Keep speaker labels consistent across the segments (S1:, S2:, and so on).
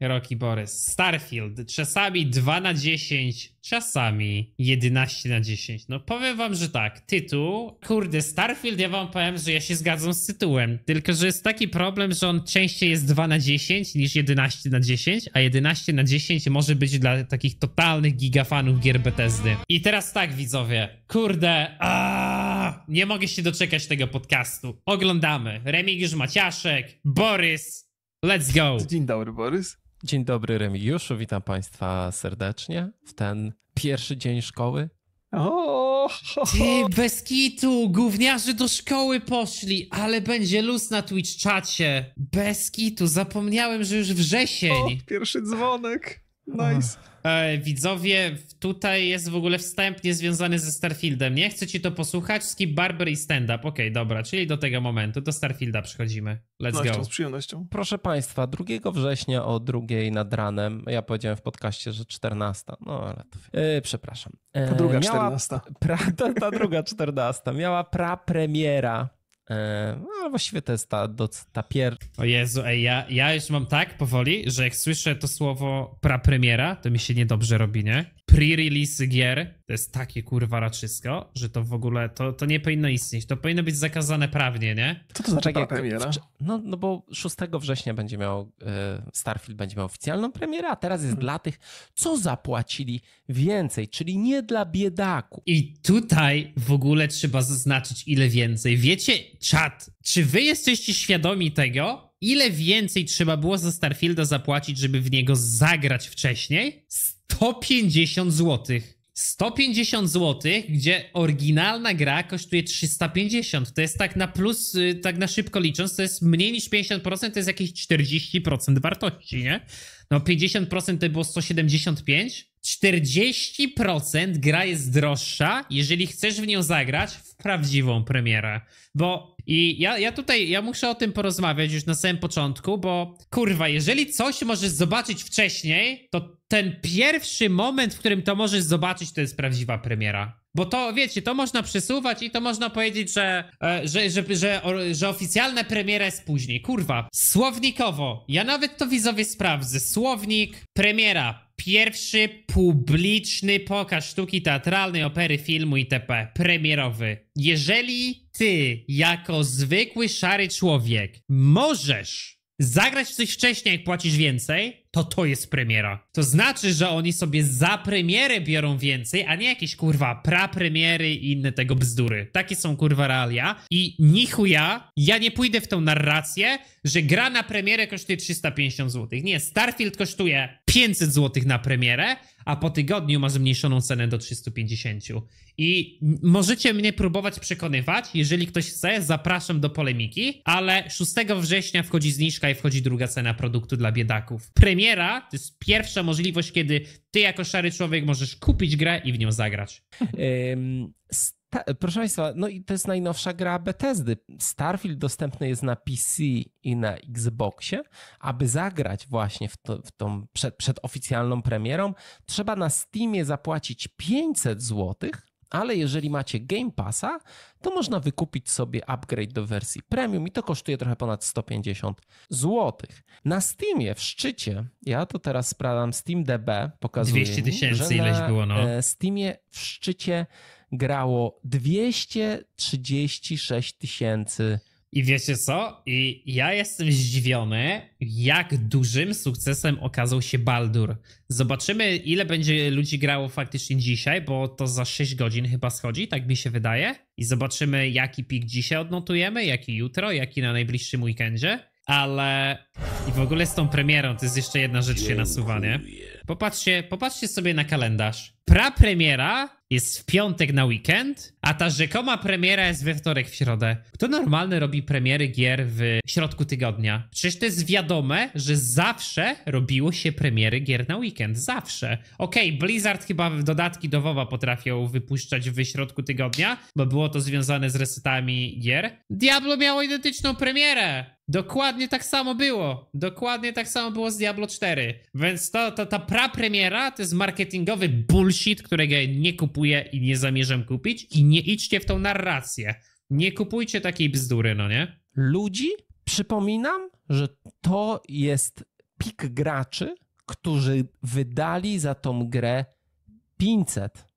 S1: Rocky Borys. Starfield. Czasami 2 na 10, czasami 11 na 10. No powiem wam, że tak. Tytuł. Kurde, Starfield, ja wam powiem, że ja się zgadzam z tytułem. Tylko, że jest taki problem, że on częściej jest 2 na 10 niż 11 na 10, a 11 na 10 może być dla takich totalnych gigafanów gier Bethesdy. I teraz tak, widzowie. Kurde, aaa, nie mogę się doczekać tego podcastu. Oglądamy. Remigiusz Maciaszek, Borys.
S2: Let's go! Dzień dobry, Borys.
S3: Dzień dobry Remigiuszu, witam Państwa serdecznie w ten pierwszy dzień szkoły.
S1: O! Ty, bez kitu, gówniarze do szkoły poszli, ale będzie luz na Twitch czacie. Bez kitu, zapomniałem, że już wrzesień. O, pierwszy dzwonek, nice. O. E, widzowie, tutaj jest w ogóle wstęp niezwiązany ze Starfieldem. Nie chcę ci to posłuchać. Skip Barber i stand-up. Okej, okay, dobra, czyli do tego momentu, do Starfielda przechodzimy. Let's go. Z
S3: przyjemnością. Proszę Państwa, 2 września o 2 nad ranem, ja powiedziałem w podcaście, że 14, no ale to... E, przepraszam. E, ta druga miała... 14. Pra... Ta, ta druga 14. Miała pra-premiera. E, no, ale właściwie to jest ta, ta pierwsza. O Jezu, ej, ja, ja już mam tak powoli, że jak
S1: słyszę to słowo pra-premiera, to mi się niedobrze robi, nie? pre-release gier to jest takie kurwa raczysko, że to w ogóle to, to nie powinno istnieć. To powinno być zakazane prawnie, nie? Co to znaczy? Jak, premiera?
S3: no, no bo 6 września będzie miał e, Starfield będzie miał oficjalną premierę, a teraz jest hmm. dla tych, co zapłacili więcej, czyli nie dla biedaku. I tutaj w ogóle trzeba zaznaczyć ile więcej. Wiecie, czat,
S1: czy wy jesteście świadomi tego, ile więcej trzeba było za Starfielda zapłacić, żeby w niego zagrać wcześniej? 150 zł. 150 zł, gdzie oryginalna gra kosztuje 350. To jest tak na plus, y, tak na szybko licząc, to jest mniej niż 50%, to jest jakieś 40% wartości, nie? No 50% to było 175. 40% gra jest droższa, jeżeli chcesz w nią zagrać w prawdziwą premierę. Bo i ja, ja tutaj, ja muszę o tym porozmawiać już na samym początku, bo kurwa, jeżeli coś możesz zobaczyć wcześniej, to ten pierwszy moment, w którym to możesz zobaczyć, to jest prawdziwa premiera. Bo to, wiecie, to można przesuwać i to można powiedzieć, że, e, że, że, że, że premiera jest później. Kurwa, słownikowo, ja nawet to widzowie sprawdzę. Słownik, premiera, pierwszy publiczny pokaz sztuki teatralnej, opery, filmu itp. Premierowy. Jeżeli ty, jako zwykły szary człowiek, możesz zagrać coś wcześniej, jak płacisz więcej, to to jest premiera. To znaczy, że oni sobie za premierę biorą więcej, a nie jakieś kurwa prapremiery i inne tego bzdury. Takie są kurwa realia i nichuja, ja nie pójdę w tą narrację, że gra na premierę kosztuje 350 zł. Nie, Starfield kosztuje 500 zł na premierę, a po tygodniu ma zmniejszoną cenę do 350. I możecie mnie próbować przekonywać, jeżeli ktoś chce, zapraszam do polemiki, ale 6 września wchodzi zniżka i wchodzi druga cena produktu dla biedaków. Premiera to jest pierwsza możliwość, kiedy ty jako szary człowiek możesz kupić grę i w nią zagrać.
S3: Ta, proszę Państwa, no i to jest najnowsza gra Bethesdy. Starfield dostępny jest na PC i na Xboxie. Aby zagrać właśnie w, to, w tą przed, przed oficjalną premierą, trzeba na Steamie zapłacić 500 złotych, ale jeżeli macie Game Passa, to można wykupić sobie upgrade do wersji premium i to kosztuje trochę ponad 150 zł. Na Steamie w szczycie, ja to teraz sprawdzam, SteamDB pokazuje 200 tysięcy ileś było, no. E, Steamie w szczycie grało 236 tysięcy. I wiecie co? I ja jestem zdziwiony, jak dużym sukcesem
S1: okazał się Baldur. Zobaczymy, ile będzie ludzi grało faktycznie dzisiaj, bo to za 6 godzin chyba schodzi, tak mi się wydaje. I zobaczymy, jaki pik dzisiaj odnotujemy, jaki jutro, jaki na najbliższym weekendzie. Ale i w ogóle z tą premierą to jest jeszcze jedna rzecz się nasuwa, nie? Popatrzcie, popatrzcie sobie na kalendarz. Pra premiera jest w piątek na weekend, a ta rzekoma premiera jest we wtorek w środę. Kto normalny robi premiery gier w środku tygodnia? Przecież to jest wiadome, że zawsze robiło się premiery gier na weekend. Zawsze. Okej, okay, Blizzard chyba w dodatki do WoWa potrafią wypuszczać w środku tygodnia, bo było to związane z resetami gier. Diablo miało identyczną premierę! Dokładnie tak samo było. Dokładnie tak samo było z Diablo 4. Więc to, to, ta premiera to jest marketingowy bullshit, którego nie kupuję kupuję i nie zamierzam kupić i nie idźcie w tą narrację. Nie kupujcie takiej bzdury, no nie?
S3: Ludzi przypominam, że to jest pik graczy, którzy wydali za tą grę 500.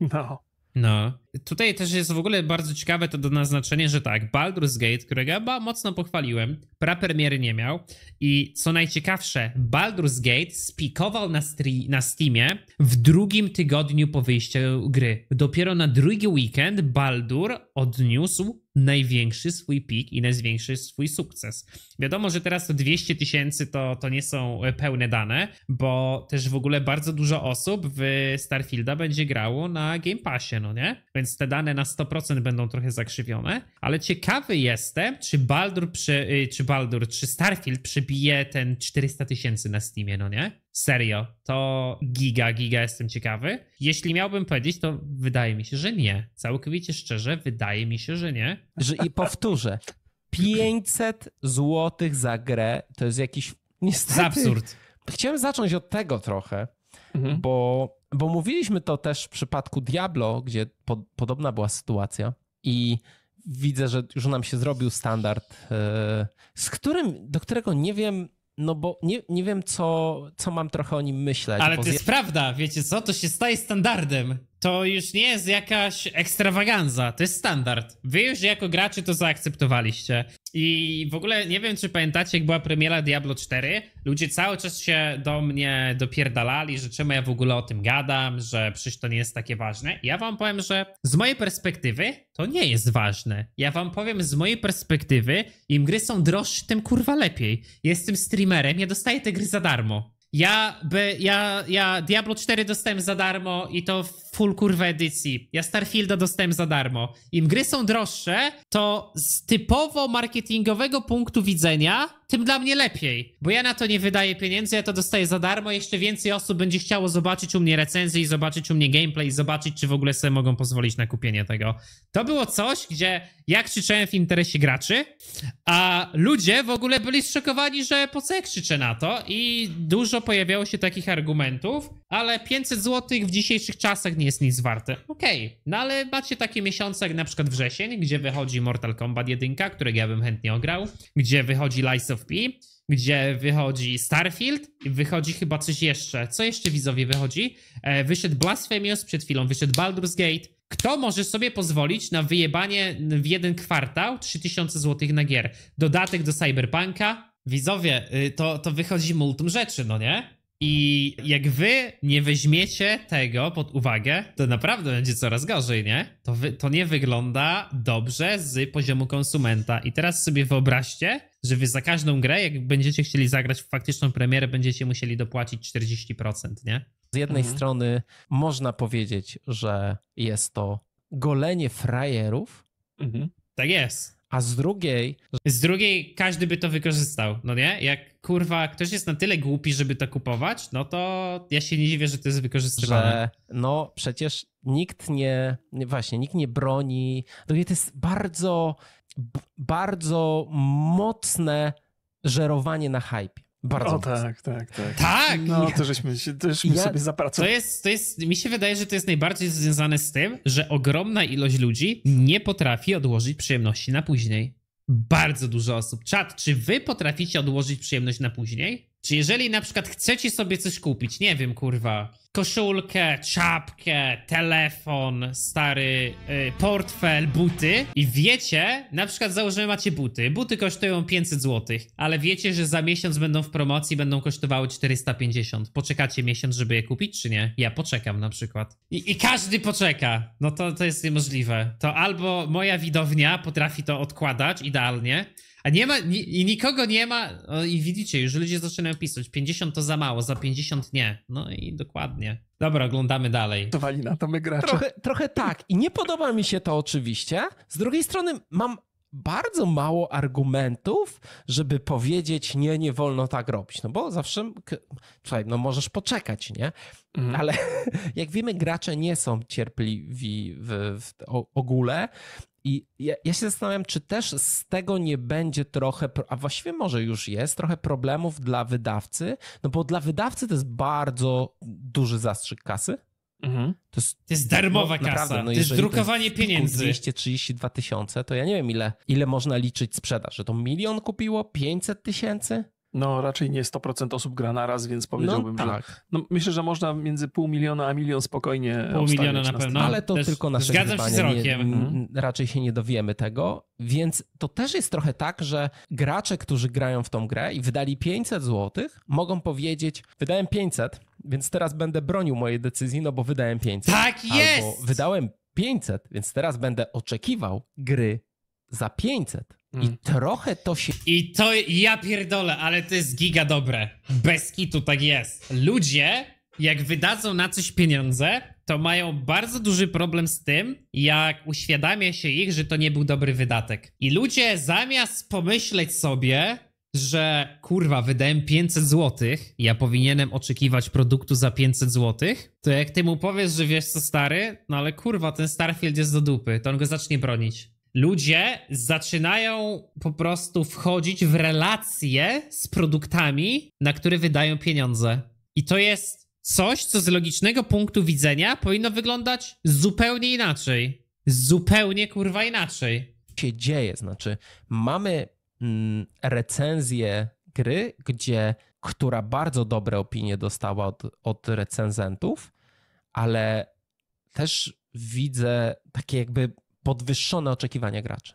S3: No.
S1: No. Tutaj też jest w ogóle bardzo ciekawe to do naznaczenia, że tak, Baldur's Gate, którego ja mocno pochwaliłem, prapremiery nie miał i co najciekawsze, Baldur's Gate spikował na, na Steamie w drugim tygodniu po wyjściu gry. Dopiero na drugi weekend Baldur odniósł największy swój pik i największy swój sukces. Wiadomo, że teraz to 200 tysięcy to, to nie są e, pełne dane, bo też w ogóle bardzo dużo osób w Starfielda będzie grało na Game Passie, no nie? Więc więc te dane na 100% będą trochę zakrzywione. Ale ciekawy jestem, czy Baldur, y, czy Baldur, czy Starfield przebije ten 400 tysięcy na Steamie, no nie? Serio, to giga, giga jestem ciekawy. Jeśli miałbym powiedzieć, to wydaje mi się, że nie. Całkowicie szczerze, wydaje mi się, że nie. Że, I powtórzę,
S3: 500 zł za grę to jest jakiś niestety... Absurd. Chciałem zacząć od tego trochę, mhm. bo, bo mówiliśmy to też w przypadku Diablo, gdzie podobna była sytuacja i widzę, że już nam się zrobił standard, e, z którym, do którego nie wiem, no bo nie, nie wiem, co, co mam trochę o nim myśleć. Ale to jest je... prawda,
S1: wiecie co? To się staje standardem to już nie jest jakaś ekstrawaganza, to jest standard. Wy już jako gracze to zaakceptowaliście. I w ogóle nie wiem, czy pamiętacie, jak była premiera Diablo 4, ludzie cały czas się do mnie dopierdalali, że czemu ja w ogóle o tym gadam, że przecież to nie jest takie ważne. Ja wam powiem, że z mojej perspektywy to nie jest ważne. Ja wam powiem, z mojej perspektywy, im gry są droższe, tym kurwa lepiej. Jestem streamerem, ja dostaję te gry za darmo. Ja, by, ja, ja Diablo 4 dostałem za darmo i to w full kurwa edycji. Ja Starfielda dostałem za darmo. Im gry są droższe, to z typowo marketingowego punktu widzenia tym dla mnie lepiej, bo ja na to nie wydaję pieniędzy, ja to dostaję za darmo, jeszcze więcej osób będzie chciało zobaczyć u mnie recenzję i zobaczyć u mnie gameplay i zobaczyć, czy w ogóle sobie mogą pozwolić na kupienie tego. To było coś, gdzie ja krzyczałem w interesie graczy, a ludzie w ogóle byli zszokowani, że po co ja krzyczę na to i dużo pojawiało się takich argumentów, ale 500 zł w dzisiejszych czasach nie jest nic warte. Okej, okay. no ale macie takie miesiące jak na przykład wrzesień, gdzie wychodzi Mortal Kombat 1, którego ja bym chętnie ograł, gdzie wychodzi Lies of P, gdzie wychodzi Starfield i wychodzi chyba coś jeszcze. Co jeszcze widzowie wychodzi? E, wyszedł Blasphemous przed chwilą, wyszedł Baldur's Gate. Kto może sobie pozwolić na wyjebanie w jeden kwartał 3000 zł na gier? Dodatek do Cyberpunka? Widzowie, y, to, to wychodzi multum rzeczy, no nie? I jak wy nie weźmiecie tego pod uwagę, to naprawdę będzie coraz gorzej, nie? To, wy, to nie wygląda dobrze z poziomu konsumenta. I teraz sobie wyobraźcie, że wy za każdą grę, jak będziecie chcieli zagrać w faktyczną premierę, będziecie musieli
S3: dopłacić 40%, nie? Z jednej mhm. strony można powiedzieć, że jest to golenie frajerów. Mhm. Tak jest a z drugiej...
S1: Z drugiej każdy by to wykorzystał, no nie? Jak kurwa ktoś jest na tyle głupi, żeby to
S3: kupować, no to ja się nie dziwię, że to jest wykorzystywane. Że, no przecież nikt nie, właśnie, nikt nie broni. To jest bardzo, bardzo mocne żerowanie na hype. Bardzo. O, tak, tak, tak. Tak!
S2: No to żeśmy, to żeśmy ja, sobie zapracowali. To
S1: jest, to jest, mi się wydaje, że to jest najbardziej związane z tym, że ogromna ilość ludzi nie potrafi odłożyć przyjemności na później. Bardzo dużo osób. Czat, czy wy potraficie odłożyć przyjemność na później? Czy jeżeli na przykład chcecie sobie coś kupić, nie wiem, kurwa, koszulkę, czapkę, telefon, stary yy, portfel, buty i wiecie, na przykład założymy macie buty. Buty kosztują 500 zł, ale wiecie, że za miesiąc będą w promocji, będą kosztowały 450. Poczekacie miesiąc, żeby je kupić, czy nie? Ja poczekam na przykład. I, i każdy poczeka. No to, to jest niemożliwe. To albo moja widownia potrafi to odkładać idealnie, a nie ma, ni, i nikogo nie ma, o, i widzicie, już ludzie zaczynają pisać, 50 to za mało,
S3: za 50 nie. No i dokładnie. Dobra, oglądamy dalej. To wali na to my gracze. Trochę, trochę tak. I nie podoba mi się to oczywiście. Z drugiej strony mam bardzo mało argumentów, żeby powiedzieć nie, nie wolno tak robić. No bo zawsze, słuchaj, no możesz poczekać, nie? Mm. Ale jak wiemy, gracze nie są cierpliwi w, w ogóle i ja, ja, się zastanawiam, czy też z tego nie będzie trochę, a właściwie może już jest, trochę problemów dla wydawcy, no bo dla wydawcy to jest bardzo duży zastrzyk kasy. Mhm. To, jest, to, jest, darmowa no, kasa, naprawdę, no to jest drukowanie to jest pieniędzy. 232 tysiące, to ja nie wiem ile, ile można liczyć sprzedaż,
S2: że to milion kupiło, 500 tysięcy? No raczej nie 100% osób gra na raz, więc no powiedziałbym, no, tak. że no, myślę, że można między pół miliona a milion spokojnie Pół miliona na pewno. Ale to też tylko nasze Zgadzam się z rokiem. Nie, mhm.
S3: raczej się nie dowiemy tego, więc to też jest trochę tak, że gracze, którzy grają w tą grę i wydali 500 zł, mogą powiedzieć, wydałem 500, więc teraz będę bronił mojej decyzji, no bo wydałem 500. Tak jest! Albo wydałem 500, więc teraz będę oczekiwał gry za 500. I mm. trochę to się. I to ja pierdolę, ale to jest giga dobre. Bez kitu tak
S1: jest. Ludzie, jak wydadzą na coś pieniądze, to mają bardzo duży problem z tym, jak uświadamia się ich, że to nie był dobry wydatek. I ludzie zamiast pomyśleć sobie, że kurwa, wydałem 500 zł, ja powinienem oczekiwać produktu za 500 zł, to jak ty mu powiesz, że wiesz co stary, no ale kurwa, ten Starfield jest do dupy, to on go zacznie bronić ludzie zaczynają po prostu wchodzić w relacje z produktami, na które wydają pieniądze. I to jest coś, co z logicznego punktu widzenia powinno wyglądać zupełnie
S3: inaczej. Zupełnie kurwa inaczej. Co Się dzieje, znaczy mamy mm, recenzję gry, gdzie która bardzo dobre opinie dostała od, od recenzentów, ale też widzę
S2: takie jakby podwyższone oczekiwania graczy.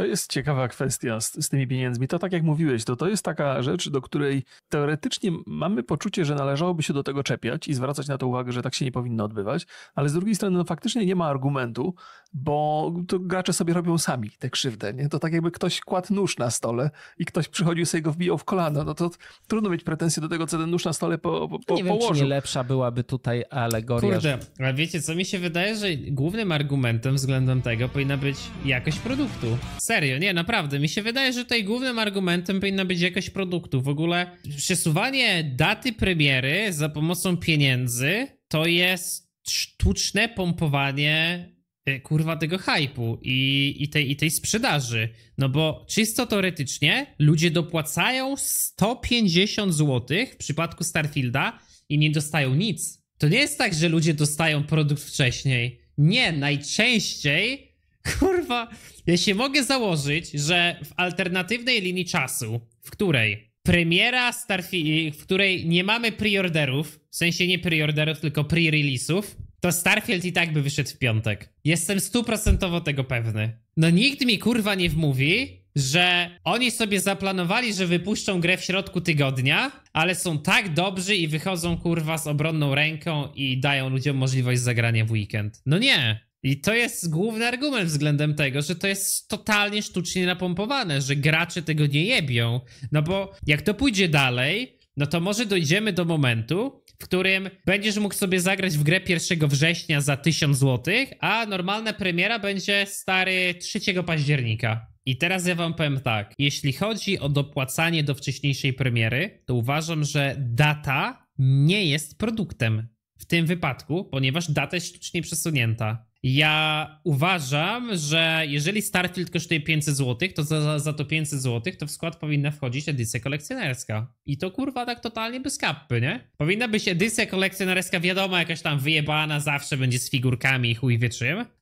S2: To jest ciekawa kwestia z, z tymi pieniędzmi. To tak jak mówiłeś, to, to jest taka rzecz, do której teoretycznie mamy poczucie, że należałoby się do tego czepiać i zwracać na to uwagę, że tak się nie powinno odbywać, ale z drugiej strony no, faktycznie nie ma argumentu, bo to gracze sobie robią sami tę krzywdę. Nie? To tak jakby ktoś kładł nóż na stole i ktoś przychodził sobie go wbijał w kolano. No to trudno mieć pretensje do tego, co ten nóż na stole po, po, po no nie wiem, położył. Czy nie
S3: lepsza byłaby tutaj alegoria. Kurde,
S2: a wiecie, co mi się wydaje,
S1: że głównym argumentem względem tego powinna być jakość produktu Serio, nie, naprawdę. Mi się wydaje, że tutaj głównym argumentem powinna być jakość produktu. W ogóle przesuwanie daty premiery za pomocą pieniędzy to jest sztuczne pompowanie e, kurwa tego hypu i, i, tej, i tej sprzedaży. No bo czysto teoretycznie ludzie dopłacają 150 zł w przypadku Starfielda i nie dostają nic. To nie jest tak, że ludzie dostają produkt wcześniej. Nie, najczęściej Kurwa, ja się mogę założyć, że w alternatywnej linii czasu, w której premiera Starfield, w której nie mamy preorderów, w sensie nie preorderów, tylko pre-release'ów, to Starfield i tak by wyszedł w piątek. Jestem stuprocentowo tego pewny. No nikt mi kurwa nie wmówi, że oni sobie zaplanowali, że wypuszczą grę w środku tygodnia, ale są tak dobrzy i wychodzą kurwa z obronną ręką i dają ludziom możliwość zagrania w weekend. No nie, i to jest główny argument względem tego, że to jest totalnie sztucznie napompowane, że gracze tego nie jebią. No bo jak to pójdzie dalej, no to może dojdziemy do momentu, w którym będziesz mógł sobie zagrać w grę 1 września za 1000 zł, a normalna premiera będzie stary 3 października. I teraz ja wam powiem tak, jeśli chodzi o dopłacanie do wcześniejszej premiery, to uważam, że data nie jest produktem w tym wypadku, ponieważ data jest sztucznie przesunięta. Ja uważam, że jeżeli Starfield kosztuje 500 zł, to za, za to 500 zł to w skład powinna wchodzić edycja kolekcjonerska. I to kurwa tak totalnie bez kapy, nie? Powinna być edycja kolekcjonerska, wiadomo, jakaś tam wyjebana, zawsze będzie z figurkami i chuj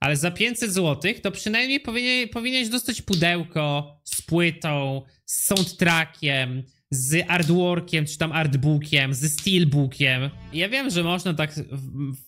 S1: ale za 500 zł to przynajmniej powinien, powinieneś dostać pudełko z płytą, z soundtrackiem, z artworkiem, czy tam artbookiem, z steelbookiem. Ja wiem, że można tak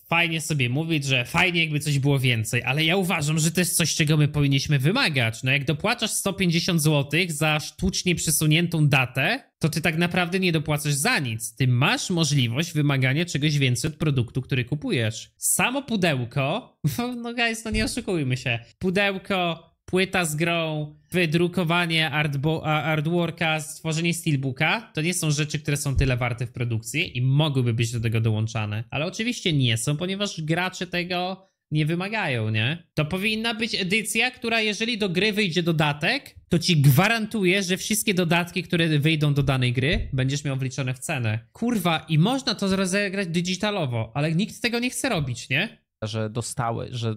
S1: fajnie sobie mówić, że fajnie jakby coś było więcej, ale ja uważam, że to jest coś, czego my powinniśmy wymagać. No jak dopłacasz 150 zł za sztucznie przesuniętą datę, to ty tak naprawdę nie dopłacasz za nic. Ty masz możliwość wymagania czegoś więcej od produktu, który kupujesz. Samo pudełko, no guys, no nie oszukujmy się, pudełko płyta z grą, wydrukowanie artbo- artworka, stworzenie steelbooka, to nie są rzeczy, które są tyle warte w produkcji i mogłyby być do tego dołączane. Ale oczywiście nie są, ponieważ gracze tego nie wymagają, nie? To powinna być edycja, która jeżeli do gry wyjdzie dodatek, to ci gwarantuje, że wszystkie dodatki, które wyjdą do danej gry, będziesz miał wliczone w cenę. Kurwa, i można to rozegrać digitalowo, ale nikt tego nie chce robić, nie? że dostały, że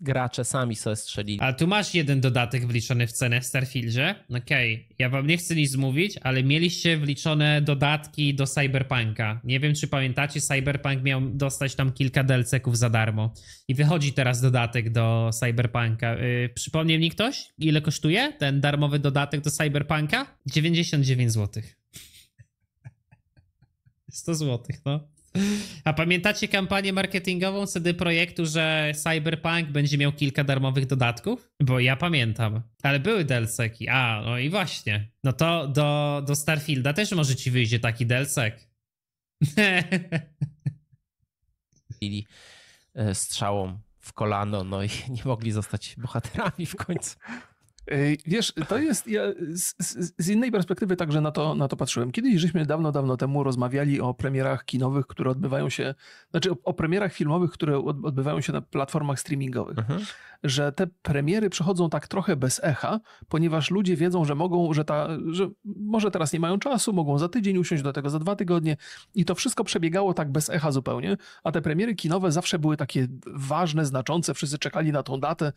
S1: gracze sami sobie strzelili. Ale tu masz jeden dodatek wliczony w cenę w Starfieldzie. Okej, okay. ja wam nie chcę nic mówić, ale mieliście wliczone dodatki do Cyberpunka. Nie wiem, czy pamiętacie, Cyberpunk miał dostać tam kilka delceków za darmo. I wychodzi teraz dodatek do Cyberpunka. Yy, przypomnie mi ktoś, ile kosztuje ten darmowy dodatek do Cyberpunka? 99 zł. 100 zł, no. A pamiętacie kampanię marketingową CD Projektu, że Cyberpunk będzie miał kilka darmowych dodatków? Bo ja pamiętam. Ale były delseki. A, no i właśnie. No to do, do Starfielda też może ci wyjdzie taki delsek.
S3: Bili e, strzałą
S2: w kolano, no i nie mogli zostać bohaterami w końcu. Wiesz, to jest, ja z, z, innej perspektywy także na to, na to patrzyłem. Kiedyś żeśmy dawno, dawno temu rozmawiali o premierach kinowych, które odbywają się, znaczy o, o premierach filmowych, które odbywają się na platformach streamingowych. Mhm że te premiery przychodzą tak trochę bez echa, ponieważ ludzie wiedzą, że mogą, że, ta, że może teraz nie mają czasu, mogą za tydzień usiąść do tego, za dwa tygodnie i to wszystko przebiegało tak bez echa zupełnie, a te premiery kinowe zawsze były takie ważne, znaczące, wszyscy czekali na tą datę,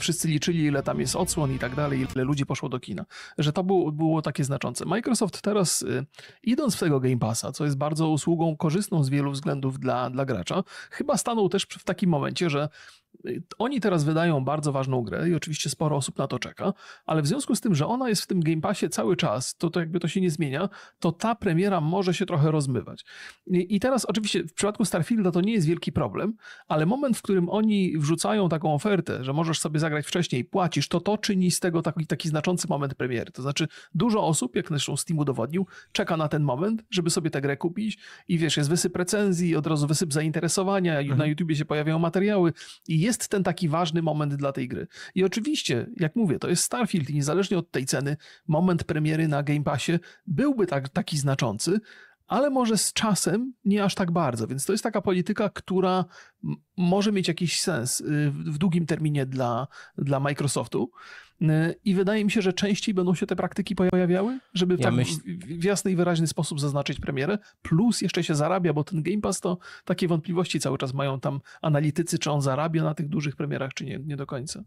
S2: wszyscy liczyli ile tam jest odsłon i tak dalej, ile ludzi poszło do kina, że to było, było takie znaczące. Microsoft teraz y, idąc w tego Game Passa, co jest bardzo usługą korzystną z wielu względów dla, dla gracza, chyba stanął też w takim momencie, że oni teraz wydają bardzo ważną grę i oczywiście sporo osób na to czeka, ale w związku z tym, że ona jest w tym Game Passie cały czas, to, to jakby to się nie zmienia, to ta premiera może się trochę rozmywać. I, i teraz oczywiście w przypadku Starfielda to nie jest wielki problem, ale moment, w którym oni wrzucają taką ofertę, że możesz sobie zagrać wcześniej, płacisz, to to czyni z tego taki, taki znaczący moment premiery. To znaczy dużo osób, jak zresztą Steam udowodnił, czeka na ten moment, żeby sobie tę grę kupić i wiesz, jest wysyp recenzji, od razu wysyp zainteresowania, mhm. na YouTubie się pojawiają materiały i jest ten taki ważny moment dla tej gry. I oczywiście, jak mówię, to jest Starfield i niezależnie od tej ceny, moment premiery na Game Passie byłby tak, taki znaczący, ale może z czasem nie aż tak bardzo. Więc to jest taka polityka, która może mieć jakiś sens y, w długim terminie dla, dla Microsoftu. Y, I wydaje mi się, że częściej będą się te praktyki pojawiały, żeby ja tak myśl... w jasny i wyraźny sposób zaznaczyć premierę. Plus jeszcze się zarabia, bo ten Game Pass to takie wątpliwości cały czas mają tam analitycy, czy on zarabia na tych dużych premierach, czy nie, nie do końca.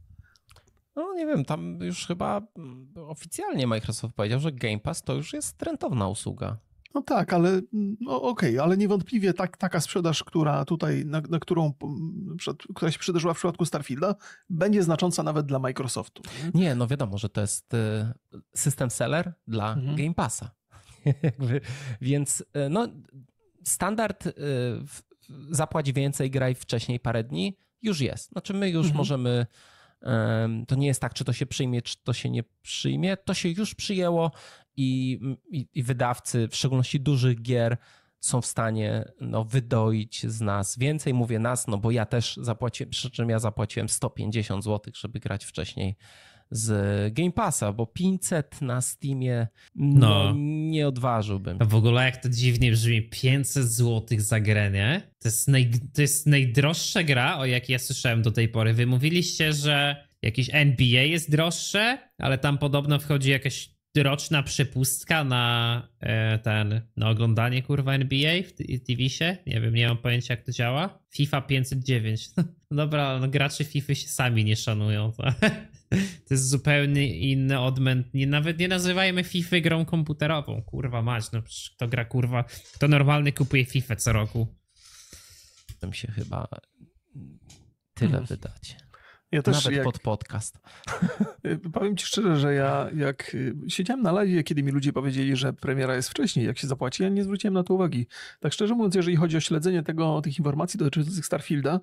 S3: No nie wiem, tam już chyba mm, oficjalnie Microsoft powiedział, że Game Pass to już jest rentowna usługa.
S2: No tak, ale no okej, okay, ale niewątpliwie tak, taka sprzedaż, która tutaj, na, na którą, mm, przed, która się przydarzyła w przypadku Starfielda, będzie znacząca nawet dla Microsoftu.
S3: Nie, nie no wiadomo, że to jest e, system seller dla mhm. Game Passa. Więc e, no, standard e, zapłać więcej, graj wcześniej parę dni, już jest. Znaczy my już mhm. możemy to nie jest tak, czy to się przyjmie, czy to się nie przyjmie. To się już przyjęło i, i, i wydawcy, w szczególności dużych gier, są w stanie no, wydoić z nas więcej. Mówię nas, no bo ja też zapłaciłem, przy czym ja zapłaciłem 150 zł, żeby grać wcześniej z Game Passa, bo 500 na Steamie no, no. nie odważyłbym. A w ogóle jak to dziwnie brzmi,
S1: 500 zł za grę, nie? To jest, naj, to jest najdroższa gra, o jakiej ja słyszałem do tej pory. Wy mówiliście, że jakieś NBA jest droższe, ale tam podobno wchodzi jakaś roczna przepustka na e, ten, na oglądanie kurwa NBA w TV-sie. Nie wiem, nie mam pojęcia jak to działa. FIFA 509. Dobra, no gracze FIFA się sami nie szanują. To, to jest zupełnie inny odmęt. Nie, nawet nie nazywajmy FIFA grą komputerową. Kurwa mać, no kto gra kurwa, kto normalny kupuje FIFA co roku. Tam się chyba
S3: tyle hmm.
S2: wydać. Ja też, Nawet jak, pod podcast. Y, powiem ci szczerze, że ja jak y, siedziałem na live, kiedy mi ludzie powiedzieli, że premiera jest wcześniej, jak się zapłaci, ja nie zwróciłem na to uwagi. Tak szczerze mówiąc, jeżeli chodzi o śledzenie tego, tych informacji dotyczących Starfielda,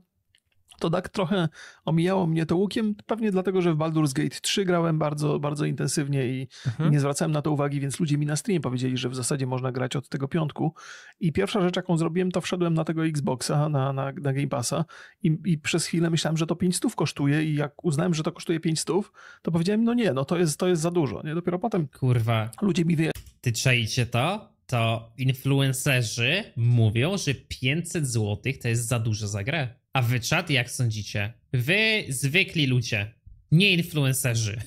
S2: to tak trochę omijało mnie to łukiem, pewnie dlatego, że w Baldur's Gate 3 grałem bardzo, bardzo intensywnie i mhm. nie zwracałem na to uwagi, więc ludzie mi na streamie powiedzieli, że w zasadzie można grać od tego piątku. I pierwsza rzecz, jaką zrobiłem, to wszedłem na tego Xboxa, na, na, na Game Passa i, i przez chwilę myślałem, że to 500 kosztuje i jak uznałem, że to kosztuje 500, to powiedziałem, no nie, no to jest, to jest za dużo. Nie? Dopiero potem
S1: Kurwa. ludzie mi wie. Ty czajcie to? To influencerzy mówią, że 500 zł to jest za dużo za grę. A wy czat, jak sądzicie? Wy zwykli ludzie, nie influencerzy.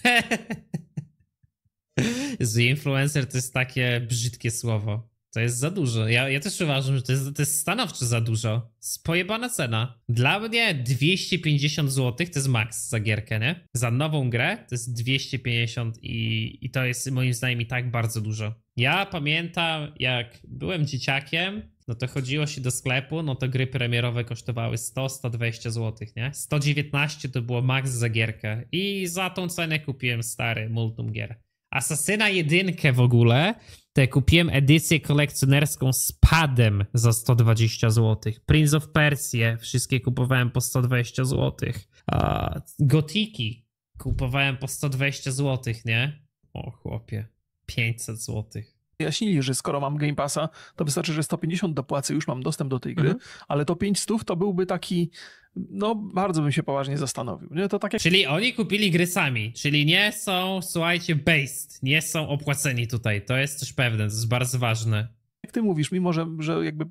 S1: Z influencer to jest takie brzydkie słowo. To jest za dużo. Ja, ja też uważam, że to jest, to jest stanowczo za dużo. Spojebana cena. Dla mnie 250 zł to jest maks za gierkę, nie? Za nową grę to jest 250 i, i to jest moim zdaniem i tak bardzo dużo. Ja pamiętam, jak byłem dzieciakiem, no to chodziło się do sklepu, no to gry premierowe kosztowały 100-120 zł, nie? 119 to było max za gierkę i za tą cenę kupiłem stary multum gier. Asasyna jedynkę w ogóle, to kupiłem edycję kolekcjonerską z padem za 120 zł. Prince of Persia wszystkie kupowałem po 120 zł. A Gotiki kupowałem po 120 zł, nie? O chłopie, 500 złotych
S2: wyjaśnili, że skoro mam Game Passa, to wystarczy, że 150 dopłacę, już mam dostęp do tej gry, mhm. ale to 500 to byłby taki, no bardzo bym się poważnie zastanowił.
S1: Nie? To tak jak... Czyli oni kupili gry sami, czyli nie są, słuchajcie, based, nie są opłaceni tutaj, to jest też pewne, to jest bardzo ważne
S2: jak ty mówisz, mimo że, że jakby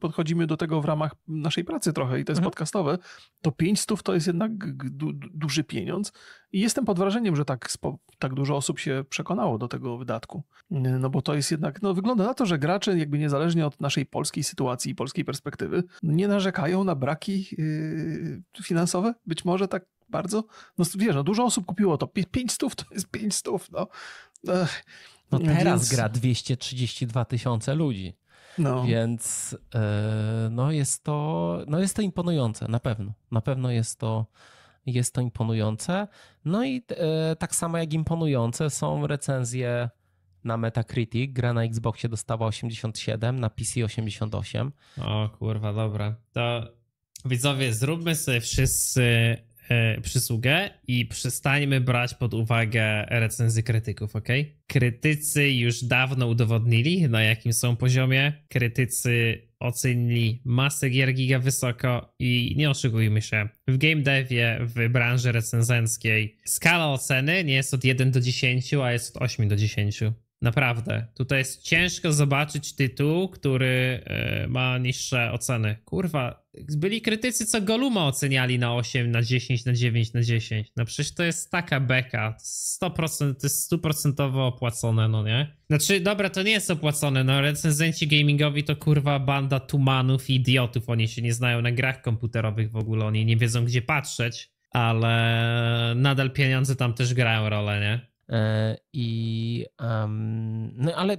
S2: podchodzimy do tego w ramach naszej pracy trochę i to jest mhm. podcastowe, to 500 to jest jednak du, duży pieniądz i jestem pod wrażeniem, że tak, tak dużo osób się przekonało do tego wydatku. No bo to jest jednak, no wygląda na to, że gracze jakby niezależnie od naszej polskiej sytuacji i polskiej perspektywy nie narzekają na braki yy, finansowe. Być może tak bardzo, no wiesz, no, dużo osób kupiło to. 500 to jest 500, no. Ech. No, no teraz Więc... gra
S3: 232 tysiące ludzi. No. Więc yy, no jest, to, no jest to imponujące, na pewno. Na pewno jest to, jest to imponujące. No i yy, tak samo jak imponujące są recenzje na Metacritic. Gra na Xboxie dostała 87, na PC 88. O kurwa, dobra.
S1: To widzowie, zróbmy sobie
S3: wszyscy
S1: E, przysługę i przestańmy brać pod uwagę recenzji krytyków, ok? Krytycy już dawno udowodnili, na jakim są poziomie. Krytycy ocenili masę gier giga wysoko i nie oszukujmy się, w game devie, w branży recenzenckiej skala oceny nie jest od 1 do 10, a jest od 8 do 10. Naprawdę. Tutaj jest ciężko zobaczyć tytuł, który e, ma niższe oceny. Kurwa, byli krytycy, co Goluma oceniali na 8, na 10, na 9, na 10. No przecież to jest taka beka. 100%, to jest stuprocentowo opłacone, no nie? Znaczy, dobra, to nie jest opłacone, no recenzenci gamingowi to kurwa banda tumanów i idiotów. Oni się nie znają na grach komputerowych w ogóle, oni nie wiedzą gdzie patrzeć,
S3: ale nadal pieniądze tam też grają rolę, nie? E, I, um, no ale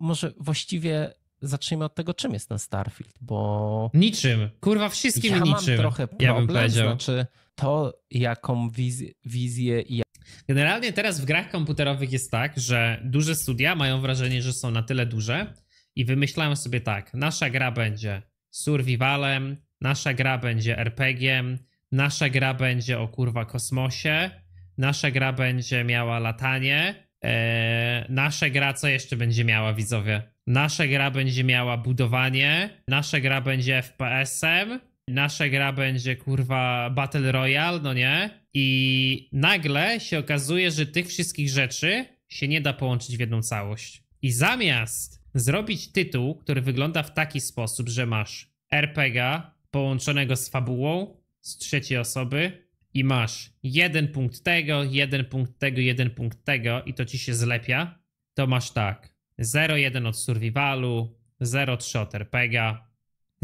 S3: może właściwie zacznijmy od tego, czym jest ten Starfield, bo... Niczym. Kurwa, wszystkim ja niczym. Mam trochę problem, ja bym powiedział. Znaczy to, jaką wiz wizję i Generalnie teraz w grach komputerowych jest tak,
S1: że duże studia mają wrażenie, że są na tyle duże i wymyślają sobie tak, nasza gra będzie survivalem, nasza gra będzie RPG-iem, nasza gra będzie o kurwa kosmosie, nasza gra będzie miała latanie, Eee, nasza gra co jeszcze będzie miała, widzowie? Nasza gra będzie miała budowanie, nasza gra będzie FPS-em, nasza gra będzie kurwa Battle Royale, no nie? I nagle się okazuje, że tych wszystkich rzeczy się nie da połączyć w jedną całość. I zamiast zrobić tytuł, który wygląda w taki sposób, że masz RPG połączonego z fabułą z trzeciej osoby, i masz jeden punkt tego, jeden punkt tego, jeden punkt tego i to ci się zlepia, to masz tak 0,1 od survivalu, 0,3 od RPGa,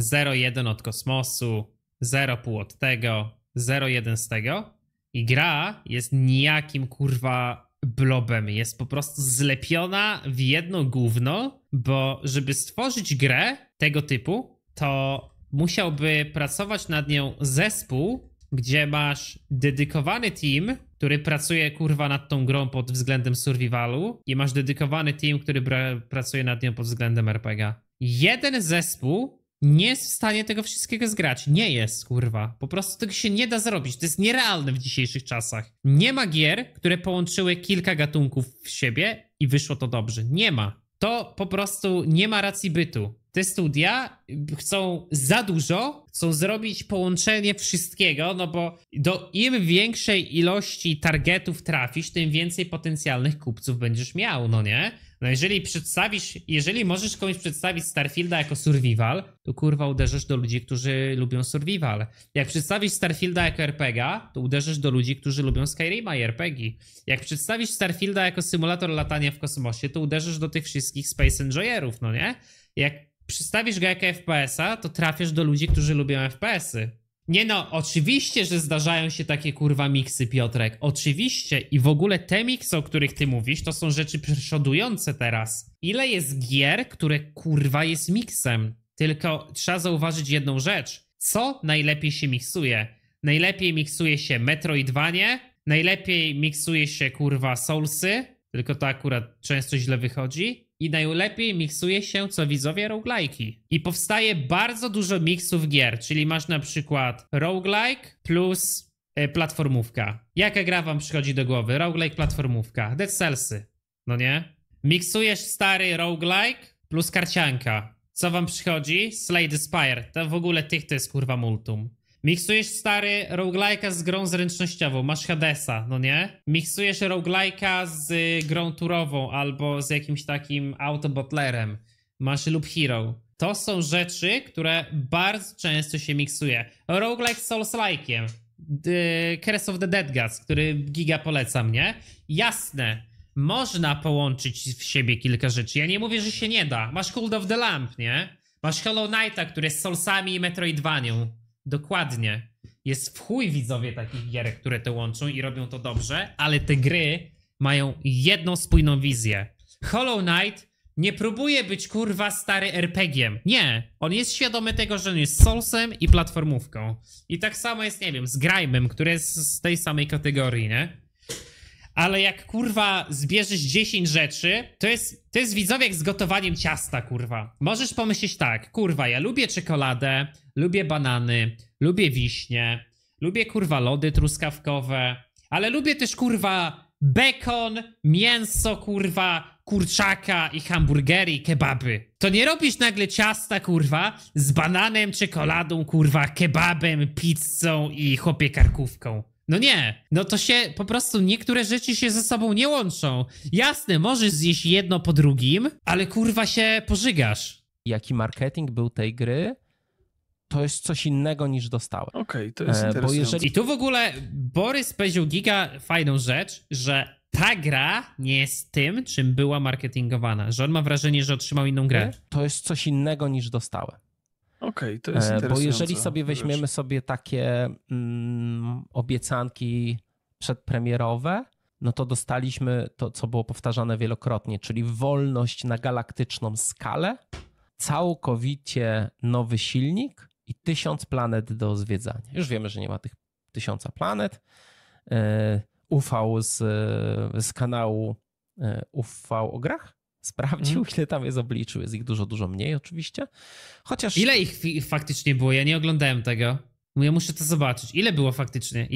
S1: 0,1 od kosmosu, 0,5 od tego, 0,1 z tego i gra jest nijakim kurwa blobem, jest po prostu zlepiona w jedno gówno, bo żeby stworzyć grę tego typu, to musiałby pracować nad nią zespół, gdzie masz dedykowany team, który pracuje kurwa nad tą grą pod względem survivalu i masz dedykowany team, który pracuje nad nią pod względem RPG. Jeden zespół nie jest w stanie tego wszystkiego zgrać. Nie jest, kurwa. Po prostu tego się nie da zrobić. To jest nierealne w dzisiejszych czasach. Nie ma gier, które połączyły kilka gatunków w siebie i wyszło to dobrze. Nie ma. To po prostu nie ma racji bytu te studia chcą za dużo, chcą zrobić połączenie wszystkiego, no bo do im większej ilości targetów trafisz, tym więcej potencjalnych kupców będziesz miał, no nie? No jeżeli przedstawisz, jeżeli możesz komuś przedstawić Starfielda jako survival, to kurwa uderzysz do ludzi, którzy lubią survival. Jak przedstawisz Starfielda jako RPG, to uderzysz do ludzi, którzy lubią Skyrima i RPG. Jak przedstawisz Starfielda jako symulator latania w kosmosie, to uderzysz do tych wszystkich Space Enjoyerów, no nie? Jak przystawisz go jak FPS-a, to trafisz do ludzi, którzy lubią FPS-y. Nie no, oczywiście, że zdarzają się takie kurwa miksy, Piotrek. Oczywiście. I w ogóle te miksy, o których ty mówisz, to są rzeczy przeszodujące teraz. Ile jest gier, które kurwa jest miksem? Tylko trzeba zauważyć jedną rzecz. Co najlepiej się miksuje? Najlepiej miksuje się Metroidvanie, najlepiej miksuje się kurwa Soulsy, tylko to akurat często źle wychodzi i najlepiej miksuje się co widzowie roguelike'i. I powstaje bardzo dużo miksów gier, czyli masz na przykład roguelike plus y, platformówka. Jaka gra wam przychodzi do głowy? Roguelike, platformówka. Dead Cellsy, no nie? Miksujesz stary roguelike plus karcianka. Co wam przychodzi? Slay the Spire. To w ogóle tych to jest kurwa multum. Miksujesz stary roguelike'a z grą zręcznościową, masz Hadesa, no nie? Miksujesz roguelike'a z y, grą turową albo z jakimś takim autobotlerem, masz lub hero. To są rzeczy, które bardzo często się miksuje. Roguelike z Souls-like'iem, Curse of the Dead Gods, który Giga poleca mnie. Jasne, można połączyć w siebie kilka rzeczy. Ja nie mówię, że się nie da. Masz Cold of the Lamp, nie? Masz Hollow Knighta, który jest Soulsami i Metroidvanią. Dokładnie. Jest w chuj widzowie takich gierek, które to łączą i robią to dobrze, ale te gry mają jedną spójną wizję. Hollow Knight nie próbuje być kurwa stary RPGiem. Nie. On jest świadomy tego, że on jest Soulsem i platformówką. I tak samo jest, nie wiem, z Grime'em, który jest z tej samej kategorii, nie? ale jak kurwa zbierzesz 10 rzeczy, to jest, to jest widzowie jak z gotowaniem ciasta, kurwa. Możesz pomyśleć tak, kurwa, ja lubię czekoladę, lubię banany, lubię wiśnie, lubię kurwa lody truskawkowe, ale lubię też kurwa bekon, mięso, kurwa, kurczaka i hamburgery i kebaby. To nie robisz nagle ciasta, kurwa, z bananem, czekoladą, kurwa, kebabem, pizzą i chopie karkówką. No nie, no to się po prostu niektóre rzeczy się ze sobą nie łączą. Jasne,
S3: możesz zjeść jedno po drugim, ale kurwa się pożygasz. Jaki marketing był tej gry? To jest coś innego niż dostałem. Okej, okay, to jest e, interesujące. Jeżeli... I tu w ogóle
S1: Borys powiedział giga fajną rzecz, że ta gra nie jest tym, czym była marketingowana. Że on ma wrażenie, że otrzymał inną grę. To jest coś innego niż dostałem.
S2: Okej, okay, to jest e, interesujące. Bo jeżeli no, sobie weźmiemy
S3: sobie takie mm, obiecanki przedpremierowe, no to dostaliśmy to, co było powtarzane wielokrotnie, czyli wolność na galaktyczną skalę, całkowicie nowy silnik i tysiąc planet do zwiedzania. Już wiemy, że nie ma tych tysiąca planet. E, Ufał z, e, z kanału Ufał o grach Sprawdził, mhm. ile tam jest obliczył. Jest ich dużo, dużo mniej oczywiście. Chociaż...
S1: Ile ich faktycznie było? Ja nie oglądałem tego. Ja muszę to zobaczyć. Ile było faktycznie?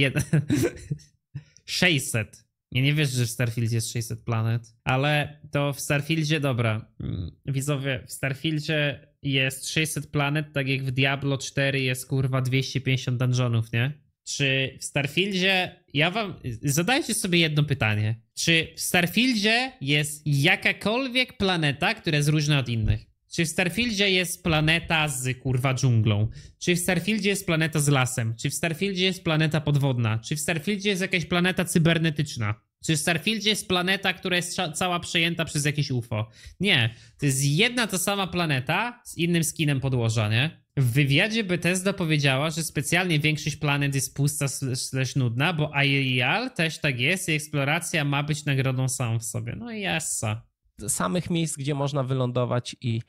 S1: 600. Ja nie wiesz, że w Starfieldzie jest 600 planet, ale to w Starfieldzie, dobra, mm, widzowie, w Starfieldzie jest 600 planet, tak jak w Diablo 4 jest kurwa 250 dungeonów, nie? Czy w Starfieldzie. Ja wam. Zadajcie sobie jedno pytanie. Czy w Starfieldzie jest jakakolwiek planeta, która jest różna od innych? Czy w Starfieldzie jest planeta z kurwa dżunglą? Czy w Starfieldzie jest planeta z lasem? Czy w Starfieldzie jest planeta podwodna? Czy w Starfieldzie jest jakaś planeta cybernetyczna? Czy w Starfieldzie jest planeta, która jest cała przejęta przez jakieś UFO? Nie. To jest jedna ta sama planeta z innym skinem podłoża, nie? W wywiadzie Bethesda powiedziała, że specjalnie większość planet jest pusta slash nudna, bo IEL też tak jest i eksploracja ma być nagrodą samą w sobie. No i jassa. Samych miejsc, gdzie można wylądować i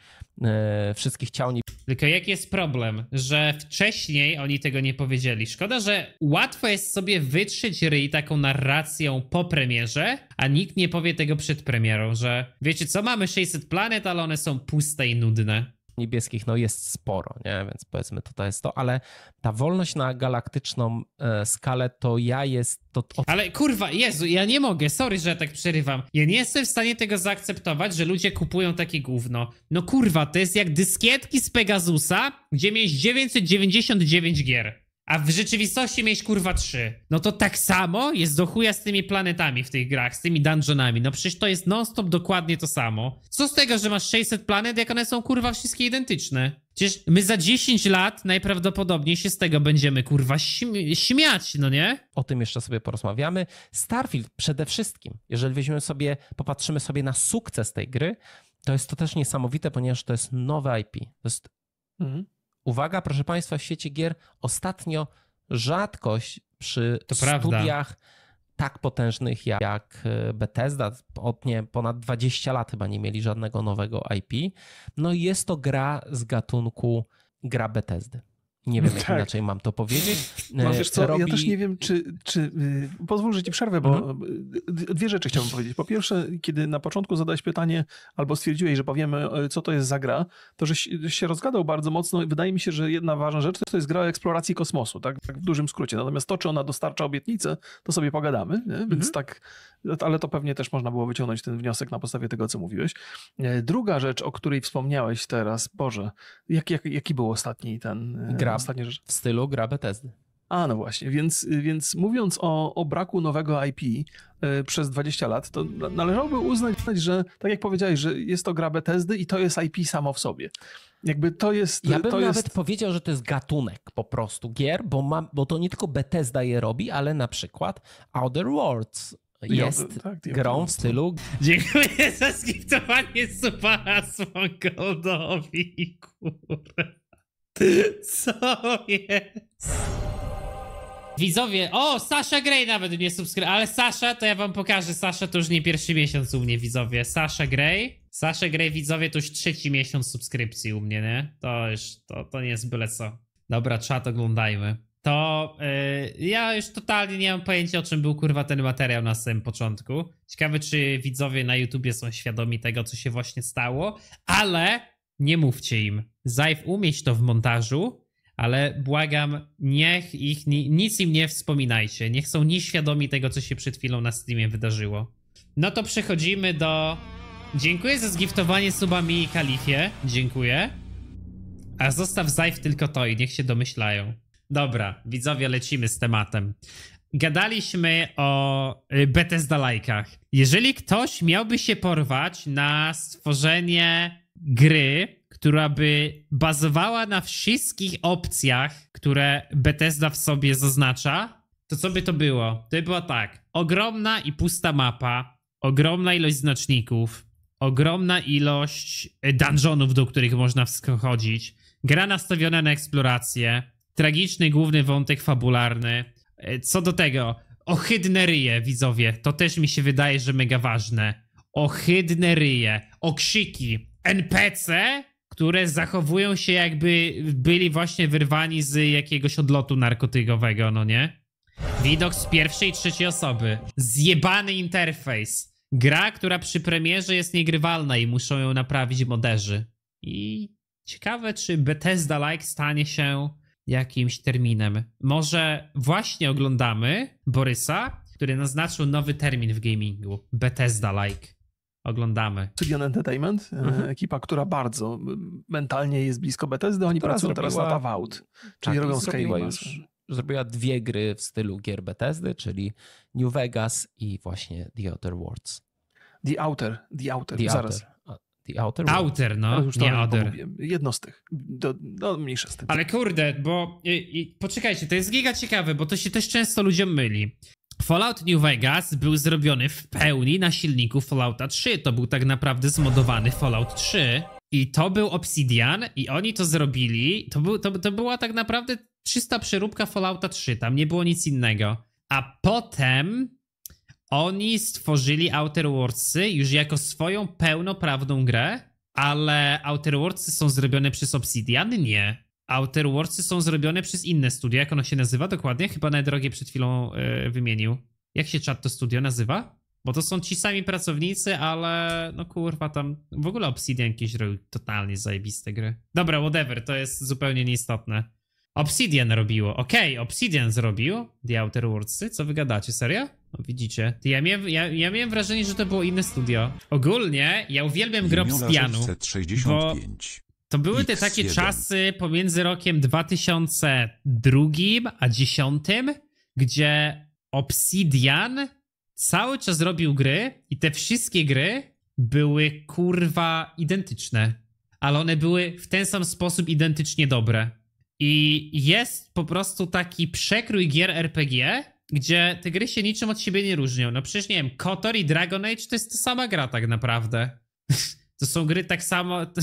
S1: e, wszystkich ciał nie... Tylko jaki jest problem, że wcześniej oni tego nie powiedzieli. Szkoda, że łatwo jest sobie wytrzeć ryj taką narracją po premierze, a nikt nie powie tego przed premierą,
S3: że wiecie co, mamy 600 planet, ale one są puste i nudne niebieskich no jest sporo, nie? więc powiedzmy to jest to, ale ta wolność na galaktyczną e, skalę to ja jest... To... Ale kurwa, Jezu, ja nie mogę, sorry, że tak przerywam. Ja nie jestem w stanie
S1: tego zaakceptować, że ludzie kupują takie gówno. No kurwa, to jest jak dyskietki z Pegasusa, gdzie mieć 999 gier a w rzeczywistości mieć kurwa trzy. No to tak samo jest do chuja z tymi planetami w tych grach, z tymi dungeonami. No przecież to jest non-stop dokładnie to samo. Co z tego, że masz 600 planet, jak one są kurwa wszystkie identyczne? Przecież
S3: my za 10 lat najprawdopodobniej się z tego będziemy kurwa śmi śmiać, no nie? O tym jeszcze sobie porozmawiamy. Starfield przede wszystkim, jeżeli weźmiemy sobie, popatrzymy sobie na sukces tej gry, to jest to też niesamowite, ponieważ to jest nowe IP. To jest mhm uwaga, proszę Państwa, w świecie gier ostatnio rzadkość przy to studiach prawda. tak potężnych jak e, Bethesda, od nie ponad 20 lat chyba nie mieli żadnego nowego IP. No i jest to gra z gatunku gra Bethesdy. Nie wiem, jak tak. inaczej mam to powiedzieć. No, e, wiesz co, robi... Ja też nie
S2: wiem, czy, czy... Y, pozwól, że ci przerwę, bo mhm. dwie rzeczy chciałbym powiedzieć. Po pierwsze, kiedy na początku zadałeś pytanie albo stwierdziłeś, że powiemy, e, co to jest za gra, to że się rozgadał bardzo mocno. Wydaje mi się, że jedna ważna rzecz to jest gra o eksploracji kosmosu, tak, tak w dużym skrócie. Natomiast to, czy ona dostarcza obietnicę, to sobie pogadamy, nie? więc mhm. tak... Ale to pewnie też można było wyciągnąć ten wniosek na podstawie tego, co mówiłeś. E, druga rzecz, o której wspomniałeś teraz, Boże, jak, jak, jaki był ostatni ten... Gra gra ostatnia w stylu gra Bethesdy. A, no właśnie, więc, więc mówiąc o, o braku nowego IP yy, przez 20 lat, to należałoby uznać, że tak jak powiedziałeś, że jest to gra Bethesdy i to jest IP samo w sobie. Jakby to jest... Ja bym to nawet jest... powiedział, że to jest gatunek po prostu gier, bo, ma, bo to nie tylko Bethesda je robi,
S3: ale na przykład Outer Worlds jest tak, grą w stylu. Dziękuję
S1: za skiptowanie Supara Smokoldowi, kurde.
S4: Co
S1: jest? Widzowie, o, Sasha Grey nawet nie subskrybuje, ale Sasha, to ja wam pokażę, Sasha to już nie pierwszy miesiąc u mnie, widzowie, Sasha Grey, Sasha Grey, widzowie, to już trzeci miesiąc subskrypcji u mnie, nie? To już, to, to nie jest byle co. Dobra, czat oglądajmy. To yy, ja już totalnie nie mam pojęcia, o czym był kurwa ten materiał na samym początku. Ciekawe, czy widzowie na YouTubie są świadomi tego, co się właśnie stało, ale nie mówcie im. Zajw umieść to w montażu, ale błagam, niech ich, nic im nie wspominajcie. Niech są nieświadomi tego, co się przed chwilą na streamie wydarzyło. No to przechodzimy do... Dziękuję za zgiftowanie subami i kalifie. Dziękuję. A zostaw Zajw tylko to i niech się domyślają. Dobra, widzowie, lecimy z tematem. Gadaliśmy o y, Bethesda lajkach. Jeżeli ktoś miałby się porwać na stworzenie gry, która by bazowała na wszystkich opcjach, które Bethesda w sobie zaznacza, to co by to było? To by było tak. Ogromna i pusta mapa, ogromna ilość znaczników, ogromna ilość e, dungeonów, do których można wchodzić, gra nastawiona na eksplorację, tragiczny główny wątek fabularny. E, co do tego, ohydne ryje, widzowie, to też mi się wydaje, że mega ważne. Ohydne ryje, okrzyki, NPC, które zachowują się jakby byli właśnie wyrwani z jakiegoś odlotu narkotykowego, no nie? Widok z pierwszej i trzeciej osoby. Zjebany interfejs. Gra, która przy premierze jest niegrywalna i muszą ją naprawić moderzy. I ciekawe, czy Bethesda Like stanie się jakimś terminem. Może właśnie oglądamy Borysa, który naznaczył nowy termin w gamingu. Bethesda Like
S3: oglądamy.
S2: studio Entertainment, e, mhm. ekipa, która bardzo mentalnie jest blisko Bethesdy, oni pracują zrobiła... teraz na Tavaut, czyli tak, robią scaling. Już,
S3: zrobiła dwie gry w stylu gier Bethesdy, czyli New Vegas i właśnie The Outer Worlds.
S2: The Outer, The Outer, The zaraz. Outer. The Outer, Outer no, już nie Outer. Jedno z tych, do, do
S1: mniejsze z Ale kurde, bo i, i, poczekajcie, to jest giga ciekawe, bo to się też często ludziom myli. Fallout New Vegas był zrobiony w pełni na silniku Fallouta 3. To był tak naprawdę zmodowany Fallout 3. I to był Obsidian i oni to zrobili. To, był, to, to była tak naprawdę czysta przeróbka Fallouta 3. Tam nie było nic innego. A potem oni stworzyli Outer Worldsy już jako swoją pełnoprawną grę, ale Outer Worldsy są zrobione przez Obsidian? Nie. Outer Worldsy są zrobione przez inne studia. Jak ono się nazywa dokładnie? Chyba najdrogie przed chwilą e, wymienił. Jak się czat to studio nazywa? Bo to są ci sami pracownicy, ale no kurwa tam w ogóle Obsidian jakieś robił totalnie zajebiste gry. Dobra, whatever, to jest zupełnie nieistotne. Obsidian robiło, okej, okay, Obsidian zrobił The Outer Worldsy, co wy gadacie, serio? No widzicie, ja miałem, ja, ja miałem wrażenie, że to było inne studio. Ogólnie ja uwielbiam grę Obsidianu, bo to były x te takie czasy pomiędzy rokiem 2002 a 10, gdzie Obsidian cały czas robił gry i te wszystkie gry były kurwa identyczne, ale one były w ten sam sposób identycznie dobre. I jest po prostu taki przekrój gier RPG, gdzie te gry się niczym od siebie nie różnią. No przecież nie wiem, KOTOR i Dragon Age to jest ta sama gra tak naprawdę. To są gry tak samo, to,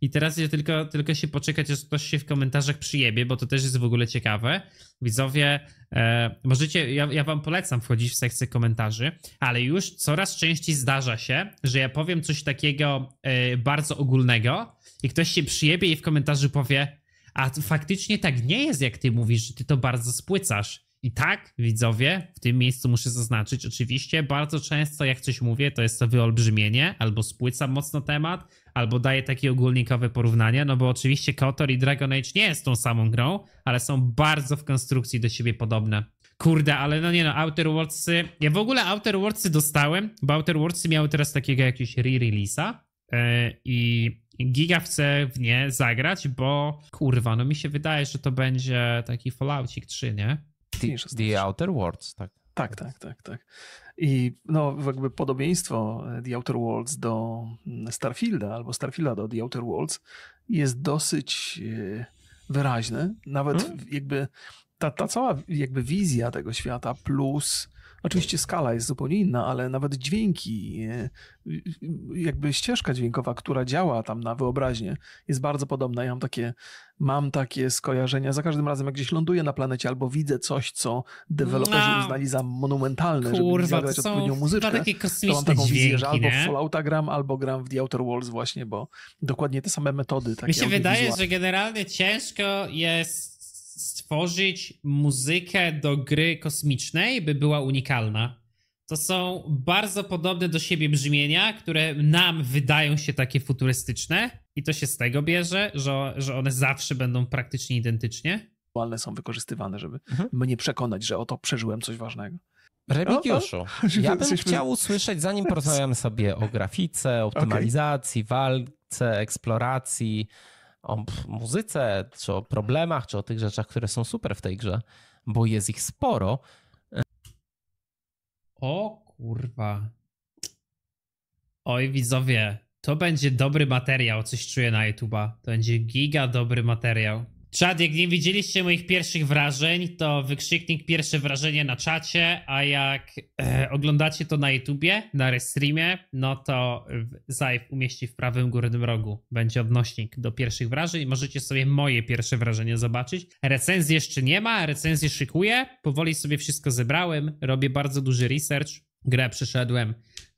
S1: i teraz ja tylko, tylko się poczekać, aż ktoś się w komentarzach przyjebie, bo to też jest w ogóle ciekawe. Widzowie, e, możecie, ja, ja wam polecam wchodzić w sekcję komentarzy, ale już coraz częściej zdarza się, że ja powiem coś takiego e, bardzo ogólnego i ktoś się przyjebie i w komentarzu powie, a faktycznie tak nie jest, jak ty mówisz, że ty to bardzo spłycasz. I tak, widzowie, w tym miejscu muszę zaznaczyć, oczywiście bardzo często jak coś mówię, to jest to wyolbrzymienie albo spłycam mocno temat, albo daje takie ogólnikowe porównanie, no bo oczywiście KOTOR i Dragon Age nie jest tą samą grą, ale są bardzo w konstrukcji do siebie podobne. Kurde, ale no nie no, Outer Worldsy... Ja w ogóle Outer Worldsy dostałem, bo Outer Worldsy miały teraz takiego jakiegoś re-release'a yy, i giga chce w nie zagrać, bo kurwa, no mi się wydaje, że to będzie taki Falloutik 3, nie?
S3: The, the znaczy. Outer Worlds,
S2: tak. Tak, tak, tak, tak. I no, jakby podobieństwo e, The Outer Worlds do mm, Starfielda albo Starfielda do The Outer Worlds jest dosyć e, wyraźne. Nawet hmm? jakby ta, ta cała jakby wizja tego świata plus Oczywiście skala jest zupełnie inna, ale nawet dźwięki, e, jakby ścieżka dźwiękowa, która działa tam na wyobraźnię, jest bardzo podobna. Ja mam takie, mam takie skojarzenia. Za każdym razem, jak gdzieś ląduję na planecie albo widzę coś, co deweloperzy no. uznali za monumentalne, Kurwa, żeby zagrać odpowiednią muzyczkę, to mam taką wizję, że albo w Fallouta gram, albo gram w The Outer Worlds właśnie, bo dokładnie te same metody. Takie Mi się wydaje, że
S1: generalnie ciężko jest stworzyć muzykę do gry kosmicznej, by była unikalna. To są bardzo podobne do siebie brzmienia, które nam wydają się takie futurystyczne, i to się z tego bierze, że, że one zawsze będą
S2: praktycznie identycznie. Walne są wykorzystywane, żeby mhm. mnie przekonać, że oto przeżyłem coś ważnego. Remigiuszu, ja bym chciał usłyszeć,
S3: zanim porozmawiam
S2: sobie o grafice,
S3: optymalizacji, walce, eksploracji, o muzyce, czy o problemach, czy o tych rzeczach, które są super w tej grze, bo jest ich sporo. E, o kurwa. Oj,
S1: widzowie, to będzie dobry materiał, coś czuję na YouTube'a. To będzie giga dobry materiał. Czad, jak nie widzieliście moich pierwszych wrażeń, to wykrzyknik pierwsze wrażenie na czacie, a jak e, oglądacie to na YouTubie, na restreamie, no to Zajw umieści w prawym górnym rogu. Będzie odnośnik do pierwszych wrażeń. Możecie sobie moje pierwsze wrażenie zobaczyć. Recenzji jeszcze nie ma, recenzję szykuję. Powoli sobie wszystko zebrałem. Robię bardzo duży research. Grę przeszedłem,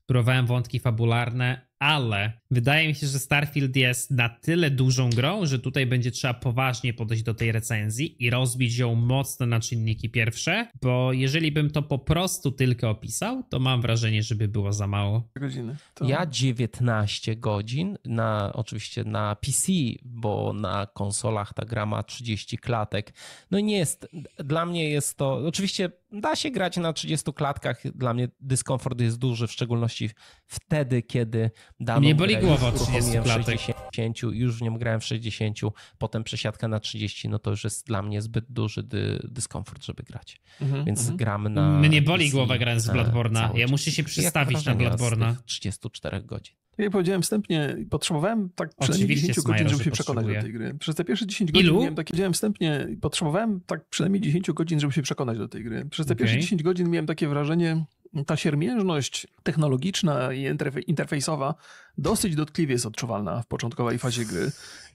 S1: próbowałem wątki fabularne, ale Wydaje mi się, że Starfield jest na tyle dużą grą, że tutaj będzie trzeba poważnie podejść do tej recenzji i rozbić ją mocno na czynniki pierwsze, bo jeżeli bym
S3: to po prostu tylko opisał, to mam wrażenie, żeby było za mało.
S2: Godziny. To... Ja
S3: 19 godzin, na, oczywiście na PC, bo na konsolach ta gra ma 30 klatek. No nie jest, dla mnie jest to, oczywiście da się grać na 30 klatkach, dla mnie dyskomfort jest duży, w szczególności wtedy, kiedy daną Głowa 30 klatek. 60, już w nią grałem w 60, potem przesiadka na 30, no to już jest dla mnie zbyt duży dy, dyskomfort, żeby grać. Mhm, Więc mhm. gram na...
S1: Mnie boli głowa grając z Bladborna, Ja muszę się przystawić na Bloodborne'a.
S3: 34 godzin.
S2: Tak jak powiedziałem wstępnie, potrzebowałem tak przynajmniej Oczywiście 10 tak godzin, żeby się przekonać do tej gry. Przez te pierwsze 10 godzin miałem takie, powiedziałem wstępnie, potrzebowałem tak przynajmniej 10 godzin, żeby się przekonać do tej gry. Przez te okay. pierwsze 10 godzin miałem takie wrażenie, ta siermiężność technologiczna i interfejsowa dosyć dotkliwie jest odczuwalna w początkowej fazie gry.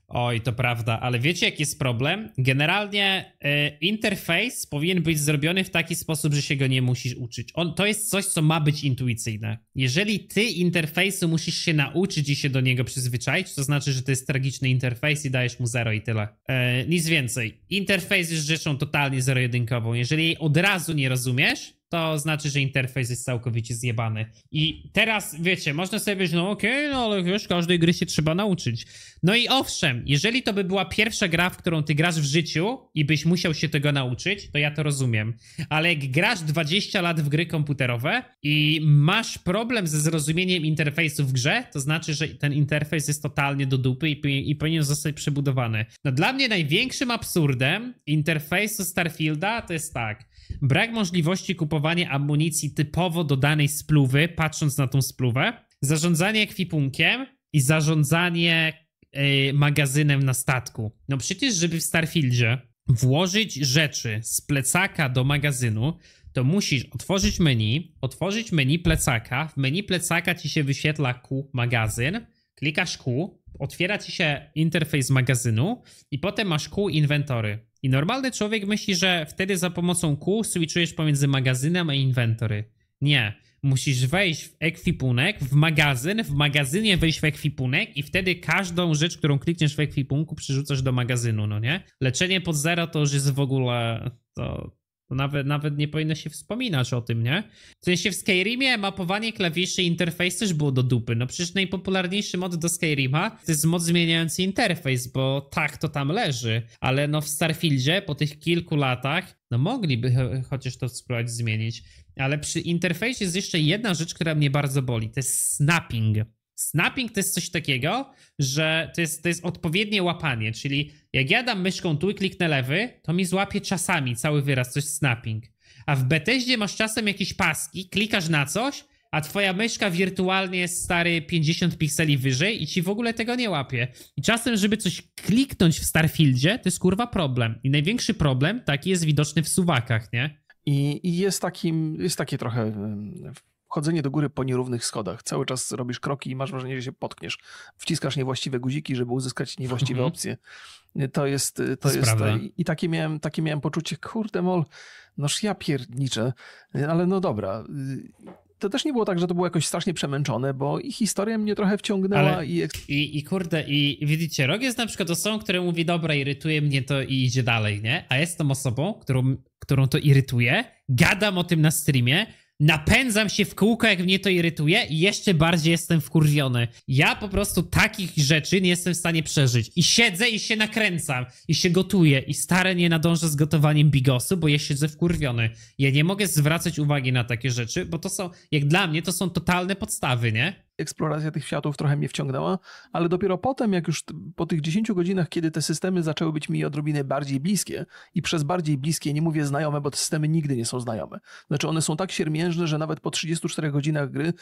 S2: Oj, to prawda, ale wiecie jaki jest
S1: problem? Generalnie y, interfejs powinien być zrobiony w taki sposób, że się go nie musisz uczyć. On, to jest coś, co ma być intuicyjne. Jeżeli ty interfejsu musisz się nauczyć i się do niego przyzwyczaić, to znaczy, że to jest tragiczny interfejs i dajesz mu zero i tyle. Y, nic więcej. Interfejs jest rzeczą totalnie zero-jedynkową. Jeżeli jej od razu nie rozumiesz, to znaczy, że interfejs jest całkowicie zjebany. I teraz, wiecie, można sobie powiedzieć, no okej, okay, no ale wiesz, każdej gry się trzeba nauczyć. No i owszem, jeżeli to by była pierwsza gra, w którą ty grasz w życiu i byś musiał się tego nauczyć, to ja to rozumiem. Ale jak grasz 20 lat w gry komputerowe i masz problem ze zrozumieniem interfejsu w grze, to znaczy, że ten interfejs jest totalnie do dupy i, i powinien zostać przebudowany. No dla mnie największym absurdem interfejsu Starfielda to jest tak, Brak możliwości kupowania amunicji typowo do danej spluwy, patrząc na tą spluwę, zarządzanie ekwipunkiem i zarządzanie yy, magazynem na statku. No przecież, żeby w Starfieldzie włożyć rzeczy z plecaka do magazynu, to musisz otworzyć menu, otworzyć menu plecaka, w menu plecaka ci się wyświetla Q magazyn, klikasz Q, otwiera ci się interfejs magazynu i potem masz Q inwentory. I normalny człowiek myśli, że wtedy za pomocą kół switchujesz pomiędzy magazynem a inwentory. Nie. Musisz wejść w ekwipunek, w magazyn, w magazynie wejść w ekwipunek i wtedy każdą rzecz, którą klikniesz w ekwipunku, przerzucasz do magazynu, no nie? Leczenie pod zero to już jest w ogóle... to to nawet, nawet nie powinno się wspominać o tym, nie? W sensie w Skyrimie mapowanie klawiszy i interfejs też było do dupy. No przecież najpopularniejszy mod do Skyrima to jest mod zmieniający interfejs, bo tak to tam leży. Ale no w Starfieldzie po tych kilku latach, no mogliby chociaż to spróbować zmienić. Ale przy interfejsie jest jeszcze jedna rzecz, która mnie bardzo boli. To jest snapping. Snapping to jest coś takiego, że to jest, to jest odpowiednie łapanie, czyli jak ja dam myszką tu i kliknę lewy, to mi złapie czasami cały wyraz, coś snapping. A w Bethesdzie masz czasem jakieś paski, klikasz na coś, a twoja myszka wirtualnie jest stary 50 pikseli wyżej i ci w ogóle tego nie łapie. I czasem, żeby coś kliknąć w Starfieldzie, to jest
S2: kurwa problem. I największy problem taki jest widoczny w suwakach, nie? I, i jest, takim, jest takie trochę chodzenie do góry po nierównych schodach. Cały czas robisz kroki i masz wrażenie, że się potkniesz. Wciskasz niewłaściwe guziki, żeby uzyskać niewłaściwe mhm. opcje. To jest, to, jest, to, i takie miałem, takie miałem poczucie, kurde mol, noż ja pierdniczę, ale no dobra. To też nie było tak, że to było jakoś strasznie przemęczone, bo i historia mnie trochę wciągnęła. Ale i...
S1: I, I kurde, i widzicie, Rog jest na przykład osobą, która mówi, dobra, irytuje mnie to i idzie dalej, nie? A jestem osobą, którą, którą to irytuje, gadam o tym na streamie, napędzam się w kółko, jak mnie to irytuje i jeszcze bardziej jestem wkurwiony. Ja po prostu takich rzeczy nie jestem w stanie przeżyć. I siedzę i się nakręcam, i się gotuję, i stare nie nadążę z gotowaniem bigosu, bo ja siedzę wkurwiony. Ja nie mogę zwracać
S2: uwagi na takie rzeczy, bo to są, jak dla mnie, to są totalne podstawy, nie? eksploracja tych światów trochę mnie wciągnęła, ale dopiero potem, jak już po tych 10 godzinach, kiedy te systemy zaczęły być mi odrobinę bardziej bliskie i przez bardziej bliskie nie mówię znajome, bo te systemy nigdy nie są znajome. Znaczy one są tak siermiężne, że nawet po 34 godzinach gry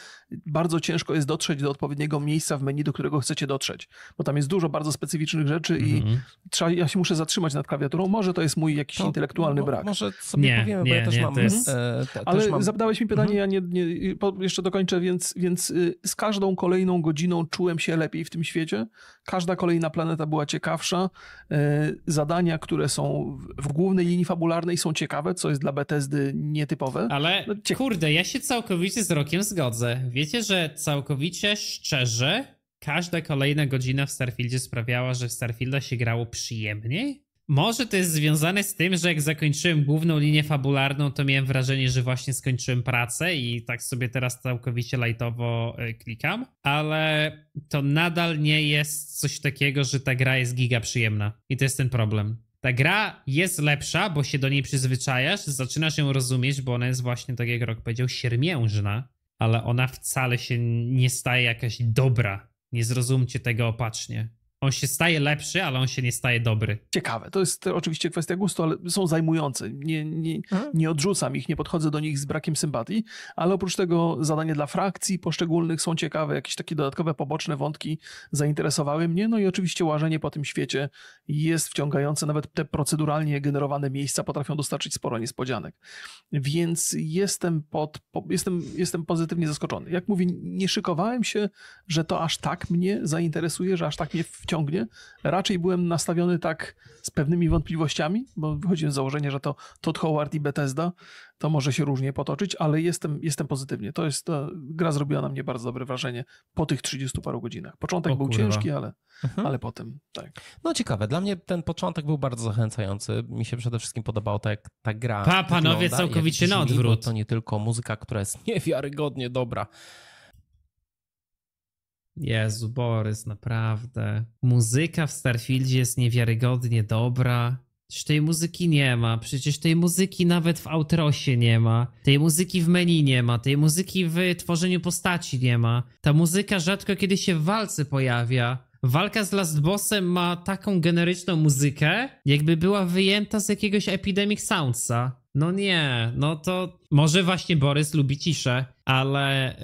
S2: bardzo ciężko jest dotrzeć do odpowiedniego miejsca w menu, do którego chcecie dotrzeć, bo tam jest dużo bardzo specyficznych rzeczy mm -hmm. i mhm. trzeba, ja się muszę zatrzymać nad klawiaturą. Może to jest mój jakiś to, intelektualny brak. Może sobie nie, powiemy, nie, bo ja też nie, mam... E, jest... E, te, ale też mam... zadałeś mi pytanie, mm -hmm. ja nie, nie po, jeszcze dokończę, więc, więc skala y, każdą kolejną godziną czułem się lepiej w tym świecie. Każda kolejna planeta była ciekawsza. E, zadania, które są w głównej linii fabularnej są ciekawe, co jest dla Bethesdy nietypowe. Ale
S1: no, ciek- kurde, ja się całkowicie z rokiem zgodzę. Wiecie, że całkowicie szczerze każda kolejna godzina w Starfieldzie sprawiała, że w Starfielda się grało przyjemniej? Może to jest związane z tym, że jak zakończyłem główną linię fabularną, to miałem wrażenie, że właśnie skończyłem pracę i tak sobie teraz całkowicie lajtowo y, klikam, ale to nadal nie jest coś takiego, że ta gra jest giga przyjemna. I to jest ten problem. Ta gra jest lepsza, bo się do niej przyzwyczajasz, zaczynasz ją rozumieć, bo ona jest właśnie, tak jak Rok powiedział, siermiężna, ale ona wcale się nie staje jakaś dobra. Nie zrozumcie tego opacznie. On się staje lepszy, ale on się nie staje dobry.
S2: Ciekawe. To jest oczywiście kwestia gustu, ale są zajmujące. Nie, nie, mhm. nie odrzucam ich, nie podchodzę do nich z brakiem sympatii, ale oprócz tego zadanie dla frakcji poszczególnych są ciekawe. Jakieś takie dodatkowe poboczne wątki zainteresowały mnie. No i oczywiście łażenie po tym świecie jest wciągające. Nawet te proceduralnie generowane miejsca potrafią dostarczyć sporo niespodzianek. Więc jestem, pod, po, jestem, jestem pozytywnie zaskoczony. Jak mówię, nie szykowałem się, że to aż tak mnie zainteresuje, że aż tak mnie wciągnie. Raczej byłem nastawiony tak z pewnymi wątpliwościami, bo wychodziłem z założenia, że to Todd Howard i Bethesda to może się różnie potoczyć, ale jestem, jestem pozytywnie. To jest, ta gra zrobiła na mnie bardzo dobre wrażenie po tych 30 paru godzinach. Początek o, był kurwa. ciężki, ale, mhm. ale potem tak. No ciekawe, dla mnie ten początek był bardzo
S3: zachęcający. Mi się przede wszystkim podobało to, jak ta gra. Pa, panowie, wygląda, całkowicie na odwrót. To nie tylko muzyka, która jest niewiarygodnie dobra
S1: Jezu, Borys, naprawdę. Muzyka w Starfieldzie jest niewiarygodnie dobra. Przecież tej muzyki nie ma, przecież tej muzyki nawet w Outrosie nie ma, tej muzyki w menu nie ma, tej muzyki w tworzeniu postaci nie ma. Ta muzyka rzadko kiedy się w walce pojawia. Walka z Last Bossem ma taką generyczną muzykę, jakby była wyjęta z jakiegoś Epidemic Soundsa. No nie, no to może właśnie Borys lubi ciszę ale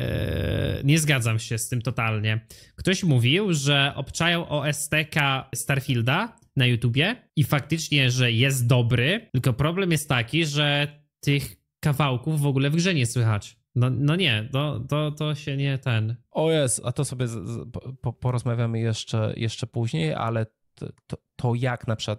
S1: yy, nie zgadzam się z tym totalnie. Ktoś mówił, że obczają OSTK Starfielda na YouTubie i faktycznie, że jest dobry, tylko problem jest taki, że tych kawałków w ogóle w grze nie słychać. No, no nie, to, to, to się nie ten.
S3: O jest, a to sobie z, z, po, porozmawiamy jeszcze, jeszcze później, ale to, to, to jak na przykład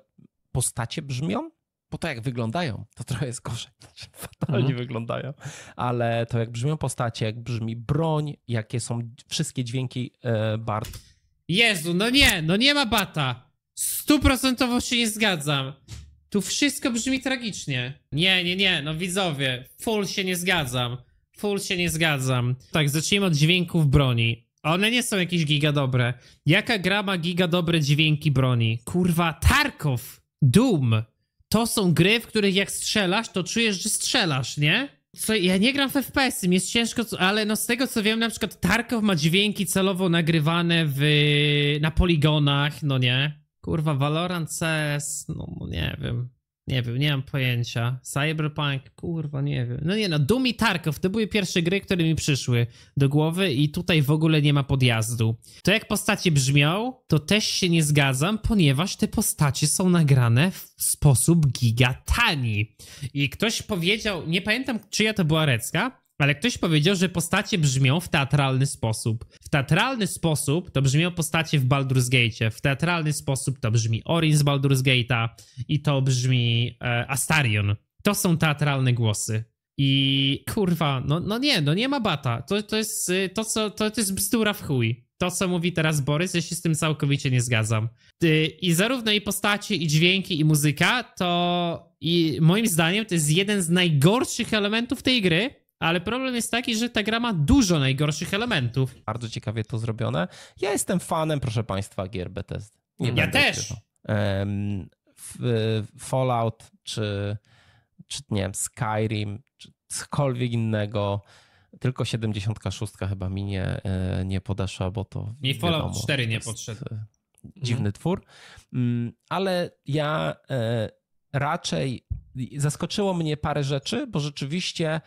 S3: postacie brzmią? po to jak wyglądają, to trochę jest gorzej. Znaczy, fatalnie mhm. wyglądają, ale to jak brzmią postacie, jak brzmi broń, jakie są wszystkie dźwięki e, Bart.
S1: Jezu, no nie, no nie ma Bata. Stuprocentowo się nie zgadzam. Tu wszystko brzmi tragicznie. Nie, nie, nie, no widzowie, full się nie zgadzam. Full się nie zgadzam. Tak, zacznijmy od dźwięków broni. One nie są jakieś gigadobre. Jaka gra ma gigadobre dźwięki broni? Kurwa, Tarkov! Doom! to są gry, w których jak strzelasz, to czujesz, że strzelasz, nie? Co, ja nie gram w fps mi jest ciężko, ale no z tego co wiem, na przykład Tarkov ma dźwięki celowo nagrywane w, na poligonach, no nie? Kurwa, Valorant, CS, no nie wiem. Nie wiem, nie mam pojęcia. Cyberpunk, kurwa, nie wiem. No nie no, Doom i Tarkov to były pierwsze gry, które mi przyszły do głowy i tutaj w ogóle nie ma podjazdu. To jak postacie brzmią, to też się nie zgadzam, ponieważ te postacie są nagrane w sposób gigatani. I ktoś powiedział, nie pamiętam czyja to była recka, ale ktoś powiedział, że postacie brzmią w teatralny sposób teatralny sposób to brzmią postacie w Baldur's Gate, w teatralny sposób to brzmi Orin z Baldur's Gate'a i to brzmi e, Astarion. To są teatralne głosy. I kurwa, no, no nie, no nie ma bata. To, to jest y, to, co, to, to jest bzdura w chuj. To, co mówi teraz Borys, ja się z tym całkowicie nie zgadzam. Y, I zarówno i postacie, i dźwięki, i muzyka, to i moim zdaniem to jest jeden z najgorszych elementów tej gry,
S3: ale problem jest taki, że ta gra ma dużo najgorszych elementów. Bardzo ciekawie to zrobione. Ja jestem fanem, proszę państwa, gier Bethesda. Nie ja też. Um, Fallout, czy, czy nie wiem, Skyrim, czy cokolwiek innego. Tylko 76 chyba mi nie, e, nie podeszła, bo to. nie wiadomo, Fallout 4 nie podszedł. E, mhm. Dziwny mhm. twór. Um, ale ja e, raczej zaskoczyło mnie parę rzeczy, bo rzeczywiście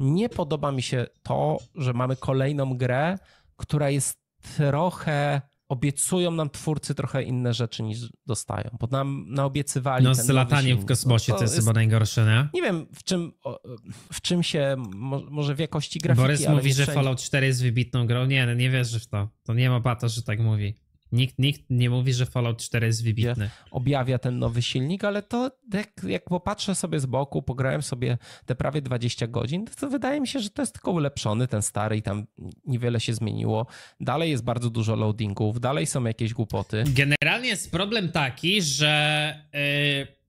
S3: nie podoba mi się to, że mamy kolejną grę, która jest trochę obiecują nam twórcy trochę inne rzeczy niż dostają, bo nam naobiecywali. No z lataniem w kosmosie no, to, to jest, chyba najgorsze, nie? Nie wiem, w czym, w czym się, może w jakości grafiki, Borys mówi, że wszędzie... Fallout
S1: 4 jest wybitną grą. Nie, no, nie wierzę w to. To nie ma pato,
S3: że tak mówi. Nikt, nikt nie mówi, że Fallout 4 jest wybitny. Objawia ten nowy silnik, ale to jak, jak popatrzę sobie z boku, pograłem sobie te prawie 20 godzin, to, to wydaje mi się, że to jest tylko ulepszony ten stary i tam niewiele się zmieniło. Dalej jest bardzo dużo loadingów, dalej są jakieś głupoty.
S1: Generalnie jest problem taki, że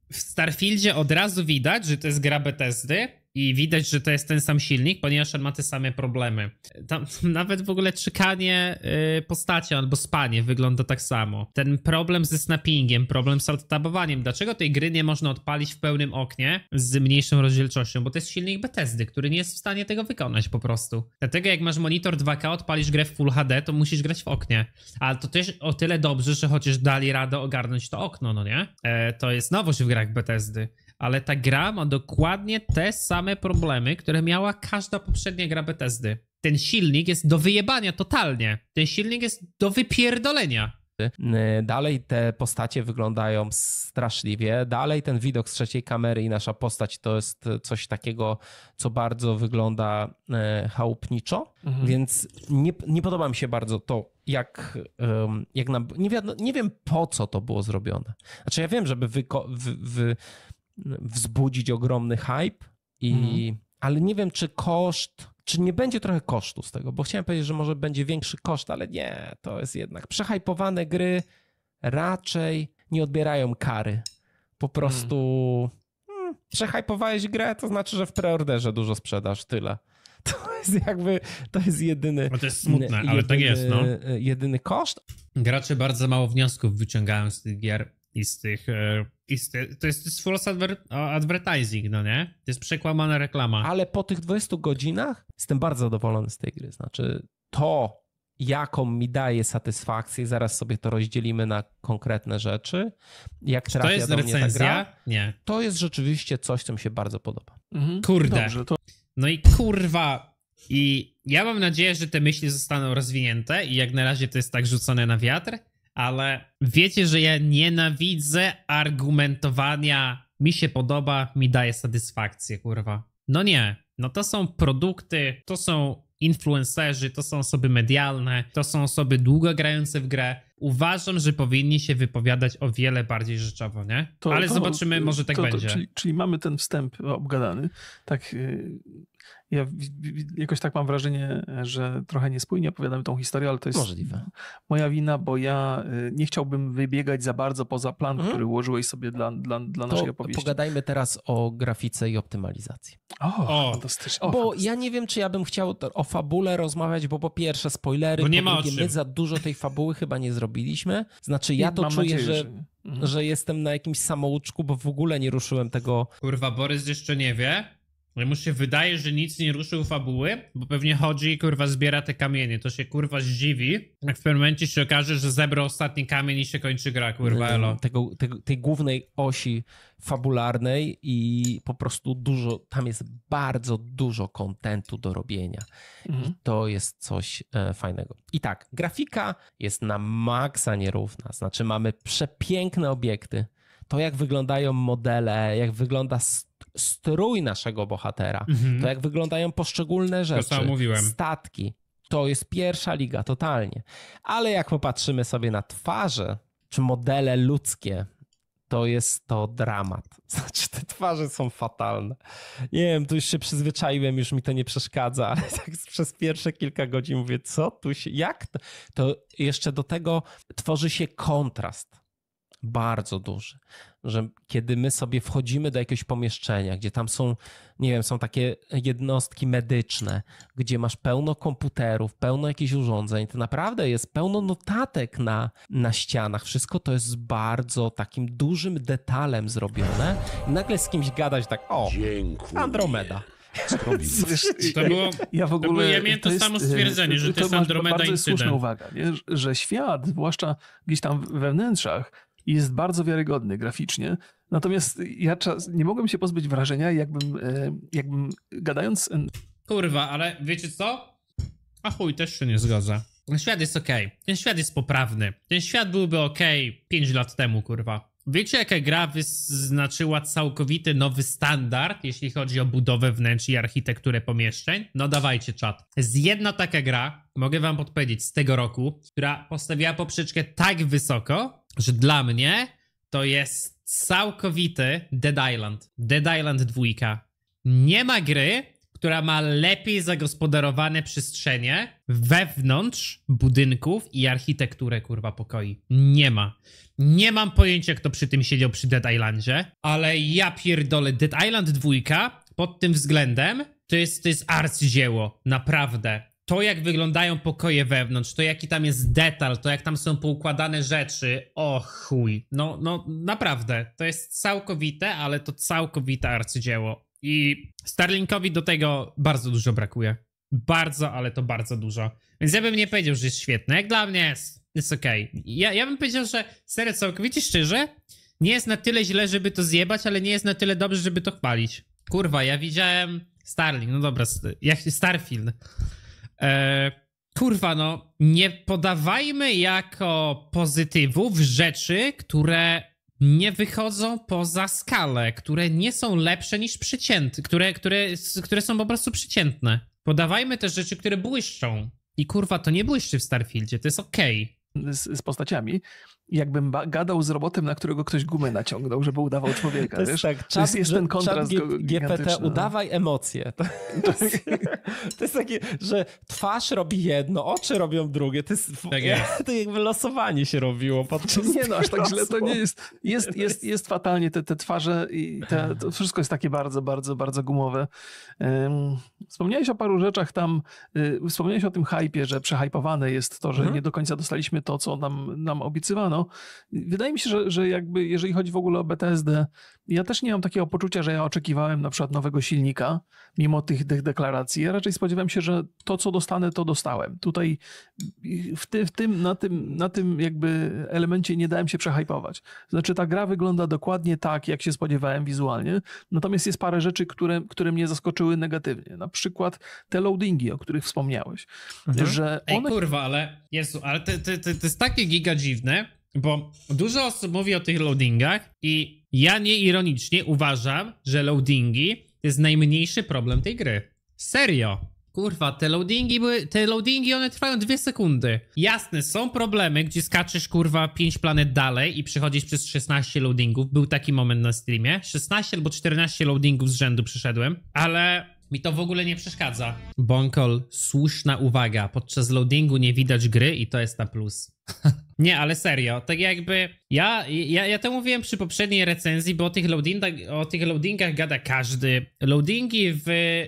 S1: y, w Starfieldzie od razu widać, że to jest gra Bethesdy, i widać, że to jest ten sam silnik, ponieważ on ma te same problemy. Tam nawet w ogóle czekanie yy, postaci albo spanie wygląda tak samo. Ten problem ze snappingiem, problem z alt-tabowaniem. Dlaczego tej gry nie można odpalić w pełnym oknie z mniejszą rozdzielczością? Bo to jest silnik Bethesdy, który nie jest w stanie tego wykonać po prostu. Dlatego jak masz monitor 2K, odpalisz grę w Full HD, to musisz grać w oknie. Ale to też o tyle dobrze, że chociaż dali radę ogarnąć to okno, no nie? E, to jest nowość w grach Bethesdy ale ta gra ma dokładnie te same problemy, które miała każda poprzednia gra Bethesdy. Ten silnik jest do wyjebania totalnie. Ten silnik jest do wypierdolenia.
S3: Yy, dalej te postacie wyglądają straszliwie. Dalej ten widok z trzeciej kamery i nasza postać to jest coś takiego, co bardzo wygląda yy, chałupniczo. Mhm. Więc nie, nie podoba mi się bardzo to, jak, jak nam. Nie, wiadomo, nie wiem po co to było zrobione. Znaczy, ja wiem, żeby wyko, wy, wy, wzbudzić ogromny hype, i, mhm. ale nie wiem, czy koszt, czy nie będzie trochę kosztu z tego, bo chciałem powiedzieć, że może będzie większy koszt, ale nie, to jest jednak. Przehajpowane gry raczej nie odbierają kary. Po prostu hmm, przehajpowałeś grę, to znaczy, że w preorderze dużo sprzedasz, tyle. To jest jakby, to jest jedyny... No to jest smutne, jedyny, ale tak jest, no. Jedyny koszt.
S1: Gracze bardzo mało wniosków wyciągają z tych gier i z tych e,
S3: to jest false adver advertising, no nie? To jest przekłamana reklama. Ale po tych 20 godzinach jestem bardzo zadowolony z tej gry. Znaczy to, jaką mi daje satysfakcję, zaraz sobie to rozdzielimy na konkretne rzeczy. Jak trafia to jest do recenzja? mnie ta gra, Nie. To jest rzeczywiście coś, co mi się bardzo podoba. Mhm. Kurde. Dobrze, to... No i
S1: kurwa, i ja mam nadzieję, że te myśli zostaną rozwinięte i jak na razie to jest tak rzucone na wiatr, ale wiecie, że ja nienawidzę argumentowania. Mi się podoba, mi daje satysfakcję, kurwa. No nie, no to są produkty, to są influencerzy, to są osoby medialne, to są osoby długo grające w grę. Uważam, że powinni się wypowiadać o wiele bardziej rzeczowo, nie? To, Ale to, zobaczymy, może tak to, będzie. Czyli,
S2: czyli, mamy ten wstęp obgadany. Tak, y, ja jakoś tak mam wrażenie, że trochę niespójnie opowiadam tą historię, ale to jest Możliwe. moja wina, bo ja y, nie chciałbym wybiegać za bardzo poza plan, mhm. który ułożyłeś sobie dla, dla, dla to naszej opowieści. Pogadajmy teraz o grafice i optymalizacji. O, o. fantastycznie. Bo fantastycznie.
S3: ja nie wiem, czy ja bym chciał o fabule rozmawiać, bo po pierwsze spoilery, bo nie po ma my za dużo tej fabuły chyba nie zrobiliśmy. Znaczy ja to mam czuję, nadzieję, że... że... Mhm. że jestem na jakimś samouczku, bo w ogóle nie ruszyłem tego.
S1: Kurwa, Borys jeszcze nie wie. No mu się wydaje, że nic nie ruszył fabuły, bo pewnie chodzi i kurwa zbiera te kamienie. To się kurwa zdziwi, jak w pewnym momencie się okaże, że zebrał ostatni kamień i się kończy gra,
S3: kurwa elo. Tego, tego, tej głównej osi fabularnej i po prostu dużo, tam jest bardzo dużo kontentu do robienia. Mhm. I to jest coś e, fajnego. I tak, grafika jest na maksa nierówna. Znaczy mamy przepiękne obiekty. To jak wyglądają modele, jak wygląda strój naszego bohatera, mhm. to jak wyglądają poszczególne rzeczy, to statki. To jest pierwsza liga, totalnie. Ale jak popatrzymy sobie na twarze czy modele ludzkie, to jest to dramat. Znaczy, te twarze są fatalne. Nie wiem, tu już się przyzwyczaiłem, już mi to nie przeszkadza, ale tak przez pierwsze kilka godzin mówię, co tu się, jak to? to jeszcze do tego tworzy się kontrast bardzo duży że kiedy my sobie wchodzimy do jakiegoś pomieszczenia, gdzie tam są, nie wiem, są takie jednostki medyczne, gdzie masz pełno komputerów, pełno jakichś urządzeń, to naprawdę jest pełno notatek na, na ścianach. Wszystko to jest bardzo takim dużym detalem zrobione. I nagle z kimś gadać tak, o, Dziękuję. Andromeda. Słysz, to było, ja w ogóle. To było, ja miałem to, to samo y, stwierdzenie, że to, to jest Andromeda bardzo incydent. słuszna uwaga, nie?
S2: że świat, zwłaszcza gdzieś tam we wnętrzach, i jest bardzo wiarygodny graficznie. Natomiast ja czas, nie mogłem się pozbyć wrażenia, jakbym, e, jakbym gadając.
S1: Kurwa, ale wiecie co? A chuj, też się nie zgadza. Ten świat jest okej. Okay. Ten świat jest poprawny. Ten świat byłby okej okay 5 lat temu, kurwa. Wiecie, jaka gra wyznaczyła całkowity nowy standard, jeśli chodzi o budowę wnętrz i architekturę pomieszczeń? No dawajcie czat. Z jedna taka gra, mogę wam podpowiedzieć, z tego roku, która postawiła poprzeczkę tak wysoko, że dla mnie to jest całkowity Dead Island. Dead Island 2. Nie ma gry, która ma lepiej zagospodarowane przestrzenie wewnątrz budynków i architekturę, kurwa, pokoi. Nie ma. Nie mam pojęcia, kto przy tym siedział przy Dead Islandzie, ale ja pierdolę Dead Island 2 pod tym względem to jest, to jest arcydzieło, naprawdę to, jak wyglądają pokoje wewnątrz, to jaki tam jest detal, to jak tam są poukładane rzeczy, o chuj. No, no naprawdę, to jest całkowite, ale to całkowite arcydzieło. I Starlinkowi do tego bardzo dużo brakuje. Bardzo, ale to bardzo dużo. Więc ja bym nie powiedział, że jest świetne. Jak dla mnie jest, jest okej. Okay. Ja, ja bym powiedział, że serio całkowicie szczerze, nie jest na tyle źle, żeby to zjebać, ale nie jest na tyle dobrze, żeby to chwalić. Kurwa, ja widziałem Starlink, no dobra, Starfield. E, kurwa, no, nie podawajmy jako pozytywów rzeczy, które nie wychodzą poza skalę, które nie są lepsze niż przeciętne, które, które, które są po prostu przeciętne. Podawajmy też rzeczy, które błyszczą. I kurwa, to nie błyszczy w Starfieldzie, to jest okej.
S2: Okay. Z, z, postaciami jakbym gadał z robotem, na którego ktoś gumę naciągnął, żeby udawał człowieka. To jest, wiesz? Tak, czas, to jest, ten kontrast GPT, no. no. udawaj emocje. To, jest,
S3: to jest takie, że twarz robi jedno, oczy robią drugie. To jest, tak jest. To jakby
S2: losowanie się robiło podczas Nie no, aż tak źle to nie jest. Jest, jest, jest fatalnie, te, te twarze i te, to wszystko jest takie bardzo, bardzo, bardzo gumowe. Wspomniałeś o paru rzeczach tam, y, wspomniałeś o tym hypie, że przehypowane jest to, że mhm. nie do końca dostaliśmy to, co nam, nam obiecywano wydaje mi się, że, że jakby jeżeli chodzi w ogóle o BTSD, ja też nie mam takiego poczucia, że ja oczekiwałem na przykład nowego silnika, mimo tych, tych deklaracji. Ja raczej spodziewałem się, że to, co dostanę, to dostałem. Tutaj w, ty, w tym, na tym, na tym jakby elemencie nie dałem się przehypować. Znaczy ta gra wygląda dokładnie tak, jak się spodziewałem wizualnie, natomiast jest parę rzeczy, które, które mnie zaskoczyły negatywnie. Na przykład te loadingi, o których wspomniałeś. Mhm. Że
S1: one... Ej, kurwa, ale Jezu, ale to, to, to, to jest takie giga dziwne, bo dużo osób mówi o tych loadingach i ja nieironicznie uważam, że loadingi to jest najmniejszy problem tej gry. Serio. Kurwa, te loadingi były, te loadingi one trwają dwie sekundy. Jasne, są problemy, gdzie skaczesz kurwa 5 planet dalej i przechodzisz przez 16 loadingów. Był taki moment na streamie. 16 albo 14 loadingów z rzędu przeszedłem, ale mi to w ogóle nie przeszkadza. Bonkol, słuszna uwaga. Podczas loadingu nie widać gry i to jest na plus. Nie, ale serio, tak jakby ja, ja, ja to mówiłem przy poprzedniej recenzji, bo o tych, loadingach, o tych loadingach gada każdy. Loadingi w...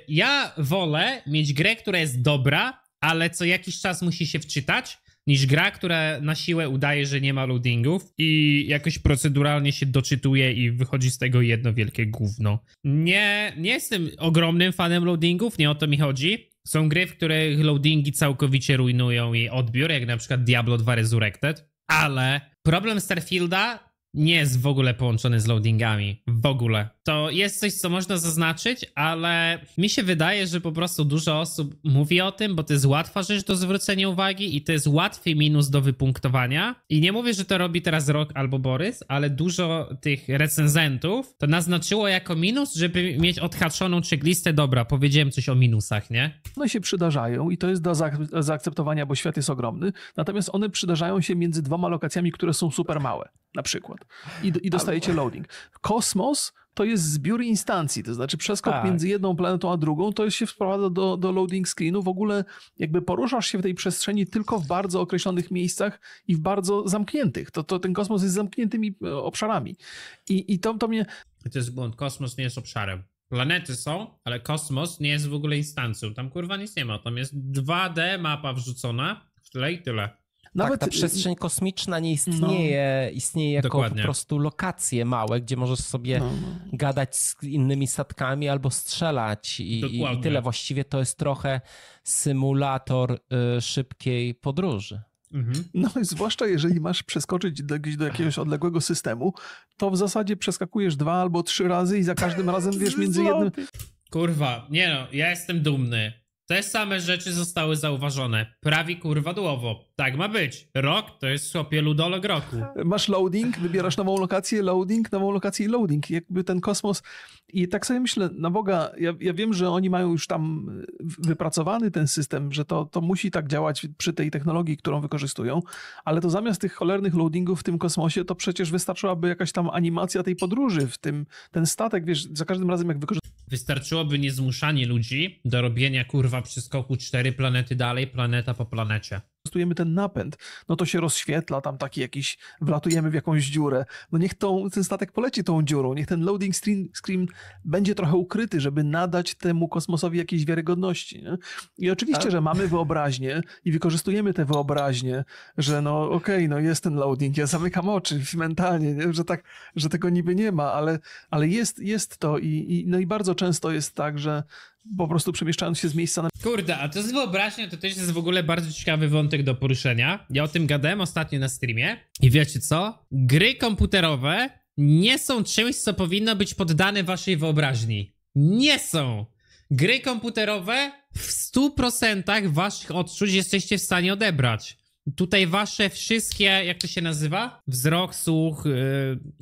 S1: Ja wolę mieć grę, która jest dobra, ale co jakiś czas musi się wczytać, niż gra, która na siłę udaje, że nie ma loadingów i jakoś proceduralnie się doczytuje i wychodzi z tego jedno wielkie gówno. Nie, nie jestem ogromnym fanem loadingów, nie o to mi chodzi, są gry, w których loadingi całkowicie rujnują jej odbiór, jak na przykład Diablo 2 Resurrected, ale problem Starfielda nie jest w ogóle połączony z loadingami. W ogóle. To jest coś, co można zaznaczyć, ale mi się wydaje, że po prostu dużo osób mówi o tym, bo to jest łatwa rzecz do zwrócenia uwagi i to jest łatwy minus do wypunktowania. I nie mówię, że to robi teraz Rok albo Borys, ale dużo tych recenzentów to naznaczyło jako minus, żeby mieć odhaczoną checklistę. Dobra, powiedziałem coś o minusach, nie?
S2: One się przydarzają i to jest do zaakceptowania, bo świat jest ogromny. Natomiast one przydarzają się między dwoma lokacjami, które są super małe na przykład. I, i dostajecie Albo... loading. Kosmos to jest zbiór instancji, to znaczy przeskok tak. między jedną planetą a drugą, to się wprowadza do, do loading screenu. W ogóle jakby poruszasz się w tej przestrzeni tylko w bardzo określonych miejscach i w bardzo zamkniętych. To, to ten kosmos jest zamkniętymi e, obszarami. I, i to, to mnie...
S1: To jest błąd. Kosmos nie jest obszarem. Planety są, ale kosmos nie jest w ogóle instancją. Tam kurwa nic nie ma. Tam jest 2D mapa wrzucona w tyle i tyle.
S2: Tak, Nawet... Tak, ta przestrzeń
S3: kosmiczna nie istnieje, no, istnieje jako dokładnie. po prostu lokacje małe, gdzie możesz sobie no. gadać z innymi statkami albo strzelać i, i, tyle. Właściwie to jest trochę symulator y, szybkiej podróży.
S2: Mhm. No i zwłaszcza jeżeli masz przeskoczyć do, do jakiegoś odległego systemu, to w zasadzie przeskakujesz dwa albo trzy razy i za każdym razem wiesz między jednym... Kurwa,
S1: nie no, ja jestem dumny te same rzeczy zostały zauważone. Prawi kurwa duowo. Tak ma być. Rok to jest chłopie ludolog roku.
S2: Masz loading, wybierasz nową lokację, loading, nową lokację i loading. Jakby ten kosmos. I tak sobie myślę, na Boga, ja, ja wiem, że oni mają już tam wypracowany ten system, że to, to musi tak działać przy tej technologii, którą wykorzystują, ale to zamiast tych cholernych loadingów w tym kosmosie, to przecież wystarczyłaby jakaś tam animacja tej podróży w tym, ten statek, wiesz, za każdym razem jak wykorzystują
S1: Wystarczyłoby nie ludzi do robienia kurwa skoku cztery planety dalej, planeta po planecie
S2: wykorzystujemy ten napęd, no to się rozświetla tam taki jakiś, wlatujemy w jakąś dziurę. No niech tą, ten statek poleci tą dziurą, niech ten loading screen, screen będzie trochę ukryty, żeby nadać temu kosmosowi jakiejś wiarygodności. Nie? I oczywiście, tak. że mamy wyobraźnię i wykorzystujemy te wyobraźnie, że no okej, okay, no jest ten loading, ja zamykam oczy mentalnie, nie? że tak, że tego niby nie ma, ale, ale jest, jest to i, i, no i bardzo często jest tak, że po prostu przemieszczając się z miejsca na... Kurde, a
S1: to jest wyobraźnia, to też jest w ogóle bardzo ciekawy wątek do poruszenia. Ja o tym gadałem ostatnio na streamie i wiecie co? Gry komputerowe nie są czymś, co powinno być poddane waszej wyobraźni. Nie są! Gry komputerowe w 100% waszych odczuć jesteście w stanie odebrać tutaj wasze wszystkie, jak to się nazywa? Wzrok, słuch,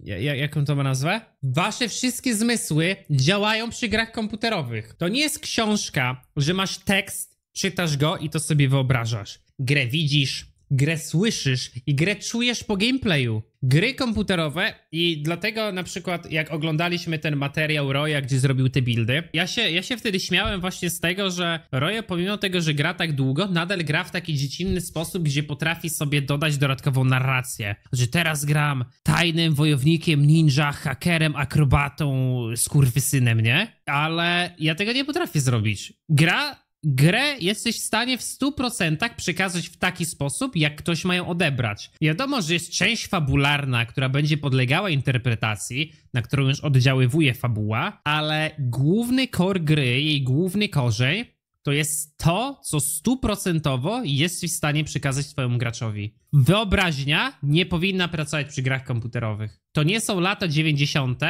S1: yy, jaką to ma nazwę? Wasze wszystkie zmysły działają przy grach komputerowych. To nie jest książka, że masz tekst, czytasz go i to sobie wyobrażasz. Grę widzisz, grę słyszysz i grę czujesz po gameplayu. Gry komputerowe i dlatego na przykład jak oglądaliśmy ten materiał Roya, gdzie zrobił te buildy, ja się, ja się wtedy śmiałem właśnie z tego, że Roya pomimo tego, że gra tak długo, nadal gra w taki dziecinny sposób, gdzie potrafi sobie dodać dodatkową narrację. Że teraz gram tajnym wojownikiem, ninja, hakerem, akrobatą, skurwysynem, nie? Ale ja tego nie potrafię zrobić. Gra grę jesteś w stanie w 100% przekazać w taki sposób, jak ktoś ma ją odebrać. Wiadomo, że jest część fabularna, która będzie podlegała interpretacji, na którą już oddziaływuje fabuła, ale główny kor gry, jej główny korzeń, to jest to, co stuprocentowo jesteś w stanie przekazać swojemu graczowi. Wyobraźnia nie powinna pracować przy grach komputerowych. To nie są lata 90.,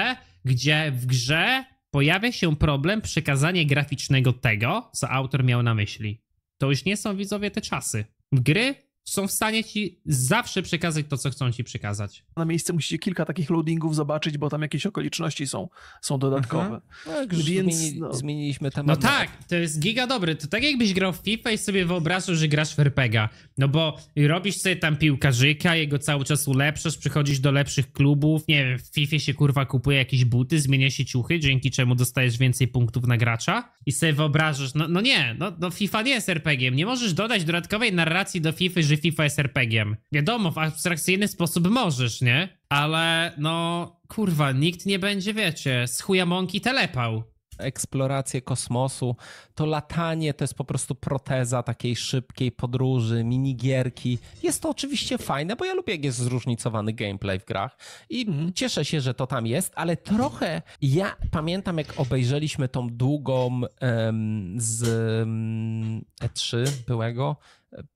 S1: gdzie w grze pojawia się problem przekazania graficznego tego, co autor miał na myśli. To już nie są widzowie te czasy. Gry są w stanie ci zawsze przekazać to, co chcą ci przekazać.
S2: Na miejsce musicie kilka takich loadingów zobaczyć, bo tam jakieś okoliczności są, są dodatkowe. tak, Więc zmieni, no. zmieniliśmy temat. No tak,
S1: to jest giga dobry. To tak jakbyś grał w FIFA i sobie wyobrażasz, że grasz w RPGa. No bo robisz sobie tam piłkarzyka, jego cały czas ulepszasz, przychodzisz do lepszych klubów, nie wiem, w FIFA się kurwa kupuje jakieś buty, zmienia się ciuchy, dzięki czemu dostajesz więcej punktów na gracza i sobie wyobrażasz, no, no nie, no, no FIFA nie jest RPGiem, nie możesz dodać dodatkowej narracji do FIFA, że że FIFA jest RPG-iem. Wiadomo, w abstrakcyjny sposób możesz, nie? Ale no, kurwa, nikt nie będzie,
S3: wiecie, z chuja mąki telepał Eksploracje kosmosu, to latanie to jest po prostu proteza takiej szybkiej podróży, minigierki. Jest to oczywiście fajne, bo ja lubię, jak jest zróżnicowany gameplay w grach i mhm. cieszę się, że to tam jest, ale trochę ja pamiętam, jak obejrzeliśmy tą długą z E3 e byłego,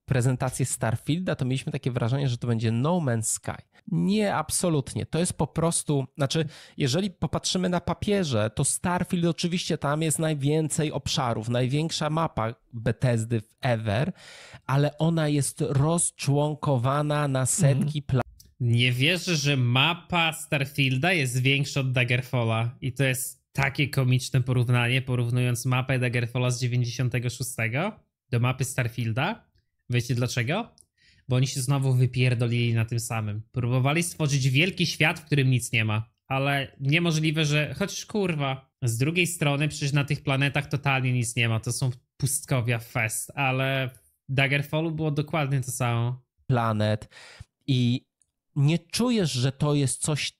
S3: prezentację Starfielda, to mieliśmy takie wrażenie, że to będzie No Man's Sky. Nie, absolutnie. To jest po prostu, znaczy, jeżeli popatrzymy na papierze, to Starfield oczywiście tam jest najwięcej obszarów, największa mapa Bethesdy ever, ale ona jest rozczłonkowana na setki mm. Nie wierzę, że mapa Starfielda jest większa od Daggerfalla
S1: i to jest takie komiczne porównanie, porównując mapę Daggerfalla z 96 do mapy Starfielda. Wiecie dlaczego? Bo oni się znowu wypierdolili na tym samym. Próbowali stworzyć wielki świat, w którym nic nie ma. Ale niemożliwe, że. Chociaż kurwa. Z drugiej strony, przecież na tych planetach totalnie nic nie ma. To są pustkowia fest. Ale w Daggerfallu było dokładnie to samo. Planet.
S3: I nie czujesz, że to jest coś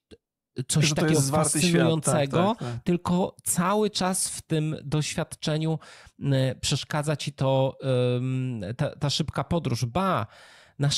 S3: coś takiego fascynującego, tak, tak, tak. tylko cały czas w tym doświadczeniu e, przeszkadza ci to ta, ta szybka podróż. Ba, no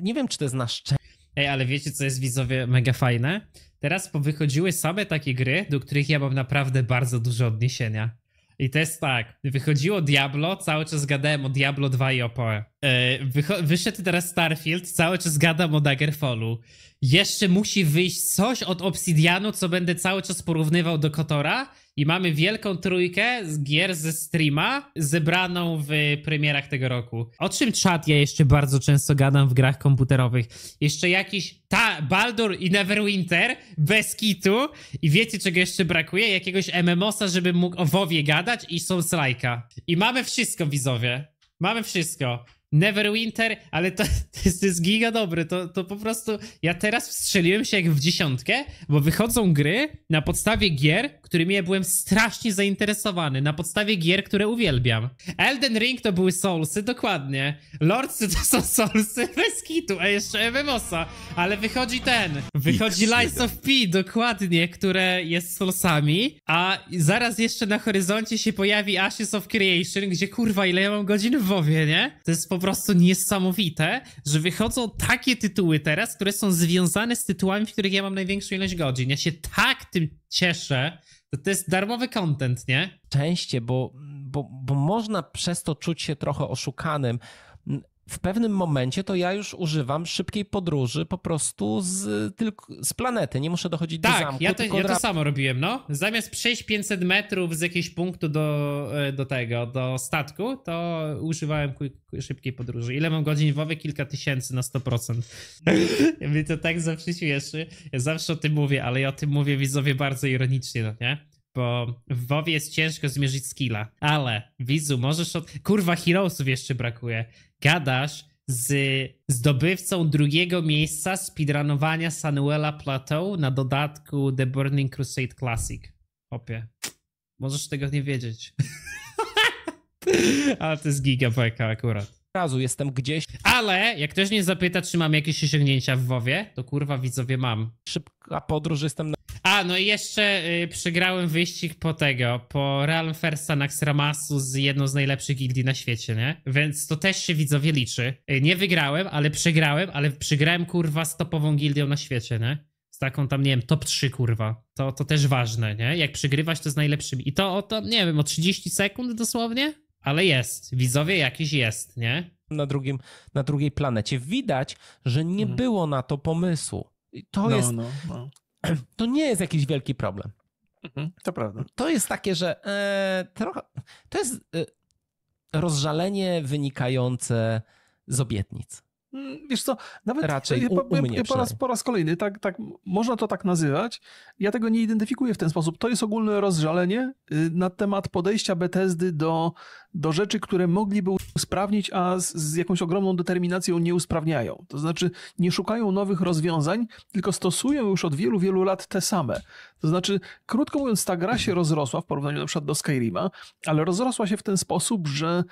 S3: nie wiem, czy to jest na szczęście. Ej, ale wiecie, co jest widzowie mega fajne? Teraz wychodziły same takie gry,
S1: do których ja mam naprawdę bardzo dużo odniesienia. I to jest tak, wychodziło Diablo, cały czas gadałem o Diablo 2 i o Poe. E, wyszedł teraz Starfield, cały czas gadam o Daggerfallu. Jeszcze musi wyjść coś od Obsidianu, co będę cały czas porównywał do Kotora. I mamy wielką trójkę z gier ze streama, zebraną w premierach tego roku. O czym czat ja jeszcze bardzo często gadam w grach komputerowych. Jeszcze jakiś ta Baldur i Neverwinter bez kitu. I wiecie czego jeszcze brakuje? Jakiegoś MMOsa, żeby mógł o WoWie gadać i są slajka. I mamy wszystko widzowie. Mamy wszystko. Neverwinter, ale to, to, jest, to jest giga dobry, to, to po prostu ja teraz wstrzeliłem się jak w dziesiątkę, bo wychodzą gry na podstawie gier, którymi ja byłem strasznie zainteresowany, na podstawie gier, które uwielbiam. Elden Ring to były Soulsy, dokładnie. Lordsy to są Soulsy bez kitu, a jeszcze MMOSa, ale wychodzi ten, wychodzi Lies of P, dokładnie, które jest Soulsami, a zaraz jeszcze na horyzoncie się pojawi Ashes of Creation, gdzie kurwa ile ja mam godzin w WoWie, nie? To jest po prostu niesamowite, że wychodzą takie tytuły teraz, które są związane z tytułami, w których ja mam największą ilość godzin. Ja się tak tym cieszę.
S3: To, to jest darmowy content, nie? Częście, bo, bo, bo można przez to czuć się trochę oszukanym w pewnym momencie to ja już używam szybkiej podróży po prostu z, tylko, z planety. Nie muszę dochodzić tak, do zamku. Ja to, ja to samo robiłem,
S1: no. Zamiast przejść 500 metrów z jakiegoś punktu do, e, do tego, do statku, to używałem szybkiej podróży. Ile mam godzin wowy? Kilka tysięcy na 100%. Mnie to tak zawsze śmieszy. Ja zawsze o tym mówię, ale ja o tym mówię widzowie bardzo ironicznie, no nie? bo w WoWie jest ciężko zmierzyć skilla, ale widzu, możesz od... Kurwa, Heroesów jeszcze brakuje. Gadasz z zdobywcą drugiego miejsca speedrunowania Sanuela Plateau na dodatku The Burning Crusade Classic. Opie. Możesz tego nie wiedzieć. ale to jest gigabajka akurat. Razu jestem gdzieś. Ale jak ktoś mnie zapyta, czy mam jakieś osiągnięcia w WoWie, to kurwa widzowie mam. Szybka podróż, jestem na a, no i jeszcze y, przegrałem wyścig po tego, po Realm Fersa Ramasu z jedną z najlepszych gildii na świecie, nie? Więc to też się widzowie liczy. Y, nie wygrałem, ale przegrałem, ale przegrałem kurwa z topową gildią na świecie, nie? Z taką tam, nie wiem, top 3 kurwa. To, to też ważne, nie? Jak przegrywasz to z najlepszymi. I to o to, nie wiem, o 30 sekund dosłownie? Ale jest.
S3: Widzowie jakiś jest, nie? Na, drugim, na drugiej planecie. Widać, że nie mhm. było na to pomysłu. I to no, jest. No, no. to nie jest jakiś wielki problem. Mhm, to prawda. To jest takie, że e, trochę. To jest e, rozżalenie wynikające z obietnic.
S2: Mm, wiesz co, nawet raczej y, po, u, u y, mnie po, raz, po raz kolejny, tak, tak, można to tak nazywać. Ja tego nie identyfikuję w ten sposób. To jest ogólne rozżalenie y, na temat podejścia Bethesdy do, do rzeczy, które mogliby usprawnić, a z, z jakąś ogromną determinacją nie usprawniają. To znaczy nie szukają nowych rozwiązań, tylko stosują już od wielu, wielu lat te same. To znaczy, krótko mówiąc, ta gra się rozrosła w porównaniu na przykład do Skyrima, ale rozrosła się w ten sposób, że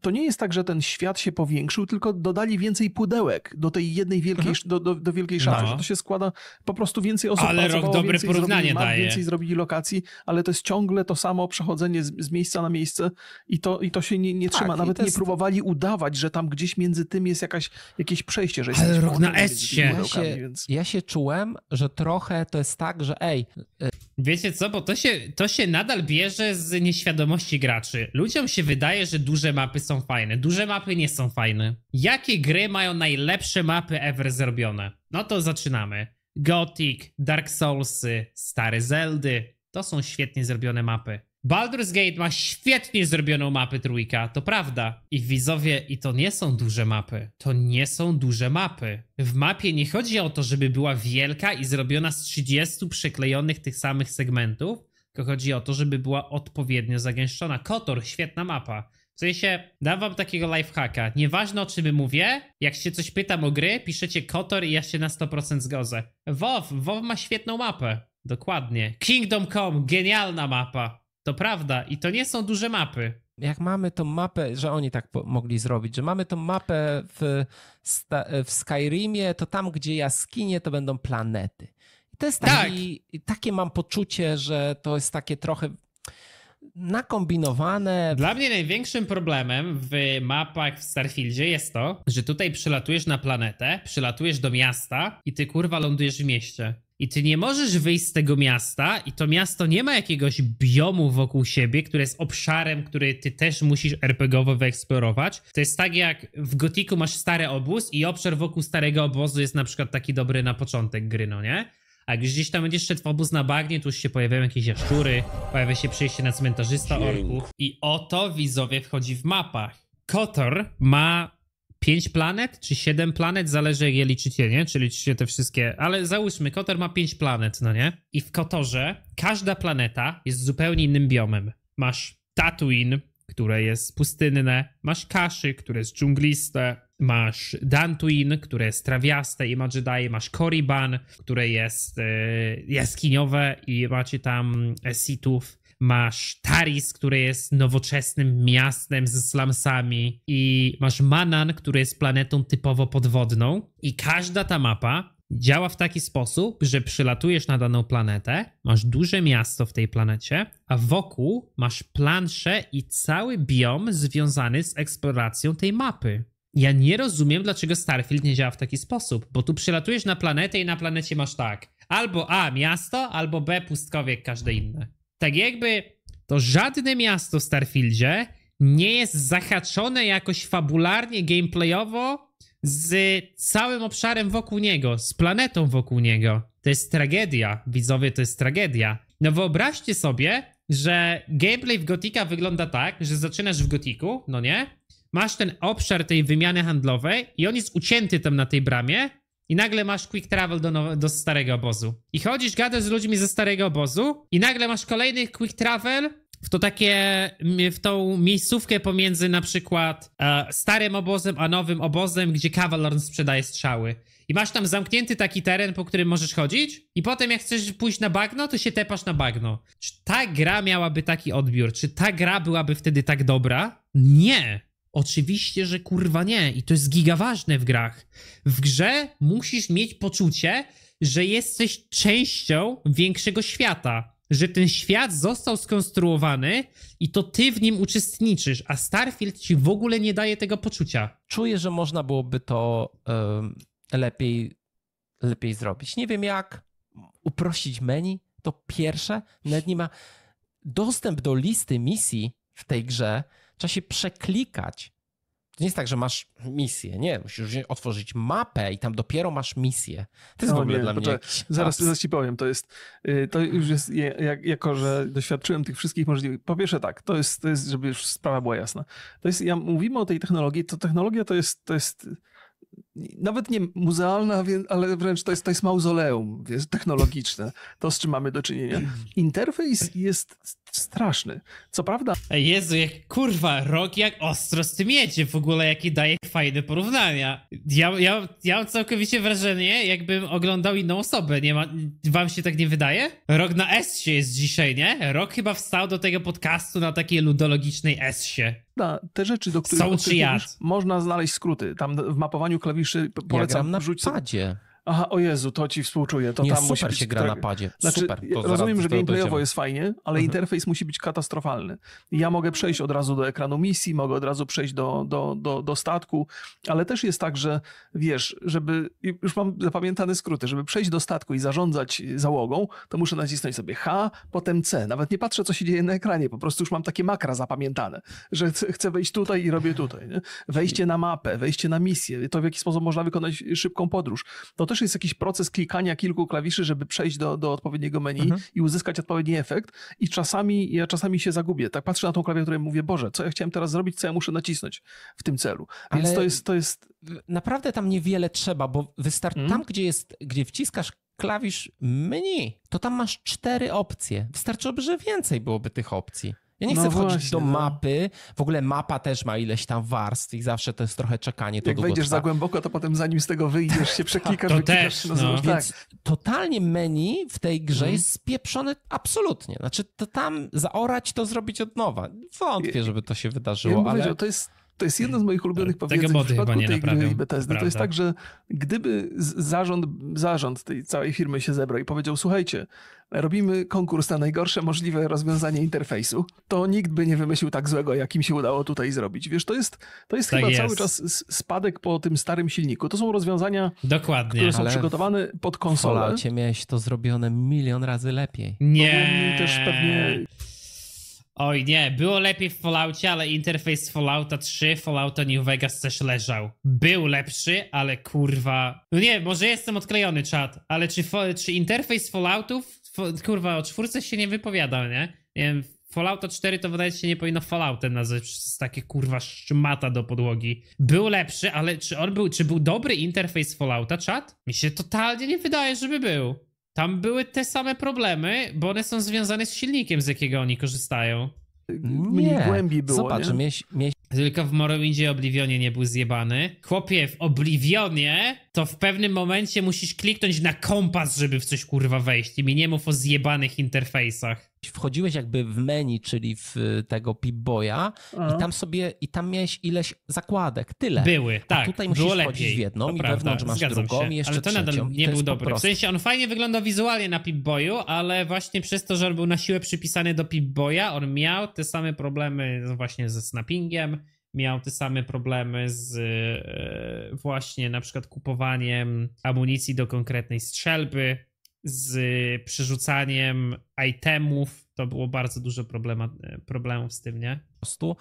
S2: to nie jest tak, że ten świat się powiększył, tylko dodali więcej pudełek do tej jednej wielkiej, mhm. do, do, do, wielkiej szafy, no. że to się składa, po prostu więcej osób ale rok dobre porównanie map, daje. więcej zrobili lokacji, ale to jest ciągle to samo przechodzenie z, z miejsca na miejsce i to, i to się nie, nie tak, trzyma. Nawet nie próbowali udawać, że tam gdzieś między tym jest jakaś, jakieś przejście, że jest rok na S się. Ja, się.
S3: ja się czułem, że trochę to jest tak, że ej... Y Wiecie
S1: co, bo to się, to się nadal bierze z nieświadomości graczy. Ludziom się wydaje, że duże mapy są fajne. Duże mapy nie są fajne. Jakie gry mają najlepsze mapy ever zrobione? No to zaczynamy. Gothic, Dark Soulsy, Stare Zeldy. To są świetnie zrobione mapy. Baldur's Gate ma świetnie zrobioną mapę trójka, to prawda. I widzowie, i to nie są duże mapy. To nie są duże mapy. W mapie nie chodzi o to, żeby była wielka i zrobiona z 30 przyklejonych tych samych segmentów, tylko chodzi o to, żeby była odpowiednio zagęszczona. Kotor, świetna mapa. W sensie, dam wam takiego lifehacka. Nieważne o czym mówię, jak się coś pytam o gry, piszecie Kotor i ja się na 100% zgodzę. WoW, WoW ma świetną mapę. Dokładnie. Kingdom Come, genialna mapa. To prawda i to nie są duże mapy.
S3: Jak mamy tą mapę, że oni tak mogli zrobić, że mamy tą mapę w, w Skyrimie, to tam, gdzie jaskinie, to będą planety. I to jest taki, tak. takie mam poczucie, że to jest takie trochę nakombinowane. Dla mnie największym problemem
S1: w mapach w Starfieldzie jest to, że tutaj przylatujesz na planetę, przylatujesz do miasta i ty kurwa lądujesz w mieście i ty nie możesz wyjść z tego miasta i to miasto nie ma jakiegoś biomu wokół siebie, które jest obszarem, który ty też musisz RPGowo wyeksplorować. To jest tak jak w Gotiku masz stary obóz i obszar wokół starego obozu jest na przykład taki dobry na początek gry, no nie? A jak gdzieś tam będziesz szedł w obóz na bagnie, tu już się pojawiają jakieś jaszczury, pojawia się przejście na cmentarzysta orków i oto widzowie wchodzi w mapach. Kotor ma 5 planet czy 7 planet, zależy jak je liczycie, nie? Czy liczycie te wszystkie, ale załóżmy, Kotor ma 5 planet, no nie? I w Kotorze każda planeta jest zupełnie innym biomem. Masz Tatooine, które jest pustynne, masz Kaszy, które jest dżungliste, masz Dantuin, które jest trawiaste i ma Jedi, masz Korriban, które jest e, jaskiniowe i macie tam e, Sithów masz Taris, które jest nowoczesnym miastem ze slamsami i masz Manan, który jest planetą typowo podwodną i każda ta mapa działa w taki sposób, że przylatujesz na daną planetę, masz duże miasto w tej planecie, a wokół masz planszę i cały biom związany z eksploracją tej mapy. Ja nie rozumiem, dlaczego Starfield nie działa w taki sposób, bo tu przylatujesz na planetę i na planecie masz tak. Albo A miasto, albo B pustkowiek, każde inne tak jakby to żadne miasto w Starfieldzie nie jest zahaczone jakoś fabularnie, gameplayowo z całym obszarem wokół niego, z planetą wokół niego. To jest tragedia, widzowie, to jest tragedia. No wyobraźcie sobie, że gameplay w Gotika wygląda tak, że zaczynasz w Gotiku, no nie? Masz ten obszar tej wymiany handlowej i on jest ucięty tam na tej bramie i nagle masz quick travel do, do starego obozu. I chodzisz, gadasz z ludźmi ze starego obozu i nagle masz kolejny quick travel w to takie, w tą miejscówkę pomiędzy na przykład e, starym obozem, a nowym obozem, gdzie Cavalorn sprzedaje strzały. I masz tam zamknięty taki teren, po którym możesz chodzić i potem jak chcesz pójść na bagno, to się tepasz na bagno. Czy ta gra miałaby taki odbiór? Czy ta gra byłaby wtedy tak dobra? Nie! Oczywiście, że kurwa nie. I to jest gigaważne w grach. W grze musisz mieć poczucie, że jesteś częścią większego świata. Że ten świat został skonstruowany i to ty w nim uczestniczysz, a Starfield ci w
S3: ogóle nie daje tego poczucia. Czuję, że można byłoby to lepiej, lepiej zrobić. Nie wiem jak uprościć menu. To pierwsze, nawet nie ma dostęp do listy misji w tej grze Trzeba się przeklikać. To nie jest tak, że masz misję. Nie, musisz otworzyć mapę i tam dopiero masz
S2: misję. To jest no, w ogóle nie, dla poczekaj, mnie. Zaraz, zaraz ci powiem, to jest. Y, to już jest, jak, jako że doświadczyłem tych wszystkich możliwych. Po pierwsze, tak, to jest, to jest, żeby już sprawa była jasna. To jest, ja mówimy o tej technologii, to technologia to jest, to jest nawet nie muzealna, ale wręcz to jest, to jest mauzoleum wiesz, technologiczne, to z czym mamy do czynienia. Interfejs jest straszny. Co prawda...
S1: Jezu, jak kurwa, rok jak ostro z tym jedzie w ogóle, jaki daje fajne porównania. Ja, ja, ja mam całkowicie wrażenie, jakbym oglądał inną osobę, nie ma, wam się tak nie wydaje? Rok na s się jest dzisiaj, nie? Rok chyba wstał do tego podcastu na takiej ludologicznej s się.
S2: Da, te rzeczy, do których Są czy można znaleźć skróty. Tam w mapowaniu klawiszy robisz, polecam, ja na rzuć padzie aha, o Jezu, to ci współczuję, to nie, tam super musi być... się gra na padzie, znaczy, super. rozumiem, że gameplayowo jest fajnie, ale mhm. interfejs musi być katastrofalny. Ja mogę przejść od razu do ekranu misji, mogę od razu przejść do, do, do, do statku, ale też jest tak, że wiesz, żeby, już mam zapamiętane skróty, żeby przejść do statku i zarządzać załogą, to muszę nacisnąć sobie H, potem C. Nawet nie patrzę, co się dzieje na ekranie, po prostu już mam takie makra zapamiętane, że chcę wejść tutaj i robię tutaj. Nie? Wejście na mapę, wejście na misję, to w jaki sposób można wykonać szybką podróż. No to też jest jakiś proces klikania kilku klawiszy, żeby przejść do, do odpowiedniego menu mhm. i uzyskać odpowiedni efekt. I czasami, ja czasami się zagubię. Tak patrzę na tą klawiaturę i mówię, Boże, co ja chciałem teraz zrobić, co ja muszę nacisnąć w tym celu. Więc Ale to jest, to jest. Naprawdę tam niewiele trzeba, bo wystarczy mhm.
S3: tam, gdzie jest, gdzie wciskasz klawisz menu, to tam masz cztery opcje. Wystarczyłoby, że więcej byłoby tych opcji. Ja nie no chcę no wchodzić właśnie, do mapy. W ogóle mapa też ma ileś tam warstw i zawsze to jest trochę czekanie. To Jak wejdziesz trwa. za
S2: głęboko, to potem zanim z tego wyjdziesz, się przeklikasz. to też, no, no. no. Więc tak.
S3: totalnie menu w tej grze mm. jest spieprzone absolutnie. Znaczy to tam zaorać, to zrobić od nowa. Wątpię, żeby to się wydarzyło, ja ale... to jest
S2: to jest jedno z moich ulubionych tak, powiedzeń w przypadku tej gry i Bethesdy. To jest tak, że gdyby zarząd, zarząd tej całej firmy się zebrał i powiedział, słuchajcie, robimy konkurs na najgorsze możliwe rozwiązanie interfejsu, to nikt by nie wymyślił tak złego, jakim się udało tutaj zrobić. Wiesz, to jest, to jest tak chyba jest. cały czas spadek po tym starym silniku. To są rozwiązania, Dokładnie. które są Ale przygotowane pod konsolę.
S3: W miałeś to zrobione milion razy lepiej. Nie. też pewnie
S1: Oj nie, było lepiej w Falloutie, ale interfejs Fallouta 3, Fallouta New Vegas też leżał. Był lepszy, ale kurwa... No nie, może jestem odklejony czat, ale czy, czy interfejs Falloutów... Kurwa, o czwórce się nie wypowiadał, nie? Nie wiem, Fallouta 4 to wydaje się nie powinno Falloutem nazwać, z takie kurwa szmata do podłogi. Był lepszy, ale czy on był, czy był dobry interfejs Fallouta, czat? Mi się totalnie nie wydaje, żeby był. Tam były te same problemy, bo one są związane z silnikiem, z jakiego oni korzystają. Mniej głębi było, Zobacz, nie? Mieś,
S3: mieś... Tylko w
S1: Morrowindzie Oblivionie nie był zjebany. Chłopie, w Oblivionie to w pewnym momencie musisz kliknąć na kompas, żeby w coś kurwa wejść i mi nie mów o zjebanych interfejsach
S3: wchodziłeś jakby w menu, czyli w y, tego Pip-Boya i mhm. tam sobie, i tam miałeś ileś zakładek, tyle. Były, A tak. tutaj musisz było lepiej. wchodzić w jedną prawdopodobnie i prawda, wewnątrz masz drugą się. i jeszcze Ale to nadal nie to był dobry. W sensie
S1: on fajnie wyglądał wizualnie na Pip-Boyu, ale właśnie przez to, że on był na siłę przypisany do Pip-Boya, on miał te same problemy właśnie ze snappingiem, miał te same problemy z yy, właśnie na przykład kupowaniem amunicji do konkretnej strzelby, z przerzucaniem itemów.
S3: To było bardzo dużo problema, problemów z tym, nie? Po prostu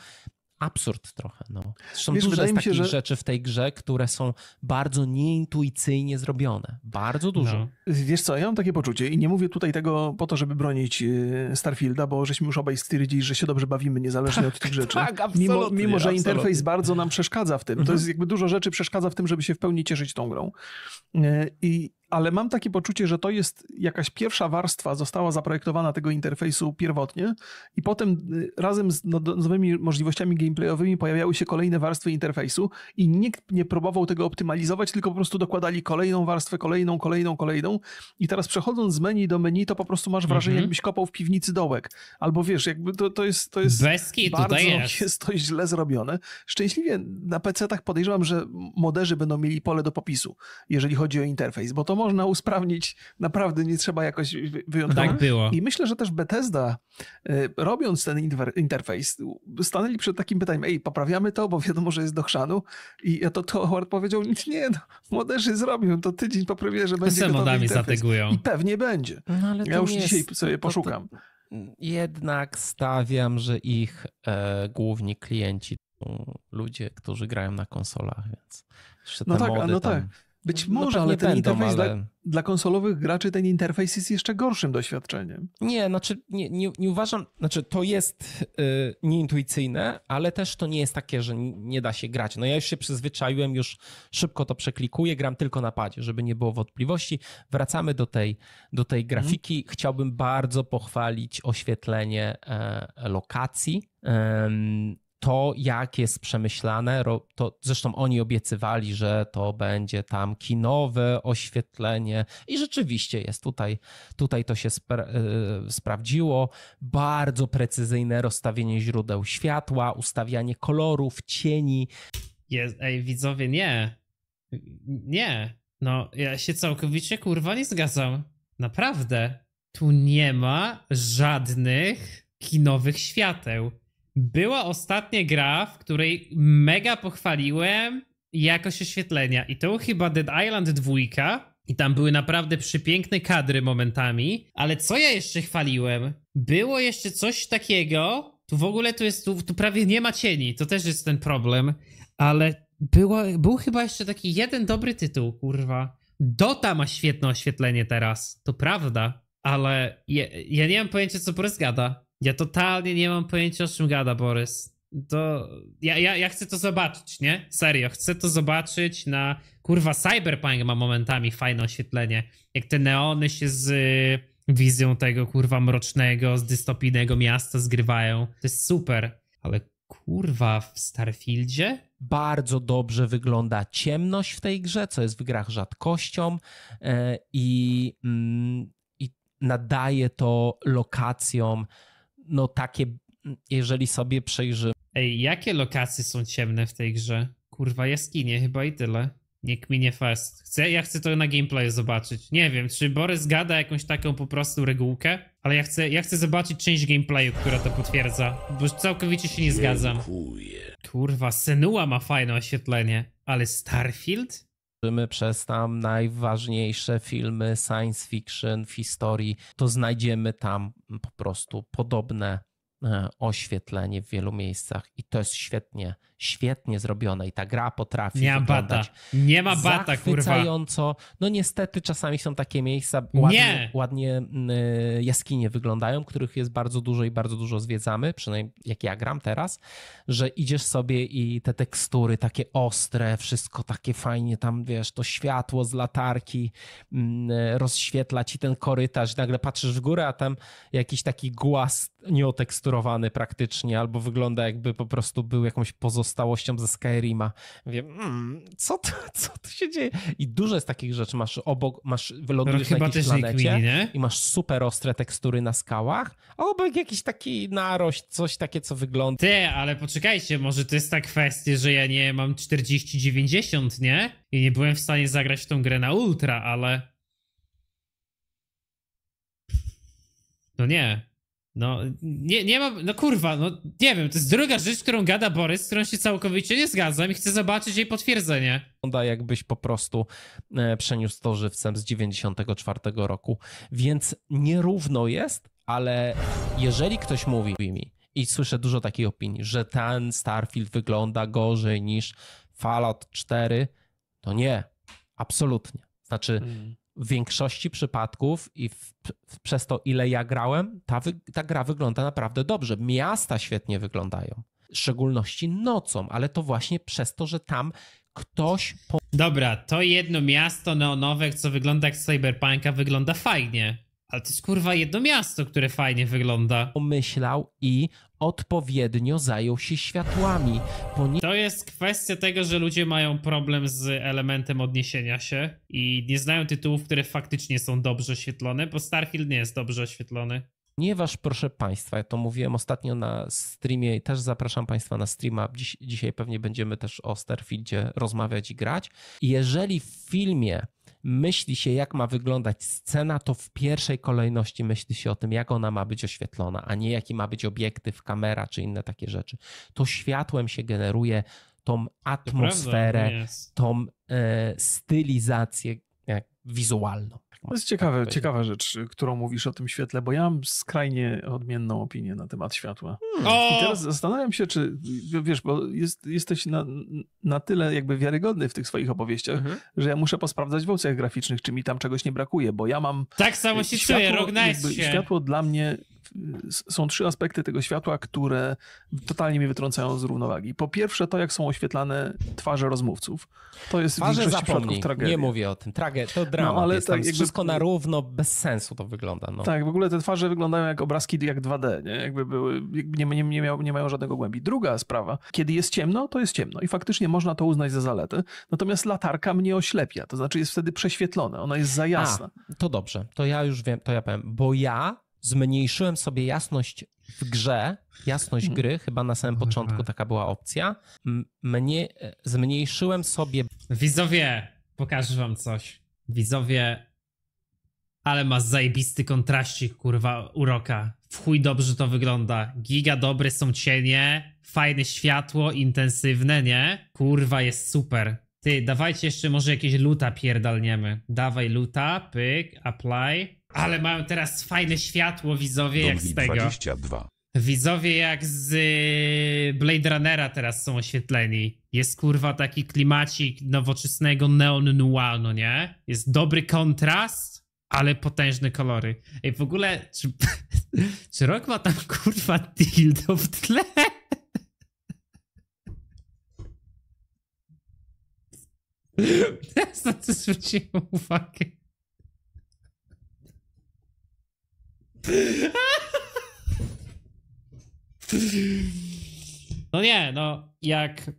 S3: absurd trochę. No. Zresztą Wiesz, dużo jest takich się, że... rzeczy w tej grze, które są bardzo nieintuicyjnie zrobione. Bardzo no. dużo. No.
S2: Wiesz co, ja mam takie poczucie i nie mówię tutaj tego po to, żeby bronić y, Starfielda, bo żeśmy już obaj stwierdzili, że się dobrze bawimy niezależnie tak, od tych rzeczy. Tak, absolutnie. Mimo, mimo że interfejs bardzo nam przeszkadza w tym. To mhm. jest jakby dużo rzeczy przeszkadza w tym, żeby się w pełni cieszyć tą grą. Y, I ale mam takie poczucie, że to jest jakaś pierwsza warstwa została zaprojektowana tego interfejsu pierwotnie i potem y, razem no, z nowymi możliwościami gameplayowymi pojawiały się kolejne warstwy interfejsu i nikt nie próbował tego optymalizować, tylko po prostu dokładali kolejną warstwę, kolejną, kolejną, kolejną i teraz przechodząc z menu do menu, to po prostu masz wrażenie, mhm. jakbyś kopał w piwnicy dołek, albo wiesz, jakby to, to jest, to jest Beski, bardzo jest. jest to źle zrobione. Szczęśliwie na PC-tach podejrzewam, że moderzy będą mieli pole do popisu, jeżeli chodzi o interfejs, bo to można usprawnić, naprawdę nie trzeba jakoś wyjątkowo. Tak było. I myślę, że też Bethesda, y, robiąc ten interfejs, stanęli przed takim pytaniem, ej, poprawiamy to, bo wiadomo, że jest do chrzanu. I ja to Howard powiedział, nie, no, zrobią, to tydzień po premierze będzie gotowy zategują. I pewnie będzie. No, ja już jest, dzisiaj sobie poszukam. To, to
S3: jednak stawiam, że ich e, główni klienci
S2: ludzie, którzy grają na konsolach, więc jeszcze no tak, no tam... tak. Być no może, no ale ten będą, interfejs ale... Dla, dla, konsolowych graczy ten interfejs jest jeszcze gorszym doświadczeniem.
S3: Nie, znaczy nie, nie, nie uważam,
S2: znaczy to jest yy, nieintuicyjne, ale też to nie jest takie, że
S3: nie da się grać. No ja już się przyzwyczaiłem, już szybko to przeklikuję, gram tylko na padzie, żeby nie było wątpliwości. Wracamy do tej, do tej mhm. grafiki. Chciałbym bardzo pochwalić oświetlenie e, lokacji to, jak jest przemyślane, to zresztą oni obiecywali, że to będzie tam kinowe oświetlenie i rzeczywiście jest tutaj, tutaj to się spra yy, sprawdziło. Bardzo precyzyjne rozstawienie źródeł światła, ustawianie kolorów, cieni. Jest, ej, widzowie, nie. Nie. No, ja się
S1: całkowicie kurwa nie zgadzam. Naprawdę. Tu nie ma żadnych kinowych świateł była ostatnia gra, w której mega pochwaliłem jakość oświetlenia i to był chyba Dead Island 2 i tam były naprawdę przepiękne kadry momentami, ale co ja jeszcze chwaliłem? Było jeszcze coś takiego, tu w ogóle tu jest, tu, tu prawie nie ma cieni, to też jest ten problem, ale było, był chyba jeszcze taki jeden dobry tytuł, kurwa. Dota ma świetne oświetlenie teraz, to prawda, ale je, ja nie mam pojęcia, co Borys gada. Ja totalnie nie mam pojęcia, o czym gada Borys. To ja, ja, ja chcę to zobaczyć, nie? Serio, chcę to zobaczyć na. Kurwa, Cyberpunk ma momentami fajne oświetlenie. Jak te neony się z y, wizją tego kurwa mrocznego, z dystopijnego miasta zgrywają. To jest super. Ale kurwa, w Starfieldzie?
S3: Bardzo dobrze wygląda ciemność w tej grze, co jest w grach rzadkością e, i, mm, i nadaje to lokacjom no takie, jeżeli sobie przejrzymy. Ej, jakie lokacje są ciemne
S1: w tej grze? Kurwa, jaskinie chyba i tyle. Nie kminie fast. Chcę, ja chcę to na gameplayu zobaczyć. Nie wiem, czy Borys gada jakąś taką po prostu regułkę, ale ja chcę, ja chcę zobaczyć część gameplayu, która to potwierdza, bo całkowicie się nie zgadzam. Kurwa, Senua ma fajne oświetlenie, ale Starfield?
S3: przechodzimy przez tam najważniejsze filmy science fiction w historii, to znajdziemy tam po prostu podobne e, oświetlenie w wielu miejscach i to jest świetnie świetnie zrobione i ta gra potrafi nie wyglądać bata. Nie ma bata, zachwycająco. Kurwa. No niestety czasami są takie miejsca, ładnie, ładnie mm, y, jaskinie wyglądają, których jest bardzo dużo i bardzo dużo zwiedzamy, przynajmniej jak ja gram teraz, że idziesz sobie i te tekstury takie ostre, wszystko takie fajnie tam, wiesz, to światło z latarki mm, y, rozświetla ci ten korytarz, nagle patrzysz w górę, a tam jakiś taki głaz nieoteksturowany praktycznie, albo wygląda jakby po prostu był jakąś pozostałą pozostałością ze Skyrima. Wiem, mm, co, to, co tu się dzieje? I dużo jest takich rzeczy. Masz obok, masz, wylądujesz no, na jakiejś planecie i masz super ostre tekstury na skałach, a obok jakiś taki narość, coś takie, co wygląda... Ty, ale poczekajcie, może to jest ta kwestia,
S1: że ja nie mam 40-90, nie? I nie byłem w stanie zagrać w tą grę na ultra, ale... No nie, no, nie, nie mam, no kurwa, no nie wiem, to jest druga rzecz, którą gada Borys, z którą się całkowicie nie
S3: zgadzam i chcę zobaczyć jej potwierdzenie. Wygląda jakbyś po prostu e, przeniósł to żywcem z 94 roku, więc nierówno jest, ale jeżeli ktoś mówi mi i słyszę dużo takich opinii, że ten Starfield wygląda gorzej niż Fallout 4, to nie, absolutnie. Znaczy, mm w większości przypadków i w, w, przez to, ile ja grałem, ta, wy, ta gra wygląda naprawdę dobrze. Miasta świetnie wyglądają, w szczególności nocą, ale to właśnie przez to, że tam ktoś. Po... Dobra, to jedno miasto neonowe, co
S1: wygląda jak Cyberpunka, wygląda fajnie. Ale to jest kurwa jedno miasto, które fajnie wygląda. Pomyślał i odpowiednio zajął się światłami. Poni to jest kwestia tego, że ludzie mają problem z elementem odniesienia się i nie znają tytułów, które faktycznie są dobrze oświetlone, bo Starfield nie jest dobrze oświetlony.
S3: Ponieważ, proszę Państwa, ja to mówiłem ostatnio na streamie i też zapraszam Państwa na streama. Dziś, dzisiaj pewnie będziemy też o Starfieldzie rozmawiać i grać. Jeżeli w filmie myśli się, jak ma wyglądać scena, to w pierwszej kolejności myśli się o tym, jak ona ma być oświetlona, a nie jaki ma być obiektyw, kamera czy inne takie rzeczy. To światłem się generuje
S2: tą atmosferę, prawda, no tą e, stylizację wizualną. No, to jest tak ciekawe, tak ciekawa rzecz, którą mówisz o tym świetle, bo ja mam skrajnie odmienną opinię na temat światła. Hmm. I teraz zastanawiam się, czy wiesz, bo jest, jesteś na, na tyle jakby wiarygodny w tych swoich opowieściach, mhm. że ja muszę posprawdzać w owcach graficznych, czy mi tam czegoś nie brakuje, bo ja mam. Tak samo y, się światło, czuję, Światło dla mnie są trzy aspekty tego światła, które totalnie mnie wytrącają z równowagi. Po pierwsze, to jak są oświetlane twarze rozmówców. To jest twarze w większości tragedia. Nie mówię o tym. Trage to no, dramat. No, ale jest tak, jakby... wszystko na
S3: równo, bez sensu to wygląda. No. Tak,
S2: w ogóle te twarze wyglądają jak obrazki jak 2D, nie? Jakby były, jakby nie, nie, nie, miał, nie mają żadnego głębi. Druga sprawa, kiedy jest ciemno, to jest ciemno i faktycznie można to uznać za zaletę. Natomiast latarka mnie oślepia, to znaczy jest wtedy prześwietlone, ona jest za jasna.
S3: A, to dobrze, to ja już wiem, to ja powiem, bo ja zmniejszyłem sobie jasność w grze, jasność mhm. gry, chyba na samym mhm. początku taka była opcja. Mnie, e, zmniejszyłem sobie. Widzowie, pokażę wam coś. Widzowie,
S1: ale ma zajebisty kontraścik, kurwa, uroka. W chuj dobrze to wygląda. Giga dobre są cienie, fajne światło, intensywne, nie? Kurwa, jest super. Ty, dawajcie jeszcze może jakieś luta pierdalniemy. Dawaj luta, pyk, apply. Ale mają teraz fajne światło, widzowie, jak z tego.
S3: 22.
S1: Widzowie jak z y, Blade Runnera teraz są oświetleni. Jest kurwa taki klimacik nowoczesnego neon noir, no nie? Jest dobry kontrast, ale potężne kolory. Ej, w ogóle, czy, czy Rok ma tam kurwa dildo w tle?
S3: Teraz na to zwróciłem uwagę.
S1: No nie, no jak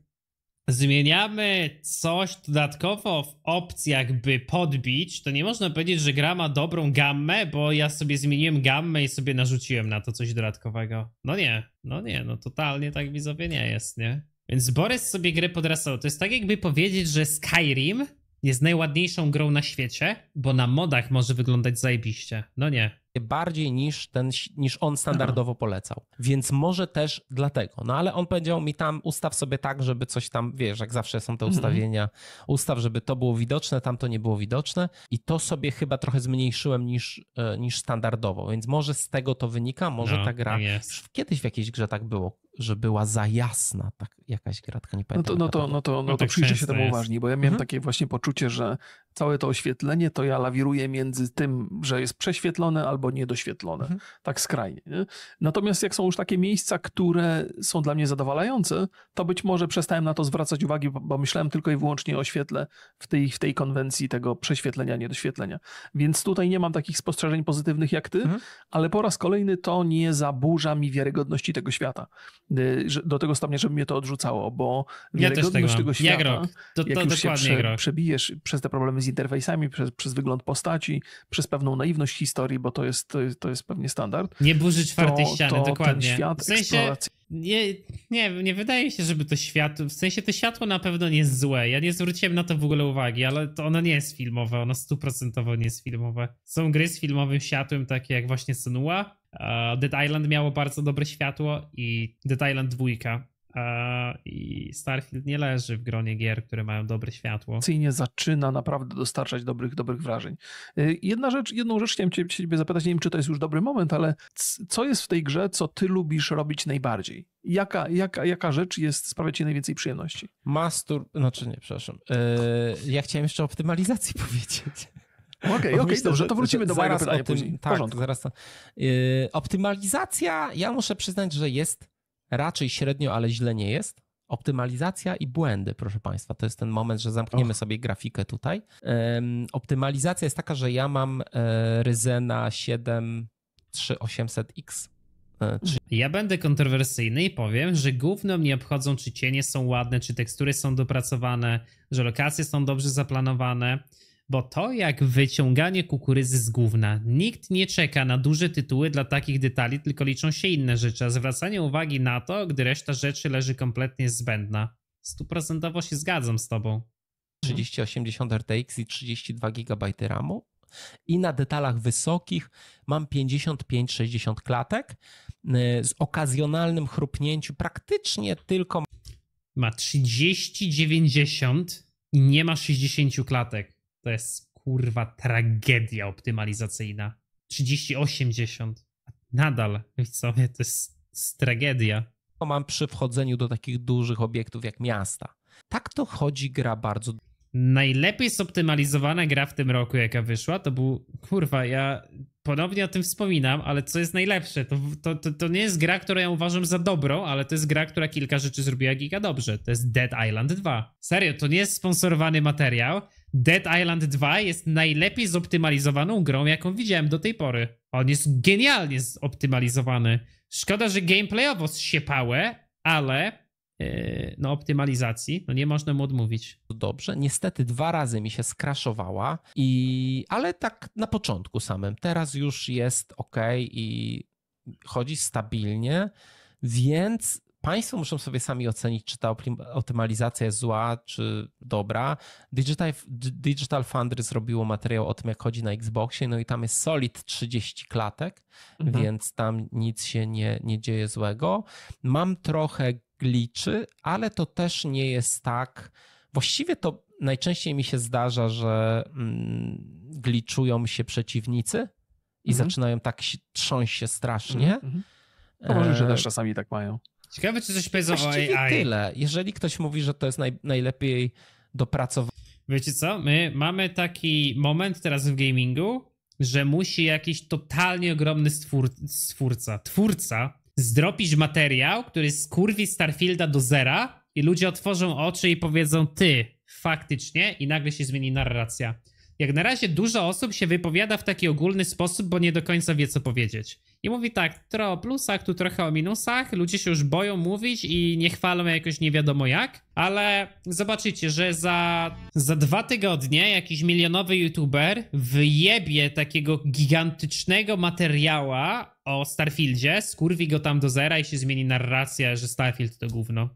S1: zmieniamy coś dodatkowo w opcjach, by podbić, to nie można powiedzieć, że gra ma dobrą gammę, bo ja sobie zmieniłem gammę i sobie narzuciłem na to coś dodatkowego. No nie, no nie, no totalnie tak widzowie nie jest, nie? Więc Borys sobie grę podrasował. To jest tak jakby powiedzieć, że Skyrim jest najładniejszą grą na świecie, bo
S3: na modach może wyglądać zajebiście. No nie, bardziej niż, ten, niż on standardowo polecał. Więc może też dlatego. No ale on powiedział mi tam ustaw sobie tak, żeby coś tam, wiesz, jak zawsze są te mhm. ustawienia, ustaw, żeby to było widoczne, tam to nie było widoczne i to sobie chyba trochę zmniejszyłem niż, e, niż standardowo, więc może z tego to wynika, może no, ta gra, tak kiedyś w jakiejś grze tak było, że była za jasna tak, jakaś gra, nie no pamiętam. No to, no to, no to, no to, no to tak, przyjrzę się temu jest. uważniej, bo
S2: ja miałem mhm. takie właśnie poczucie, że całe to oświetlenie, to ja lawiruję między tym, że jest prześwietlone albo niedoświetlone. Mhm. Tak skrajnie. Nie? Natomiast jak są już takie miejsca, które są dla mnie zadowalające, to być może przestałem na to zwracać uwagi, bo myślałem tylko i wyłącznie o świetle w tej, w tej konwencji tego prześwietlenia, niedoświetlenia. Więc tutaj nie mam takich spostrzeżeń pozytywnych jak ty, mhm. ale po raz kolejny to nie zaburza mi wiarygodności tego świata. Y, do tego stopnia, żeby mnie to odrzucało, bo wiarygodność ja też tego, tego świata, jak, rok. To, to jak już się prze, przebijesz przez te problemy z interfejsami, przez, przez wygląd postaci, przez pewną naiwność historii, bo to jest, to jest, to jest pewnie standard. Nie burzy czwartej to, ściany, to dokładnie. Ten świat w sensie,
S1: nie, nie, nie wydaje się, żeby to światło, w sensie to światło na pewno nie jest złe. Ja nie zwróciłem na to w ogóle uwagi, ale to ono nie jest filmowe, ono stuprocentowo nie jest filmowe. Są gry z filmowym światłem, takie jak właśnie Senua, e, Dead Island miało bardzo dobre światło i Dead Island 2. E, I Starfield nie
S2: leży w gronie gier, które mają dobre światło. nie zaczyna naprawdę dostarczać dobrych, dobrych wrażeń. E, jedna rzecz, jedną rzecz chciałem cię, ciebie zapytać, nie wiem czy to jest już dobry moment, ale co jest w tej grze, co ty lubisz robić najbardziej? Jaka, jaka, jaka rzecz jest, sprawia ci najwięcej przyjemności?
S3: Mastur... Znaczy nie, przepraszam. E, ja chciałem jeszcze o optymalizacji powiedzieć. Okej, okay, okej, okay, dobrze, to wrócimy do mojego o tym, później. Tak, zaraz. Yy, optymalizacja, ja muszę przyznać, że jest raczej średnio, ale źle nie jest. Optymalizacja i błędy, proszę Państwa, to jest ten moment, że zamkniemy Och. sobie grafikę tutaj. Um, optymalizacja jest taka, że ja mam e, Ryzena 7 3800X.
S1: E, czy... Ja będę kontrowersyjny i powiem, że gówno mnie obchodzą, czy cienie są ładne, czy tekstury są dopracowane, że lokacje są dobrze zaplanowane bo to jak wyciąganie kukurydzy z gówna. Nikt nie czeka na duże tytuły dla takich detali, tylko liczą się inne rzeczy, a zwracanie uwagi na to, gdy reszta rzeczy leży kompletnie zbędna. Stuprocentowo
S3: się zgadzam z tobą. 3080 RTX i 32 GB RAMu i na detalach wysokich mam 55-60 klatek y, z okazjonalnym chrupnięciu praktycznie tylko ma
S1: 30-90 i nie ma 60 klatek. To jest kurwa tragedia optymalizacyjna. 80 Nadal, widzowie, to jest, to jest tragedia. To mam przy wchodzeniu do takich dużych obiektów jak miasta. Tak to chodzi gra bardzo. Najlepiej zoptymalizowana gra w tym roku, jaka wyszła, to był, kurwa, ja ponownie o tym wspominam, ale co jest najlepsze, to, to, to, to, nie jest gra, którą ja uważam za dobrą, ale to jest gra, która kilka rzeczy zrobiła giga dobrze. To jest Dead Island 2. Serio, to nie jest sponsorowany materiał. Dead Island 2 jest najlepiej zoptymalizowaną grą, jaką widziałem do tej pory. On jest genialnie zoptymalizowany. Szkoda, że gameplayowo siepałe, ale E, no, optymalizacji,
S3: no nie można mu odmówić. Dobrze, niestety dwa razy mi się skraszowała, i, ale tak na początku samym. Teraz już jest ok i chodzi stabilnie, więc Państwo muszą sobie sami ocenić, czy ta optymalizacja jest zła, czy dobra. Digital, Digital Foundry zrobiło materiał o tym, jak chodzi na Xboxie, no i tam jest solid 30 klatek, mhm. więc tam nic się nie, nie dzieje złego. Mam trochę liczy, ale to też nie jest tak. Właściwie to najczęściej mi się zdarza, że mm, gliczują się przeciwnicy i mhm. zaczynają tak trząść się strasznie. Mhm. To może, że też
S2: czasami tak mają. Ciekawe, czy coś powiedzą o AI. tyle.
S3: Jeżeli ktoś mówi, że to jest
S1: naj, najlepiej dopracowane. Wiecie co? My mamy taki moment teraz w gamingu, że musi jakiś totalnie ogromny stwór, stwórca, twórca Zdropić materiał, który skurwi Starfielda do zera i ludzie otworzą oczy i powiedzą ty, faktycznie i nagle się zmieni narracja. Jak na razie dużo osób się wypowiada w taki ogólny sposób, bo nie do końca wie co powiedzieć. I mówi tak, trochę o plusach, tu trochę o minusach, ludzie się już boją mówić i nie chwalą jakoś nie wiadomo jak, ale zobaczycie, że za, za dwa tygodnie jakiś milionowy youtuber wyjebie takiego gigantycznego materiała o Starfieldzie, skurwi
S3: go tam do zera i się zmieni narracja, że Starfield to gówno.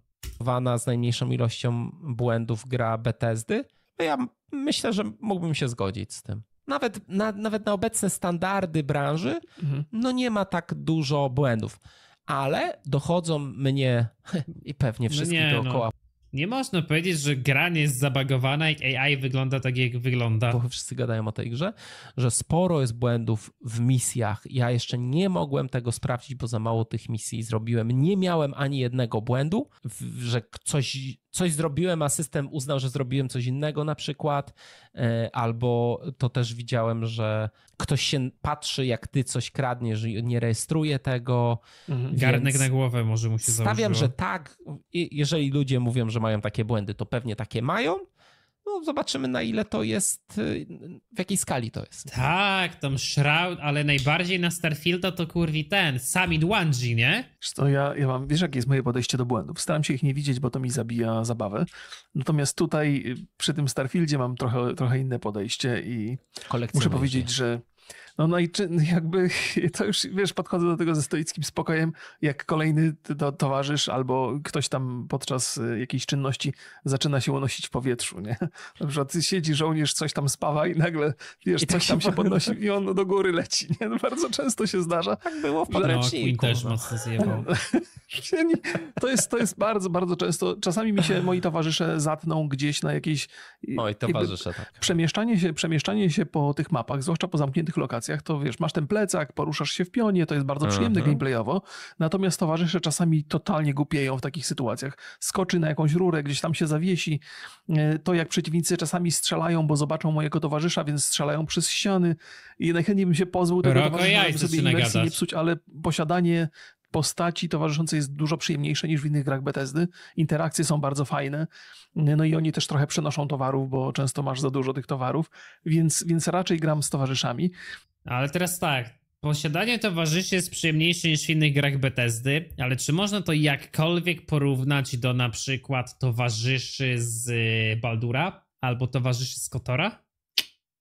S3: Z najmniejszą ilością błędów gra Bethesdy. No ja myślę, że mógłbym się zgodzić z tym. Nawet na, nawet na obecne standardy branży, mhm. no nie ma tak dużo błędów. Ale dochodzą mnie i pewnie no wszystkich no nie, dookoła. No. Nie można powiedzieć, że gra nie jest zabagowana i AI wygląda tak, jak wygląda. Bo wszyscy gadają o tej grze, że sporo jest błędów w misjach. Ja jeszcze nie mogłem tego sprawdzić, bo za mało tych misji zrobiłem. Nie miałem ani jednego błędu, że coś coś zrobiłem, a system uznał, że zrobiłem coś innego na przykład, e, albo to też widziałem, że ktoś się patrzy, jak ty coś kradniesz i nie rejestruje tego. Mhm. Garnek na głowę może mu się Stawiam, że tak, jeżeli ludzie mówią, że mają takie błędy, to pewnie takie mają, no, zobaczymy na ile to jest, y, w jakiej skali to jest.
S1: Tak, tam Shroud, ale najbardziej na Starfielda to kurwi ten, Summit Wanji,
S2: nie? Zresztą ja, ja mam, wiesz jakie jest moje podejście do błędów. Staram się ich nie widzieć, bo to mi zabija zabawę. Natomiast tutaj y, przy tym Starfieldzie mam trochę, trochę inne podejście i muszę powiedzieć, że no, no i czy, no jakby to już, wiesz, podchodzę do tego ze stoickim spokojem, jak kolejny to, towarzysz albo ktoś tam podczas y, jakiejś czynności zaczyna się unosić w powietrzu, nie? Na przykład siedzi żołnierz, coś tam spawa i nagle, wiesz, I tak coś tam się podnosi tak. i on do góry leci, nie? No, bardzo często się zdarza. Tak było w no, podręczniku. No, też mocno to, jest, to jest bardzo, bardzo często. Czasami mi się moi towarzysze zatną gdzieś na jakiejś... Oj, towarzysze, tak. Przemieszczanie się, przemieszczanie się po tych mapach, zwłaszcza po zamkniętych lokacjach, to wiesz, masz ten plecak, poruszasz się w pionie, to jest bardzo przyjemne mhm. gameplayowo, natomiast towarzysze czasami totalnie głupieją w takich sytuacjach. Skoczy na jakąś rurę, gdzieś tam się zawiesi. E, to jak przeciwnicy czasami strzelają, bo zobaczą mojego towarzysza, więc strzelają przez ściany i najchętniej bym się pozbył tego Roko towarzysza, żeby sobie nie psuć, ale posiadanie postaci towarzyszącej jest dużo przyjemniejsze niż w innych grach Bethesdy. Interakcje są bardzo fajne, no i oni też trochę przenoszą towarów, bo często masz za dużo tych towarów, więc, więc raczej gram z towarzyszami.
S1: Ale teraz tak, Posiadanie towarzyszy jest przyjemniejsze niż w innych grach Bethesdy, ale czy można to jakkolwiek porównać do na przykład towarzyszy z y, Baldura albo towarzyszy z Kotora?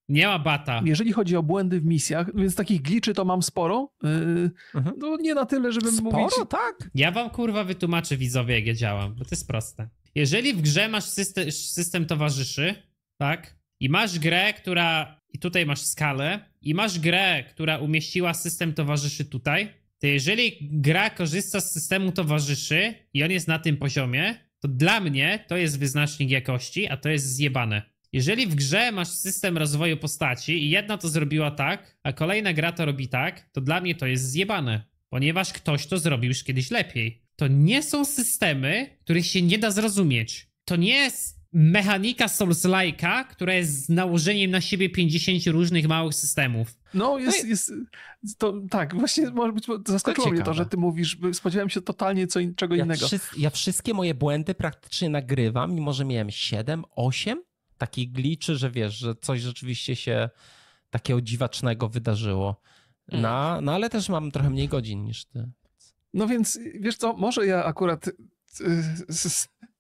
S1: Nie ma bata. Jeżeli
S2: chodzi o błędy w misjach, więc takich gliczy to mam sporo. Yy, mhm. No nie na tyle, żebym sporo, mówić... Sporo, tak?
S1: Ja wam kurwa wytłumaczę widzowie, jak ja działam, bo to jest proste. Jeżeli w grze masz system, system towarzyszy, tak? I masz grę, która... I tutaj masz skalę. I masz grę, która umieściła system towarzyszy tutaj. To jeżeli gra korzysta z systemu towarzyszy i on jest na tym poziomie, to dla mnie to jest wyznacznik jakości, a to jest zjebane. Jeżeli w grze masz system rozwoju postaci i jedna to zrobiła tak, a kolejna gra to robi tak, to dla mnie to jest zjebane, ponieważ ktoś to zrobił już kiedyś lepiej. To nie są systemy, których się nie da zrozumieć. To nie jest mechanika Souls-like'a, która jest nałożeniem na siebie 50 różnych małych
S3: systemów.
S2: No, jest, no i... jest to, tak, właśnie może być, zaskoczyło to mnie to, że ty mówisz, spodziewałem się totalnie co, czego ja innego. Wszy
S3: ja wszystkie moje błędy praktycznie nagrywam, mimo że miałem 7, 8 taki gliczy, że wiesz, że coś rzeczywiście się takiego dziwacznego wydarzyło. Mm. Na, no ale też mam trochę mniej godzin niż ty.
S2: No więc wiesz co, może ja akurat y,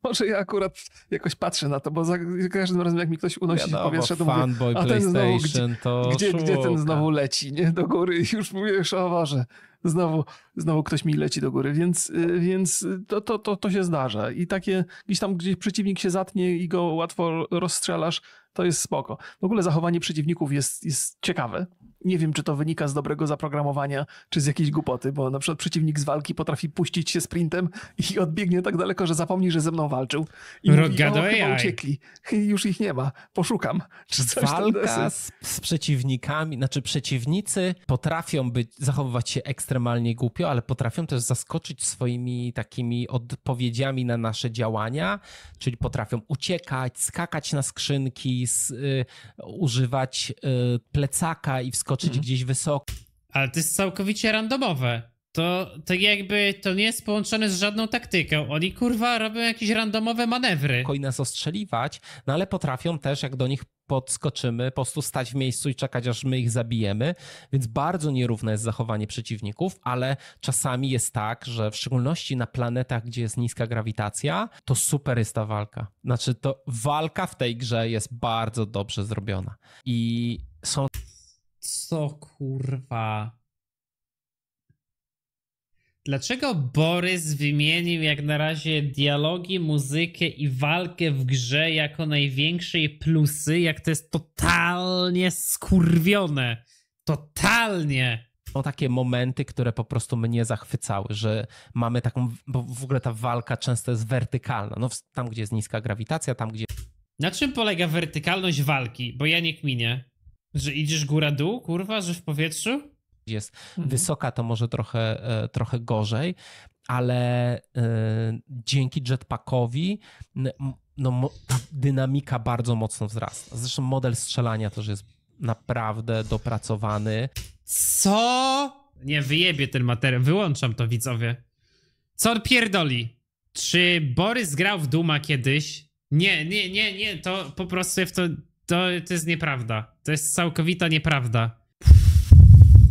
S2: może ja akurat jakoś patrzę na to, bo za każdym razem jak mi ktoś unosi Wiadomo, powietrze, to fanboy mówię, a ten znowu, gdzie, to gdzie, gdzie, ten znowu leci, nie? Do góry i już mówię, że o Boże, znowu, znowu ktoś mi leci do góry, więc, y, więc to, to, to, to się zdarza i takie, gdzieś tam gdzieś przeciwnik się zatnie i go łatwo rozstrzelasz, to jest spoko. W ogóle zachowanie przeciwników jest, jest ciekawe, nie wiem, czy to wynika z dobrego zaprogramowania, czy z jakiejś głupoty, bo na przykład przeciwnik z walki potrafi puścić się sprintem i odbiegnie tak daleko, że zapomni, że ze mną walczył. I Rod mówi, o, uciekli. już ich nie ma. Poszukam. Czy coś Walka z, z przeciwnikami,
S3: znaczy przeciwnicy potrafią być, zachowywać się ekstremalnie głupio, ale potrafią też zaskoczyć swoimi takimi odpowiedziami na nasze działania, czyli potrafią uciekać, skakać na skrzynki, z, y, używać y, plecaka i wskoczyć skoczyć mhm. gdzieś wysoko. Ale to jest całkowicie randomowe. To, to
S1: jakby
S3: to nie jest połączone z żadną taktyką. Oni kurwa robią jakieś randomowe manewry. I nas ostrzeliwać, no ale potrafią też, jak do nich podskoczymy, po prostu stać w miejscu i czekać, aż my ich zabijemy. Więc bardzo nierówne jest zachowanie przeciwników, ale czasami jest tak, że w szczególności na planetach, gdzie jest niska grawitacja, to super jest ta walka. Znaczy, to walka w tej grze jest bardzo dobrze zrobiona. I są co kurwa?
S1: Dlaczego Borys wymienił jak na razie dialogi, muzykę i walkę w grze jako największej plusy, jak to jest totalnie skurwione?
S3: Totalnie! są takie momenty, które po prostu mnie zachwycały, że mamy taką, bo w ogóle ta walka często jest wertykalna. No, tam, gdzie jest niska grawitacja, tam, gdzie.
S1: Na czym polega wertykalność walki? Bo ja nie kminię. Że idziesz
S3: góra-dół, kurwa, że w powietrzu? Jest mhm. wysoka, to może trochę, e, trochę gorzej, ale e, dzięki jetpackowi no, dynamika bardzo mocno wzrasta. Zresztą model strzelania też jest naprawdę dopracowany. Co? Nie, wyjebie ten materiał, wyłączam to widzowie.
S1: Co pierdoli? Czy Borys grał w Duma kiedyś? Nie, nie, nie, nie, to po prostu w to to, to jest nieprawda. To jest całkowita nieprawda.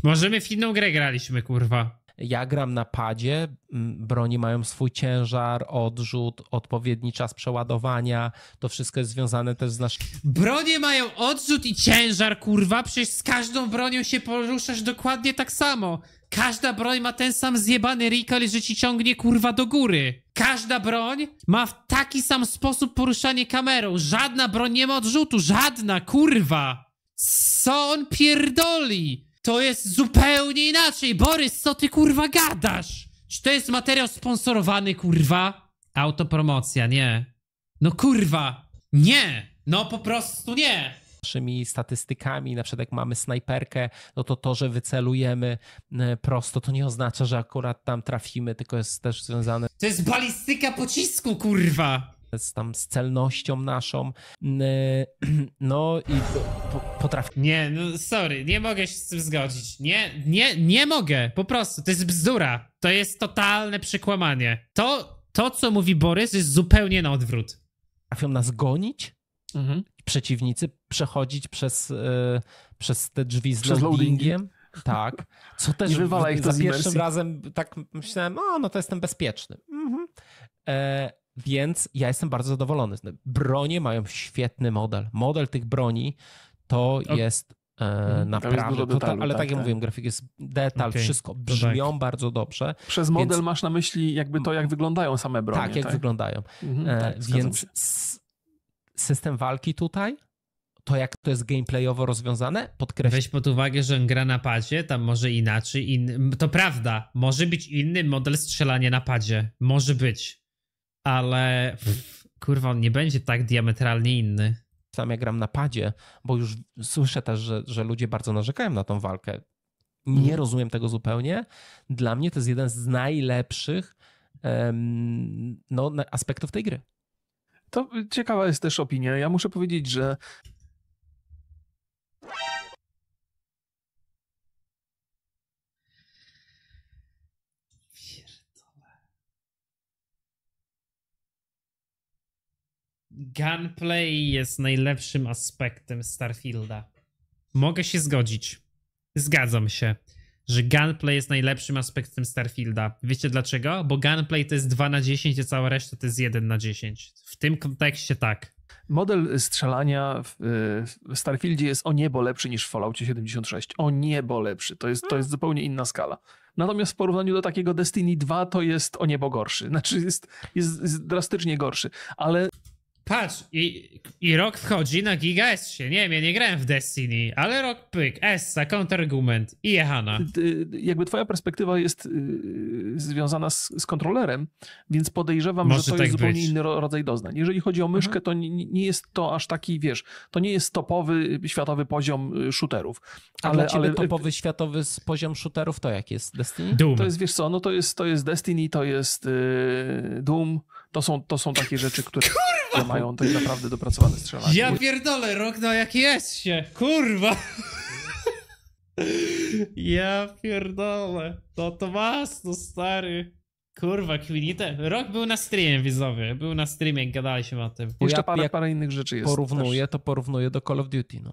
S3: Możemy w inną grę graliśmy, kurwa. Ja gram na padzie, mm, broni mają swój ciężar, odrzut, odpowiedni czas przeładowania, to wszystko jest związane też z naszym...
S1: Bronie mają odrzut i ciężar, kurwa, przecież z każdą bronią się poruszasz dokładnie tak samo. Każda broń ma ten sam zjebany recoil, że ci ciągnie kurwa do góry. Każda broń ma w taki sam sposób poruszanie kamerą. Żadna broń nie ma odrzutu. Żadna, kurwa. Co on pierdoli? To jest zupełnie inaczej. Borys, co ty kurwa gadasz? Czy to jest materiał sponsorowany, kurwa? Autopromocja, nie. No kurwa. Nie. No po prostu nie
S3: naszymi statystykami, na przykład jak mamy snajperkę, no to to, że wycelujemy e, prosto, to nie oznacza, że akurat tam trafimy, tylko jest też związane... To jest balistyka pocisku, kurwa! Z tam z celnością naszą. No i potrafi... Nie, no sorry,
S1: nie mogę się z tym zgodzić. Nie, nie, nie mogę, po prostu. To jest bzdura. To jest totalne przykłamanie. To, to co mówi Borys, jest zupełnie na odwrót. Trafią
S3: nas gonić? Mhm przeciwnicy przechodzić przez, e, przez te drzwi z przez loadingiem. Loading. Tak. Co też wywala ich za pierwszym razem tak myślałem, o, no to jestem bezpieczny. Mhm. E, więc ja jestem bardzo zadowolony. Bronie mają świetny model. Model tych broni to jest e, mhm. naprawdę. Jest detalu, ale tak, tak jak tak. mówiłem,
S2: grafik jest detal, okay, wszystko no brzmią tak. bardzo dobrze. Przez model więc... masz na myśli jakby to, jak wyglądają same bronie. Tak, jak tak? wyglądają. Mhm, e, tak, więc
S3: system walki tutaj, to jak to jest gameplayowo rozwiązane, podkreślam. Weź
S1: pod uwagę, że gra na padzie, tam może inaczej, in... to prawda, może być inny model strzelania na padzie, może być, ale Pff, kurwa, on nie będzie tak
S3: diametralnie inny. Sam ja gram na padzie, bo już słyszę też, że, że ludzie bardzo narzekają na tą walkę. Nie mhm. rozumiem tego zupełnie. Dla mnie to jest jeden z najlepszych um, no, aspektów tej gry. To ciekawa
S2: jest też opinia. Ja muszę powiedzieć, że
S1: Gunplay jest najlepszym aspektem Starfielda. Mogę się zgodzić. Zgadzam się że gunplay jest najlepszym aspektem Starfielda. Wiecie dlaczego? Bo gunplay to jest 2 na 10, a cała reszta to jest 1 na 10. W tym kontekście tak.
S2: Model strzelania y, w Starfieldzie jest o niebo lepszy niż w Falloutie 76. O niebo lepszy. To jest, to jest zupełnie inna skala. Natomiast w porównaniu do takiego Destiny 2 to jest o niebo gorszy. Znaczy jest, jest, jest drastycznie gorszy. Ale Patrz, i, i rok wchodzi na Giga S się. Nie wiem, ja nie grałem w Destiny, ale rok pyk,
S1: Essa, kontrargument i jechana.
S2: Jakby twoja perspektywa jest y, związana z, z, kontrolerem, więc podejrzewam, Może że to tak jest być. zupełnie inny ro, rodzaj doznań. Jeżeli chodzi o myszkę, mhm. to nie, nie, jest to aż taki, wiesz, to nie jest topowy światowy poziom y, shooterów. Ale, A ale topowy światowy poziom shooterów to jak jest Destiny? Doom. To jest, wiesz co, no to jest, to jest Destiny, to jest y, Doom, to są, to są takie rzeczy, które które mają tak naprawdę dopracowane strzelanie. Ja
S1: pierdolę, rok na no jaki jest się, kurwa! Ja pierdolę, to to was, no stary. Kurwa, Kwinite. Rok był na streamie, wizowy, Był na streamie, gadaliśmy o tym. Jeszcze ja, parę,
S3: parę innych rzeczy jest. Porównuję,
S2: też. to porównuję do Call of Duty, no.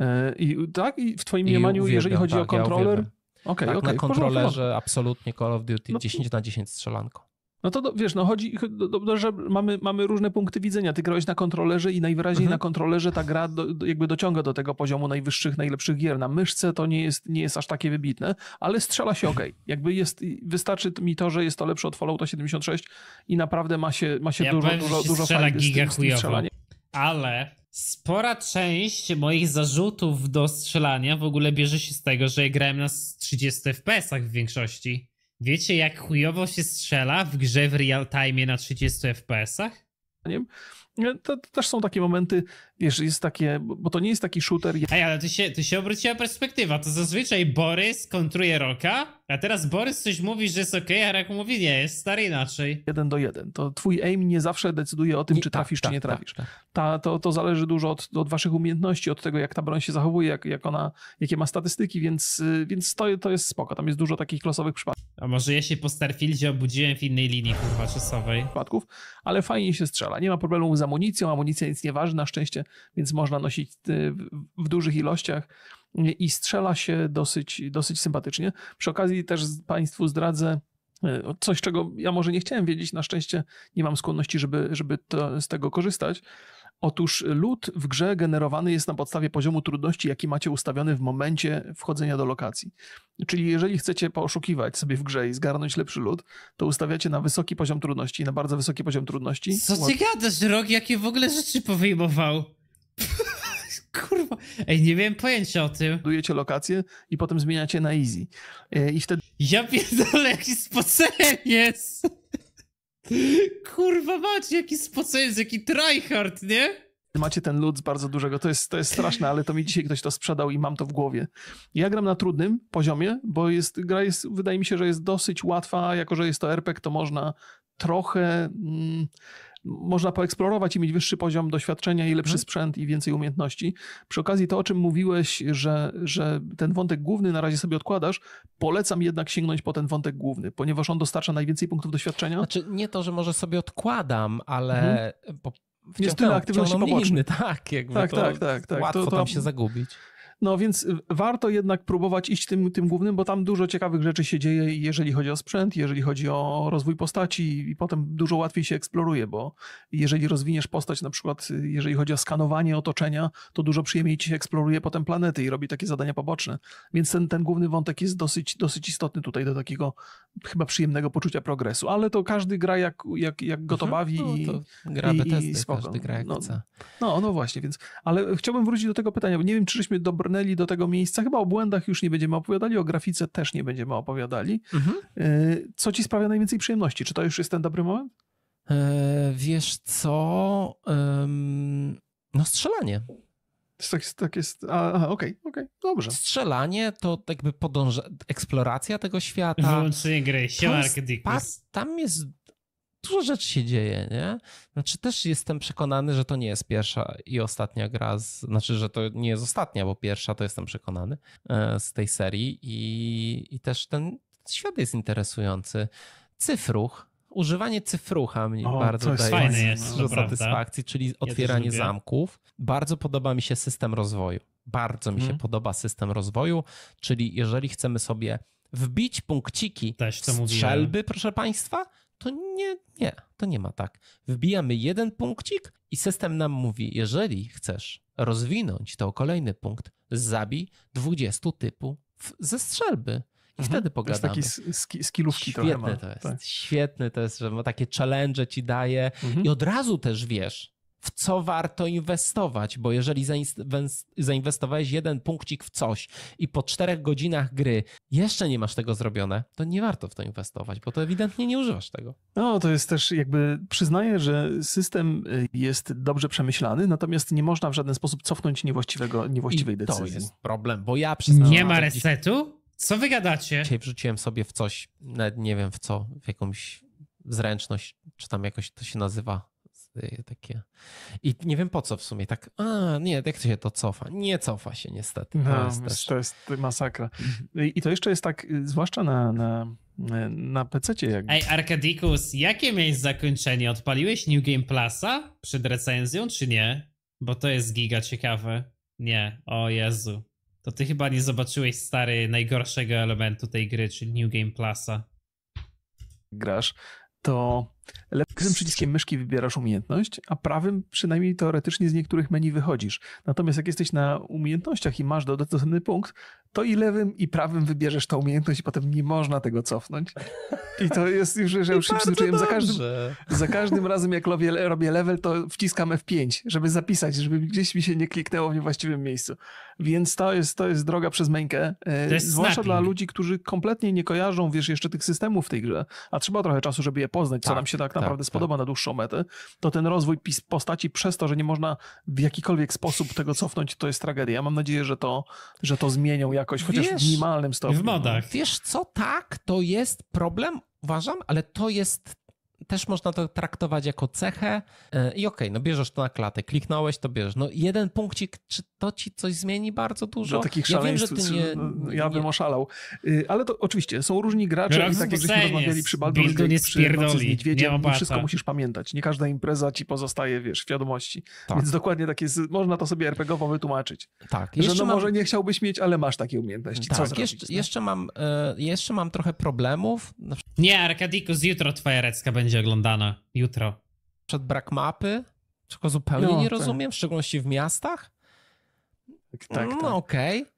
S2: E, I tak? I w twoim mniemaniu, jeżeli chodzi tak, o kontroler? Ja okay, tak, okay, na kontrolerze
S3: porządku. absolutnie Call of Duty no, 10 na 10 strzelanko.
S2: No to do, wiesz, no chodzi, do, do, że mamy, mamy różne punkty widzenia. Ty grałeś na kontrolerze i najwyraźniej mhm. na kontrolerze ta gra do, jakby dociąga do tego poziomu najwyższych, najlepszych gier. Na myszce to nie jest, nie jest aż takie wybitne, ale strzela się ok. Jakby jest, wystarczy mi to, że jest to lepsze od Fallouta 76 i naprawdę ma się, ma się ja dużo, dużo, się dużo fajnych z tym, z tym
S1: Ale spora część moich zarzutów do strzelania w ogóle bierze się z tego, że ja grałem na 30 FPS-ach w większości. Wiecie, jak chujowo się strzela w grze w real time na 30 FPS-ach?
S2: To, to, też są takie momenty, wiesz, jest takie, bo to nie jest taki shooter. Ej, ale tu się, tu się obróciła
S1: perspektywa, to zazwyczaj Borys kontruje Roka, a teraz Borys coś mówi, że jest ok, a Rok
S2: mówi nie, jest stary inaczej. Jeden do jeden, to twój aim nie zawsze decyduje o tym, nie, czy trafisz, tak, czy nie tak, tak, trafisz. Tak, tak. Ta, to, to zależy dużo od, od waszych umiejętności, od tego, jak ta broń się zachowuje, jak, jak ona, jakie ma statystyki, więc, y, więc to, to jest spoko, tam jest dużo takich losowych przypadków. A może ja się po Starfieldzie obudziłem w innej linii kurwa czasowej. Przypadków, ale fajnie się strzela. Nie ma problemu z amunicją, amunicja nic nie na szczęście, więc można nosić y, w dużych ilościach i strzela się dosyć, dosyć sympatycznie. Przy okazji też Państwu zdradzę y, coś, czego ja może nie chciałem wiedzieć. Na szczęście nie mam skłonności, żeby, żeby to, z tego korzystać Otóż lód w grze generowany jest na podstawie poziomu trudności, jaki macie ustawiony w momencie wchodzenia do lokacji. Czyli jeżeli chcecie poszukiwać sobie w grze i zgarnąć lepszy lód, to ustawiacie na wysoki poziom trudności, na bardzo wysoki poziom trudności. Co ty
S1: gadasz, Rok? Jakie w ogóle
S2: rzeczy powyjmował? Kurwa. Ej, nie miałem pojęcia o tym. Budujecie lokację i potem zmieniacie na easy. E, I wtedy... Ja pierdolę, jaki spoceniec!
S1: Kurwa macie, jaki spoceniec, jaki tryhard,
S2: nie? Macie ten lud z bardzo dużego, to jest, to jest straszne, ale to mi dzisiaj ktoś to sprzedał i mam to w głowie. Ja gram na trudnym poziomie, bo jest, gra jest, wydaje mi się, że jest dosyć łatwa, jako że jest to RPG, to można trochę... Mm, można poeksplorować i mieć wyższy poziom doświadczenia i lepszy mhm. sprzęt i więcej umiejętności. Przy okazji to, o czym mówiłeś, że, że ten wątek główny na razie sobie odkładasz, polecam jednak sięgnąć po ten wątek główny, ponieważ on dostarcza najwięcej punktów doświadczenia. Znaczy nie to, że może sobie odkładam, ale
S3: mhm. po jest tyle aktywności pobocznych. Tak, jakby tak, tak, tak, tak. Łatwo to, to, tam się zagubić.
S2: No więc y, warto jednak próbować iść tym, tym głównym, bo tam dużo ciekawych rzeczy się dzieje, jeżeli chodzi o sprzęt, jeżeli chodzi o rozwój postaci i potem dużo łatwiej się eksploruje, bo jeżeli rozwiniesz postać, na przykład y, jeżeli chodzi o skanowanie otoczenia, to dużo przyjemniej ci się eksploruje potem planety i robi takie zadania poboczne. Więc ten, ten główny wątek jest dosyć, dosyć istotny tutaj do takiego chyba przyjemnego poczucia progresu, ale to każdy gra jak, jak, jak go to mhm. bawi no, i, to gra i, i Każdy gra jak no, chce. No, no właśnie, więc, ale chciałbym wrócić do tego pytania, bo nie wiem, czy żeśmy dotarnęli do tego miejsca. Chyba o błędach już nie będziemy opowiadali, o grafice też nie będziemy opowiadali. Mhm. E, co ci sprawia najwięcej przyjemności? Czy to już jest ten dobry moment? E, wiesz co? no strzelanie. Tak jest, tak jest. Aha, okej, okay, okej, okay, dobrze.
S3: Strzelanie to tak jakby podąża, eksploracja tego świata. Wyłącznie gry, siemark Tam jest dużo rzeczy się dzieje, nie? Znaczy też jestem przekonany, że to nie jest pierwsza i ostatnia gra, z, znaczy, że to nie jest ostatnia, bo pierwsza to jestem przekonany e, z tej serii i, i też ten świat jest interesujący. Cyfruch, używanie cyfrucha mi o, bardzo daje jest, dużo satysfakcji, czyli otwieranie ja zamków. Bardzo podoba mi się system rozwoju. Bardzo hmm. mi się mhm. podoba system rozwoju, czyli jeżeli chcemy sobie wbić punkciki strzelby, mówiłem. proszę Państwa, to nie, nie, to nie ma tak. Wbijamy jeden punkcik i system nam mówi, jeżeli chcesz rozwinąć to kolejny punkt, zabij 20 typu ze strzelby. I mhm. wtedy pogadamy. To jest taki
S2: sk skillówki trochę ma. to jest. Tak.
S3: Świetny to jest, że ma takie challenge ci daje mhm. i od razu też wiesz, w co warto inwestować, bo jeżeli zainwestowałeś jeden punkcik w coś i po czterech godzinach gry jeszcze nie masz tego zrobione, to nie warto w to inwestować, bo to ewidentnie nie używasz tego.
S2: No, to jest też jakby, przyznaję, że system y, jest dobrze przemyślany, natomiast nie można w żaden sposób cofnąć niewłaściwego, niewłaściwej I decyzji. To jest problem, bo ja przyznaję. Nie ma
S3: resetu? Co wy gadacie? Dzisiaj wrzuciłem sobie w coś, nawet nie wiem w co, w jakąś zręczność, czy tam jakoś to się nazywa, Y, takie. I nie wiem po co w sumie, tak, a nie, jak to się to cofa? Nie cofa się niestety. To, no, jest, też... to jest
S2: masakra. Mhm. I to jeszcze jest tak, y, zwłaszcza na, na, na PC-cie. Jak... Ej,
S1: Arkadikus, jakie miałeś zakończenie? Odpaliłeś New Game Plusa przed recenzją, czy nie? Bo to jest giga ciekawe. Nie, o Jezu. To ty chyba nie zobaczyłeś, stary, najgorszego elementu tej gry, czyli New Game Plusa.
S2: Grasz, to Lewym przyciskiem myszki wybierasz umiejętność, a prawym przynajmniej teoretycznie z niektórych menu wychodzisz. Natomiast jak jesteś na umiejętnościach i masz dodatkowy punkt, to i lewym i prawym wybierzesz tą umiejętność i potem nie można tego cofnąć. I to jest już, że już się przyzwyczaiłem. Za każdym, za każdym razem jak robię, robię level, to wciskam F5, żeby zapisać, żeby gdzieś mi się nie kliknęło w niewłaściwym miejscu. Więc to jest, to jest droga przez mękę. E, zwłaszcza snapping. dla ludzi, którzy kompletnie nie kojarzą, wiesz, jeszcze tych systemów w tej grze, a trzeba trochę czasu, żeby je poznać, co nam tak. się się tak, tak naprawdę tak, spodoba tak. na dłuższą metę, to ten rozwój postaci przez to, że nie można w jakikolwiek sposób tego cofnąć, to jest tragedia. Ja mam nadzieję, że to, że to zmienią jakoś, chociaż wiesz, w minimalnym stopniu. W modach. No. Wiesz co, tak, to
S3: jest problem, uważam, ale to jest też można to traktować jako cechę e, i okej, okay, no bierzesz to na klatę,
S2: kliknąłeś, to bierzesz.
S3: No jeden punkcik, czy to ci coś zmieni bardzo dużo? Do takich ja wiem, że ty nie, no, no, nie...
S2: Ja bym oszalał. Y, ale to oczywiście, są różni gracze i tak jak żeśmy rozmawiali przy Baldur's Gate, przy Nocy z Niedźwiedziem, nie, no wszystko musisz pamiętać. Nie każda impreza ci pozostaje, wiesz, w świadomości. Tak. Więc dokładnie tak jest, można to sobie RPGowo wytłumaczyć. Tak. Że no mam... może nie chciałbyś mieć, ale masz takie umiejętności. Tak, Co zrobić,
S3: jeszcze, jeszcze, mam, e, jeszcze mam trochę problemów.
S1: Nie, Arkadikus, jutro twoja recka będzie będzie oglądana jutro. Przed brak mapy, czego zupełnie no, nie
S3: tak. rozumiem,
S2: w szczególności w miastach. Tak, tak. No, tak. okej. Okay.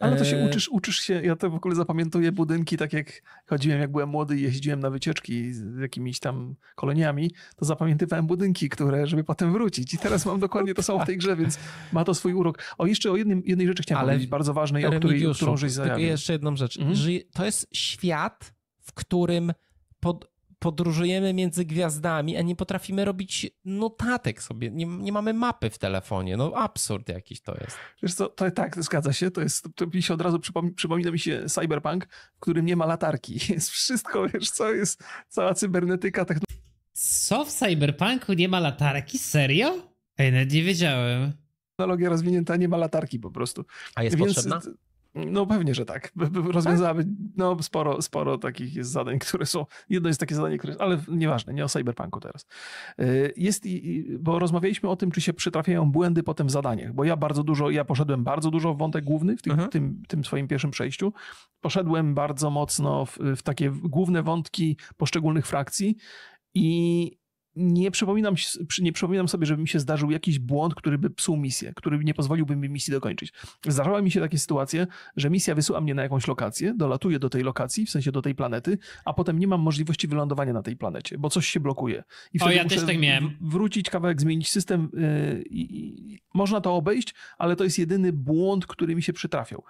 S2: Ale to się e, uczysz, uczysz się. Ja to w ogóle zapamiętuję budynki, tak jak chodziłem, jak byłem młody i jeździłem na wycieczki z jakimiś tam koloniami, to zapamiętywałem budynki, które, żeby potem wrócić. I teraz mam dokładnie to samo w tej grze, więc ma to swój urok. O, jeszcze o jednym, jednej rzeczy chciałem Ale powiedzieć, bardzo ważnej, o której, którą żeś zajawił. Jeszcze
S3: jedną rzecz. Mhm. To jest
S2: świat, w którym pod,
S3: podróżujemy między gwiazdami, a nie potrafimy robić notatek sobie, nie, nie mamy mapy w telefonie, no absurd jakiś to jest.
S2: Wiesz co, to tak, zgadza się, to jest, to mi się od razu przypomina, przypomina mi się cyberpunk, w którym nie ma latarki, jest wszystko, wiesz co, jest cała cybernetyka, technologia.
S1: Co w cyberpunku nie ma latarki? Serio? Ej, nawet
S2: nie wiedziałem. Technologia rozwinięta nie ma latarki po prostu. A jest Więc... potrzebna? No pewnie, że tak. Rozwiązamy, tak? no sporo, sporo takich jest zadań, które są, jedno jest takie zadanie, które, ale nieważne, nie o cyberpunku teraz. Y, jest, i bo rozmawialiśmy o tym, czy się przytrafiają błędy potem w zadaniach, bo ja bardzo dużo, ja poszedłem bardzo dużo w wątek główny w tym, mhm. tym, tym swoim pierwszym przejściu. Poszedłem bardzo mocno w, w takie główne wątki poszczególnych frakcji i nie przypominam, nie przypominam sobie, żeby mi się zdarzył jakiś błąd, który by psuł misję, który nie pozwoliłby mi misji dokończyć. Zdarzały mi się takie sytuacje, że misja wysyła mnie na jakąś lokację, dolatuję do tej lokacji, w sensie do tej planety, a potem nie mam możliwości wylądowania na tej planecie, bo coś się blokuje. I wtedy o, ja też tak miałem. Wrócić kawałek, zmienić system y, i, można to obejść, ale to jest jedyny błąd, który mi się przytrafiał.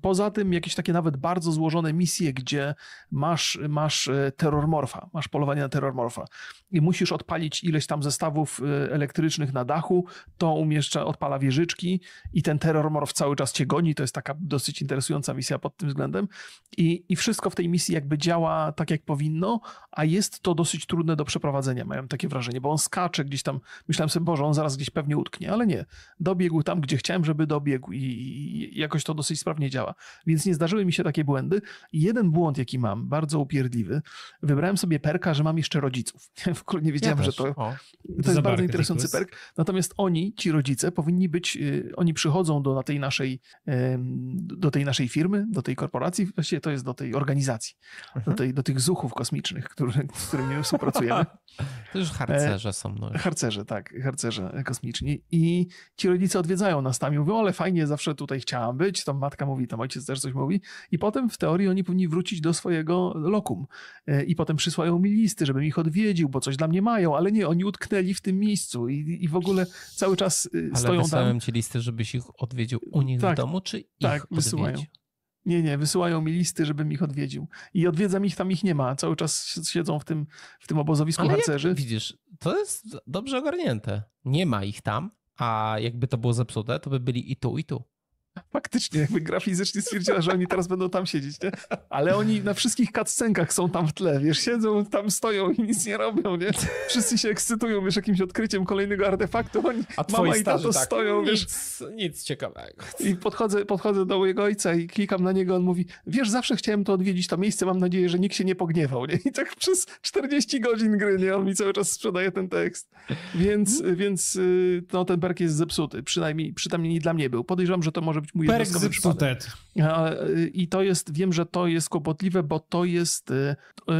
S2: Poza tym jakieś takie nawet bardzo złożone misje, gdzie masz, masz y, terrormorfa, masz polowanie na terrormorfa i musisz odpalić ileś tam zestawów y, elektrycznych na dachu, to umieszcza, odpala wieżyczki i ten terror morf cały czas cię goni. To jest taka dosyć interesująca misja pod tym względem. I, I wszystko w tej misji jakby działa tak, jak powinno, a jest to dosyć trudne do przeprowadzenia, miałem takie wrażenie, bo on skacze gdzieś tam. Myślałem sobie, Boże, on zaraz gdzieś pewnie utknie, ale nie. Dobiegł tam, gdzie chciałem, żeby dobiegł i, i jakoś to dosyć sprawnie działa. Więc nie zdarzyły mi się takie błędy. Jeden błąd, jaki mam, bardzo upierdliwy, wybrałem sobie perka, że mam jeszcze rodziców. ogóle nie wiedziałem, ja że to, o, to jest bardzo interesujący perk. Natomiast oni, ci rodzice, powinni być, y, oni przychodzą do na tej naszej, do tej naszej firmy, do tej korporacji, właściwie to jest do tej organizacji, mhm. do, tej, do tych zuchów kosmicznych, który, z którymi współpracujemy. to już harcerze są. No już. E, harcerze, tak, harcerze kosmiczni. I ci rodzice odwiedzają nas tam i mówią, ale fajnie, zawsze tutaj chciałam być, tam matka mówi, tam ojciec też coś mówi. I potem w teorii oni powinni wrócić do swojego lokum. E, I potem przysłają mi listy, żebym ich odwiedził, bo coś coś dla mnie mają, ale nie, oni utknęli w tym miejscu i, i w ogóle cały czas y, ale stoją tam. Ale
S3: ci listy, żebyś ich odwiedził u nich tak, w domu, czy tak, ich wysyłają. Odwiedzi?
S2: Nie, nie, wysyłają mi listy, żebym ich odwiedził. I odwiedzam ich, tam ich nie ma. Cały czas siedzą w tym, w tym obozowisku Ale harcerzy. Jak
S3: widzisz, to jest dobrze ogarnięte. Nie ma ich tam, a jakby to było zepsute, to by byli i tu, i tu.
S2: Faktycznie, jakby gra fizycznie stwierdziła, że oni teraz będą tam siedzieć, nie? Ale oni na wszystkich cutscenkach są tam w tle, wiesz, siedzą, tam stoją i nic nie robią, nie? Wszyscy się ekscytują, wiesz, jakimś odkryciem kolejnego artefaktu, oni, A mama i tato tak, stoją, nic, wiesz.
S3: Nic ciekawego.
S2: I podchodzę, podchodzę do mojego ojca i klikam na niego, on mówi, wiesz, zawsze chciałem to odwiedzić, to miejsce, mam nadzieję, że nikt się nie pogniewał, nie? I tak przez 40 godzin gry, nie? On mi cały czas sprzedaje ten tekst. Więc, mhm. więc y, no, ten perk jest zepsuty, przynajmniej, przynajmniej dla mnie był. Podejrzewam, że to może być mój jednostkowy przypadek. E, I to jest, wiem, że to jest kłopotliwe, bo to jest, e,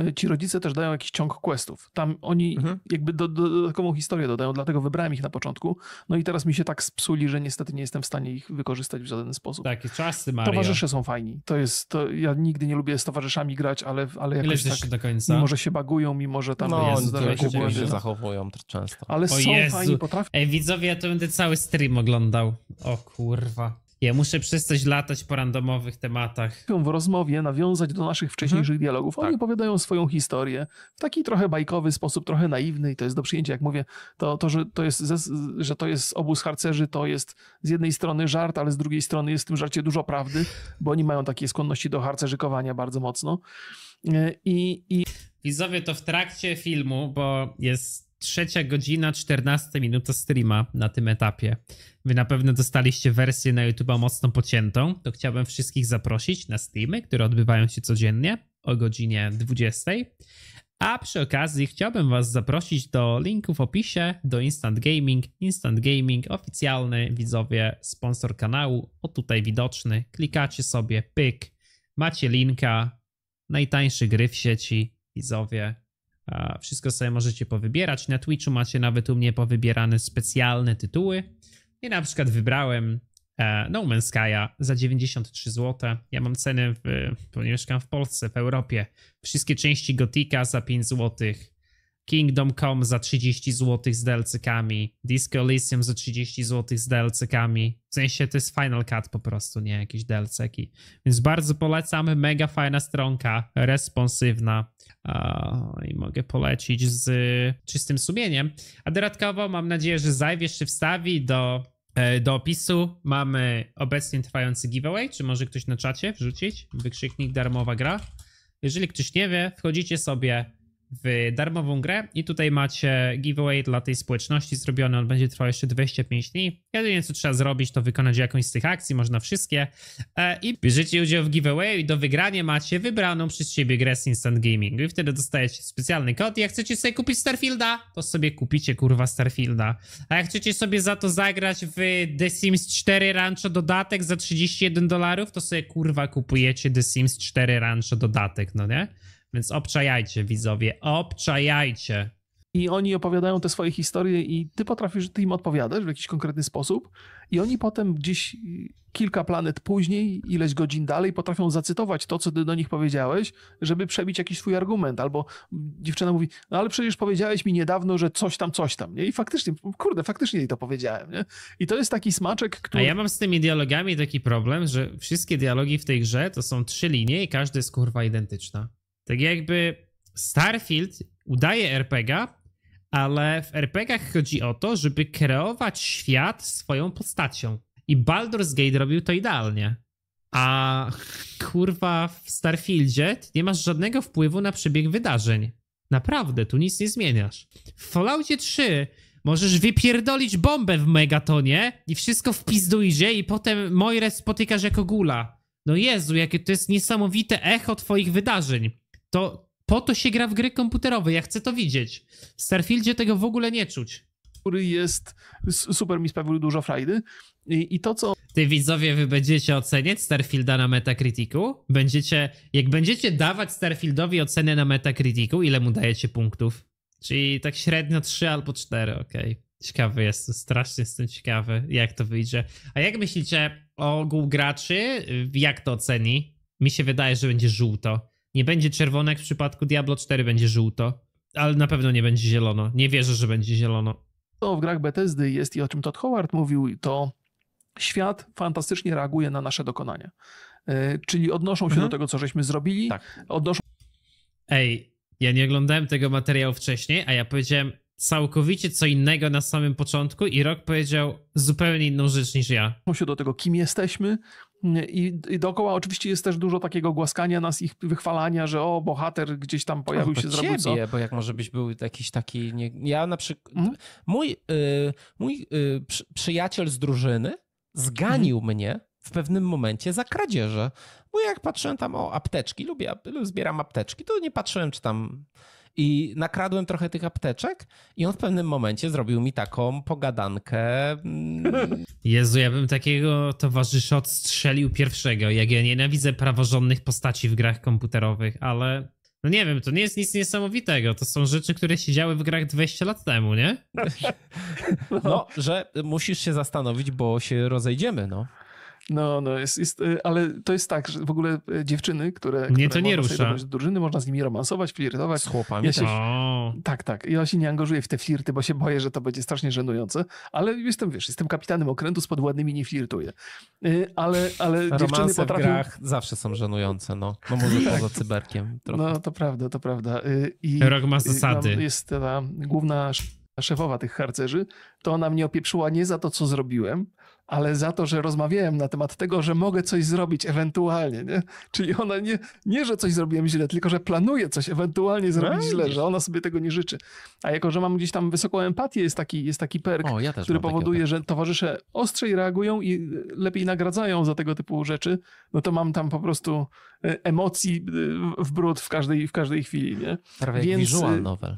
S2: e, ci rodzice też dają jakiś ciąg questów. Tam oni mhm. jakby do, do, dodatkową historię dodają, dlatego wybrałem ich na początku. No i teraz mi się tak spsuli, że niestety nie jestem w stanie ich wykorzystać w żaden sposób. Takie czasy, Mario. Towarzysze są fajni. To jest, to, ja nigdy nie lubię z towarzyszami grać, ale, ale jakoś Ile tak, do końca? mimo że się bagują, mimo że tam no, jest, no, się zachowują często. Ale o są Jezu. fajni,
S1: potrafią. Ej, widzowie, ja to będę cały stream oglądał. O kurwa. Ja muszę przez coś latać po randomowych
S2: tematach. W rozmowie nawiązać do naszych wcześniejszych mhm. dialogów. Oni tak. opowiadają swoją historię w taki trochę bajkowy sposób, trochę naiwny i to jest do przyjęcia, jak mówię. To, to że, to jest ze, że to jest obóz harcerzy, to jest z jednej strony żart, ale z drugiej strony jest w tym żarcie dużo prawdy, bo oni mają takie skłonności do harcerzykowania bardzo mocno. E, I, i... Widzowie to w
S1: trakcie filmu, bo jest trzecia godzina, 14 minuta streama na tym etapie. Wy na pewno dostaliście wersję na YouTube'a mocno pociętą, to chciałbym wszystkich zaprosić na streamy, które odbywają się codziennie o godzinie 20. A przy okazji chciałbym Was zaprosić do linku w opisie do Instant Gaming. Instant Gaming oficjalny, widzowie, sponsor kanału, o tutaj widoczny. Klikacie sobie, pyk, macie linka, najtańsze gry w sieci, widzowie, wszystko sobie możecie powybierać. Na Twitchu macie nawet u mnie powybierane specjalne tytuły. I na przykład wybrałem e, No Man's Sky'a za 93 zł. Ja mam cenę, w, bo mieszkam w Polsce, w Europie. Wszystkie części Gotika za 5 złotych. Kingdom Come za 30 zł z delcykami, Disco Elysium za 30 zł z delcykami. W sensie to jest Final Cut po prostu, nie jakieś dlc Więc bardzo polecam, mega fajna stronka, responsywna i mogę polecić z czystym sumieniem. A dodatkowo mam nadzieję, że zajwiesz jeszcze wstawi do, e, do opisu. Mamy obecnie trwający giveaway, czy może ktoś na czacie wrzucić? Wykrzyknik darmowa gra. Jeżeli ktoś nie wie, wchodzicie sobie w darmową grę i tutaj macie giveaway dla tej społeczności zrobiony, on będzie trwał jeszcze 25 dni. Jedynie co trzeba zrobić to wykonać jakąś z tych akcji, można wszystkie e, i bierzecie udział w giveaway i do wygrania macie wybraną przez siebie grę z Instant Gaming i wtedy dostajecie specjalny kod. Jak chcecie sobie kupić Starfielda, to sobie kupicie kurwa Starfielda. A jak chcecie sobie za to zagrać w The Sims 4 Rancho dodatek za 31 dolarów, to sobie kurwa kupujecie The Sims 4 Rancho dodatek, no nie? Więc obczajajcie, widzowie,
S2: obczajajcie. I oni opowiadają te swoje historie, i ty potrafisz, ty im odpowiadasz w jakiś konkretny sposób, i oni potem gdzieś y, kilka planet później, ileś godzin dalej, potrafią zacytować to, co ty do nich powiedziałeś, żeby przebić jakiś swój argument. Albo mm, dziewczyna mówi, no ale przecież powiedziałeś mi niedawno, że coś tam, coś tam. Nie? I faktycznie, kurde, faktycznie jej to powiedziałem. Nie? I to jest taki smaczek, który...
S1: A ja mam z tymi dialogami taki problem, że wszystkie dialogi w tej grze to są trzy linie i każdy jest kurwa identyczna. Tak jakby Starfield udaje RPG, ale w RPGach chodzi o to, żeby kreować świat swoją postacią. I Baldur's Gate robił to idealnie. A kurwa w Starfieldzie nie masz żadnego wpływu na przebieg wydarzeń. Naprawdę, tu nic nie zmieniasz. W Falloutie 3 możesz wypierdolić bombę w megatonie i wszystko w pizdu idzie i potem Moirę spotykasz jako gula. No Jezu, jakie to jest niesamowite echo twoich wydarzeń. To po to się gra w gry komputerowe, ja chcę to widzieć. W Starfieldzie tego w ogóle nie czuć. Który jest, super mi sprawił
S2: dużo frajdy
S1: I, i, to co... Ty widzowie, wy będziecie oceniać Starfielda na Metacriticu? Będziecie, jak będziecie dawać Starfieldowi ocenę na Metacriticu, ile mu dajecie punktów? Czyli tak średnio 3 albo 4, okej. Okay. Ciekawy jestem, strasznie jestem ciekawy, jak to wyjdzie. A jak myślicie, ogół graczy, jak to oceni? Mi się wydaje, że będzie żółto. Nie będzie czerwonek w przypadku Diablo 4 będzie żółto, ale na pewno nie będzie zielono. Nie wierzę, że będzie zielono.
S2: To w grach Bethesdy jest i o czym Todd Howard mówił, to świat fantastycznie reaguje na nasze dokonania. E, czyli odnoszą się mhm. do tego, co żeśmy zrobili, tak. odnoszą... Ej, ja nie oglądałem tego
S1: materiału wcześniej, a ja powiedziałem całkowicie co innego na samym początku i Rok powiedział zupełnie inną rzecz niż ja.
S2: się do tego, kim jesteśmy, i, I dookoła oczywiście jest też dużo takiego głaskania nas, ich wychwalania, że o, bohater gdzieś tam pojawił się, zrobił ciebie, co. bo
S3: jak może być był jakiś taki...
S2: Nie... Ja na przykład... Mhm. Mój, y, mój y, przy,
S3: przyjaciel z drużyny zganił mhm. mnie w pewnym momencie za kradzieże. Bo jak patrzyłem tam o apteczki, lubię, zbieram apteczki, to nie patrzyłem, czy tam i nakradłem trochę tych apteczek i on w pewnym momencie zrobił mi taką pogadankę. Mm, Jezu, ja bym takiego towarzysza odstrzelił pierwszego, jak ja nienawidzę
S1: praworządnych postaci w grach komputerowych, ale no nie wiem, to nie jest nic niesamowitego. To są
S3: rzeczy, które się działy w grach 20 lat temu, nie? No, że musisz się zastanowić, bo się rozejdziemy, no.
S2: No, no, jest, jest, y, ale to jest tak, że w ogóle y, dziewczyny, które. Nie, które to nie rusza. Do drużyny, można z nimi romansować, flirtować. Z chłopami ja się, no. Tak, tak. Ja się nie angażuję w te flirty, bo się boję, że to będzie strasznie żenujące, ale jestem, wiesz, jestem kapitanem okrętu, z podładnymi nie flirtuję. Y, ale, ale Romanse dziewczyny potrafią. w grach zawsze
S3: są żenujące, no. No, może tak. poza cyberkiem. Trochę.
S2: No, to prawda, to prawda. I, Rok ma zasady. Jest ta główna szefowa tych harcerzy, to ona mnie opieprzyła nie za to, co zrobiłem, ale za to, że rozmawiałem na temat tego, że mogę coś zrobić ewentualnie. Nie? Czyli ona nie, nie, że coś zrobiłem źle, tylko że planuje coś ewentualnie zrobić źle, że ona sobie tego nie życzy. A jako, że mam gdzieś tam wysoką empatię, jest taki, jest taki perk, o, ja który powoduje, tak. że towarzysze ostrzej reagują i e, lepiej nagradzają za tego typu rzeczy, no to mam tam po prostu e, emocji e, w brud w każdej, w każdej chwili. Nie? Prawie Więc... jak visual novel.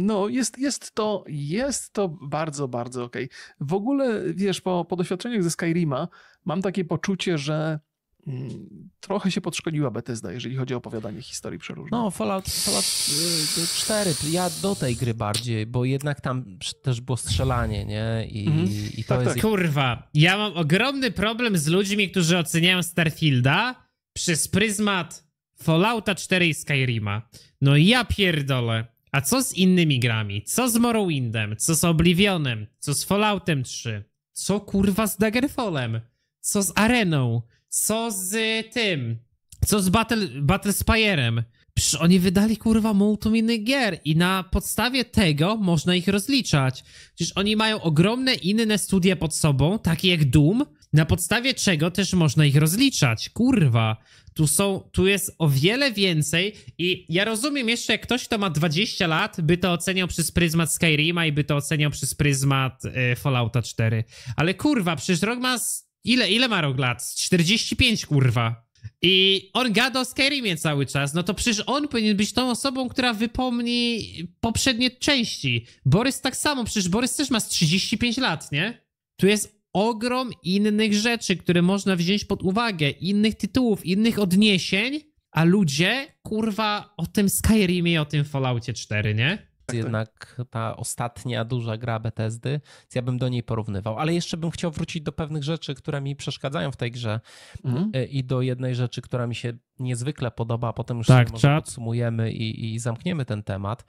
S2: No, jest, jest, to, jest to bardzo, bardzo okej. Okay. W ogóle, wiesz, po, po doświadczeniach ze Skyrima mam takie poczucie, że mm, trochę się podszkodziła Bethesda, jeżeli chodzi o opowiadanie historii przeróżnych.
S3: No, Fallout, Fallout 4, y, y, ja do tej gry bardziej, bo jednak tam też było strzelanie, nie? I, mhm. i to tak, jest... Tak.
S1: Kurwa, ja mam ogromny problem z ludźmi, którzy oceniają Starfielda przez pryzmat Fallouta 4 i Skyrima. No ja pierdolę. A co z innymi grami? Co z Morrowindem? Co z Oblivionem? Co z Falloutem 3? Co kurwa z Daggerfallem? Co z Areną? Co z y, tym? Co z Battle, Battle Spirem? Przecież oni wydali kurwa multum innych gier i na podstawie tego można ich rozliczać. Przecież oni mają ogromne inne studia pod sobą, takie jak Doom, na podstawie czego też można ich rozliczać. Kurwa, tu są, tu jest o wiele więcej i ja rozumiem jeszcze, jak ktoś, kto ma 20 lat, by to oceniał przez pryzmat Skyrima i by to oceniał przez pryzmat y, Fallouta 4. Ale kurwa, przecież rok ma... Z... Ile, ile ma rok lat? 45, kurwa. I on gada o Skyrimie cały czas, no to przecież on powinien być tą osobą, która wypomni poprzednie części. Borys tak samo, przecież Borys też ma z 35 lat, nie? Tu jest ogrom innych rzeczy, które można wziąć pod uwagę, innych tytułów, innych
S3: odniesień, a ludzie, kurwa, o tym Skyrimie i o tym Falloutie 4, nie? jednak ta ostatnia duża gra Bethesdy, więc ja bym do niej porównywał. Ale jeszcze bym chciał wrócić do pewnych rzeczy, które mi przeszkadzają w tej grze mm. i do jednej rzeczy, która mi się niezwykle podoba, a potem już tak, może podsumujemy i, i zamkniemy ten temat.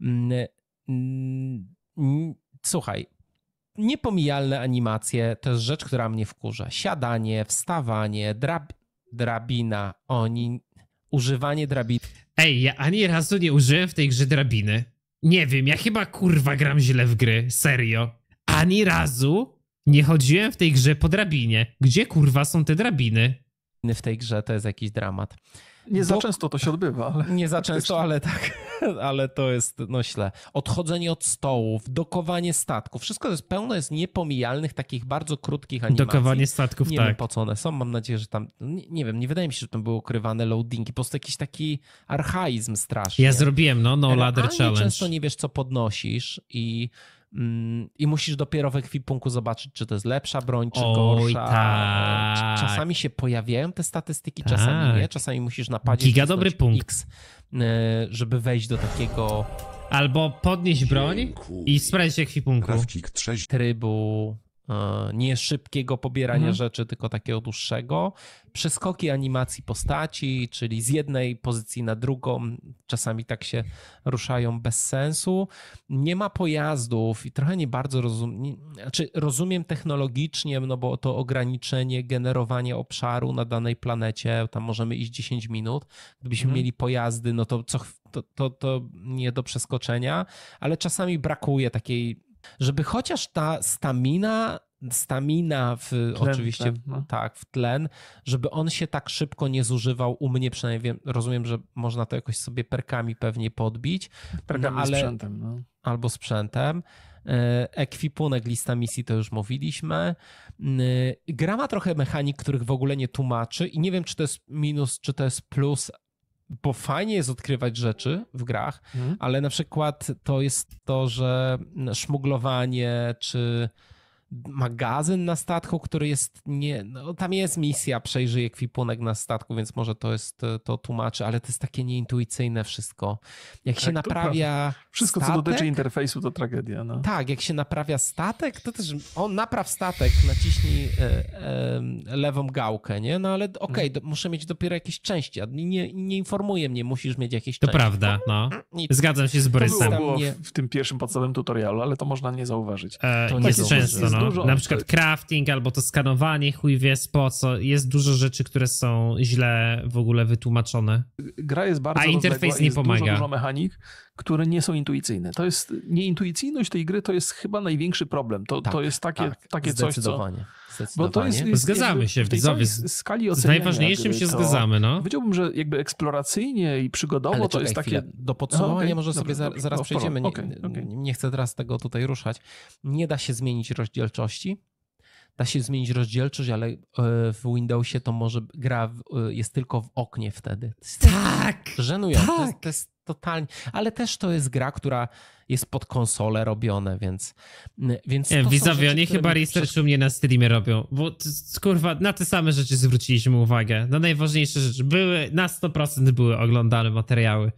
S3: Mm, słuchaj, niepomijalne animacje to jest rzecz, która mnie wkurza. Siadanie, wstawanie, drab, drabina, oni. Używanie drabiny. Ej, ja ani razu nie użyłem w tej grze drabiny.
S1: Nie wiem, ja chyba kurwa gram źle w gry, serio. Ani razu nie chodziłem w tej grze po drabinie. Gdzie kurwa są te drabiny? W tej grze to jest jakiś
S3: dramat. Nie za często to się odbywa. Ale... Nie za często, ale tak, ale to jest, no śle. Odchodzenie od stołów, dokowanie statków, wszystko to jest pełno jest niepomijalnych, takich bardzo krótkich animacji. Dokowanie statków, nie tak. Nie wiem po co one są, mam nadzieję, że tam, nie, nie wiem, nie wydaje mi się, że tam były ukrywane loadingi, po prostu jakiś taki archaizm straszny. Ja zrobiłem, no, no ladder challenge. często nie wiesz, co podnosisz i Mm, i musisz dopiero w ekwipunku zobaczyć, czy to jest lepsza broń, czy Oj, gorsza. Tak. Czasami się pojawiają te statystyki, tak. czasami nie. Czasami musisz napadzić Giga dobry punkt. X, e, żeby wejść do takiego... Albo podnieść broń Dziękuję. i sprawdzić ekwipunku. Trybu, E, nie szybkiego pobierania mhm. rzeczy, tylko takiego dłuższego. Przeskoki animacji postaci, czyli z jednej pozycji na drugą, czasami tak się ruszają bez sensu. Nie ma pojazdów i trochę nie bardzo rozumiem, znaczy rozumiem technologicznie, no bo to ograniczenie generowania obszaru na danej planecie, tam możemy iść 10 minut. Gdybyśmy mhm. mieli pojazdy, no to, co, to, to, to nie do przeskoczenia, ale czasami brakuje takiej żeby chociaż ta stamina, stamina w, tlen, oczywiście tlen, tak, no. tak, w tlen, żeby on się tak szybko nie zużywał. U mnie przynajmniej wiem, rozumiem, że można to jakoś sobie perkami pewnie podbić. Perkami no, ale, sprzętem. No. Albo sprzętem. E, ekwipunek lista misji to już mówiliśmy. Gra ma trochę mechanik, których w ogóle nie tłumaczy i nie wiem, czy to jest minus, czy to jest plus, bo fajnie jest odkrywać rzeczy w grach, mhm. ale na przykład to jest to, że szmuglowanie czy magazyn na statku, który jest nie, no, tam jest misja, przejrzyj ekwipunek na statku, więc może to jest, e, to tłumaczy, ale to jest takie nieintuicyjne wszystko. Jak tak, się naprawia Wszystko, statek, co dotyczy
S2: interfejsu, to tragedia. No.
S3: Tak, jak się naprawia statek, to też on napraw statek, naciśnij e, lewą gałkę, nie? No ale okej, mhm. okay, muszę mieć dopiero jakieś części, a nie, nie informuje mnie, musisz mieć jakieś to części. To prawda, no. Mm, mm, Zgadzam się z Borysem. To było
S2: w tym pierwszym podstawowym tutorialu, ale to można nie zauważyć. E, to nie jest często, no no, dużo. Na przykład
S1: crafting albo to skanowanie, chuj wie po co. Jest dużo rzeczy, które są źle w ogóle wytłumaczone.
S2: Gra jest bardzo A interfejs nie jest pomaga. Dużo, dużo mechanik, które nie są intuicyjne. To jest nieintuicyjność tej gry to jest chyba największy problem. To, tak, to jest takie, tak, takie coś, co bo to jest, jest zgadzamy w się, widzowie. skali oceny. najważniejszym się zgadzamy, no. Powiedziałbym, że jakby eksploracyjnie i przygodowo Ale to jest takie... Chwilę. Do podsumowania Aha, okay. może Dobra, sobie zaraz no, przejdziemy. Nie, okay, okay.
S3: nie chcę teraz tego tutaj ruszać. Nie da się zmienić rozdzielczości, da się zmienić rozdzielczość, ale e, w Windowsie to może gra e, jest tylko w oknie wtedy. Tak! Żenujące. Tak. To, jest, totalnie. Ale też to jest gra, która jest pod konsolę robione, więc. Mm, więc widzowie, oni chyba researchu
S1: przed... mnie na streamie robią, bo kurwa, na te same rzeczy zwróciliśmy uwagę. Na najważniejsze rzeczy.
S3: Były, na 100% były oglądane materiały.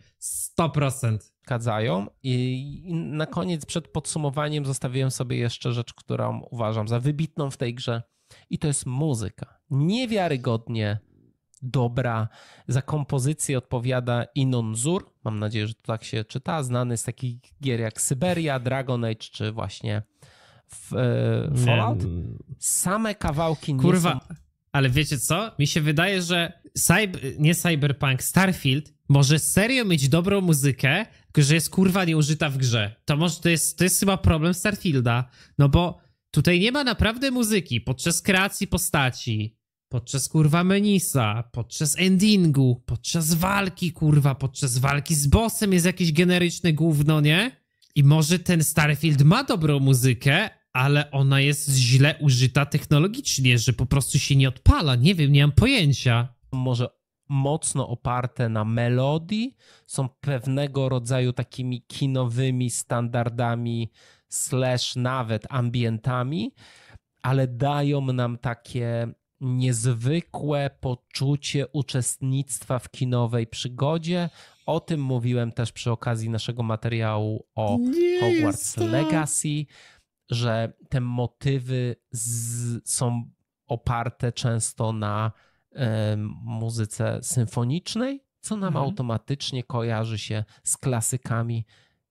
S3: 100%. Kadzają. I na koniec, przed podsumowaniem, zostawiłem sobie jeszcze rzecz, którą uważam za wybitną w tej grze. I to jest muzyka. Niewiarygodnie dobra. Za kompozycję odpowiada Inon Zur, mam nadzieję, że to tak się czyta, znany z takich gier jak Syberia, Dragon Age czy właśnie w, e, Fallout. Same kawałki nie Kurwa, są... ale wiecie co? Mi się wydaje, że cyber,
S1: nie Cyberpunk, Starfield może serio mieć dobrą muzykę, że jest kurwa nieużyta w grze. To może to jest, to jest chyba problem Starfielda, no bo tutaj nie ma naprawdę muzyki podczas kreacji postaci, podczas kurwa Menisa, podczas endingu, podczas walki kurwa, podczas walki z bossem jest jakiś generyczny gówno, nie? I może ten Starfield ma dobrą muzykę, ale ona jest źle
S3: użyta technologicznie, że po prostu się nie odpala, nie wiem, nie mam pojęcia. Może mocno oparte na melodii, są pewnego rodzaju takimi kinowymi standardami, slash nawet ambientami, ale dają nam takie niezwykłe poczucie uczestnictwa w kinowej przygodzie. O tym mówiłem też przy okazji naszego materiału o Nie Hogwarts Legacy, że te motywy z, są oparte często na muzyce symfonicznej, co nam mhm. automatycznie kojarzy się z klasykami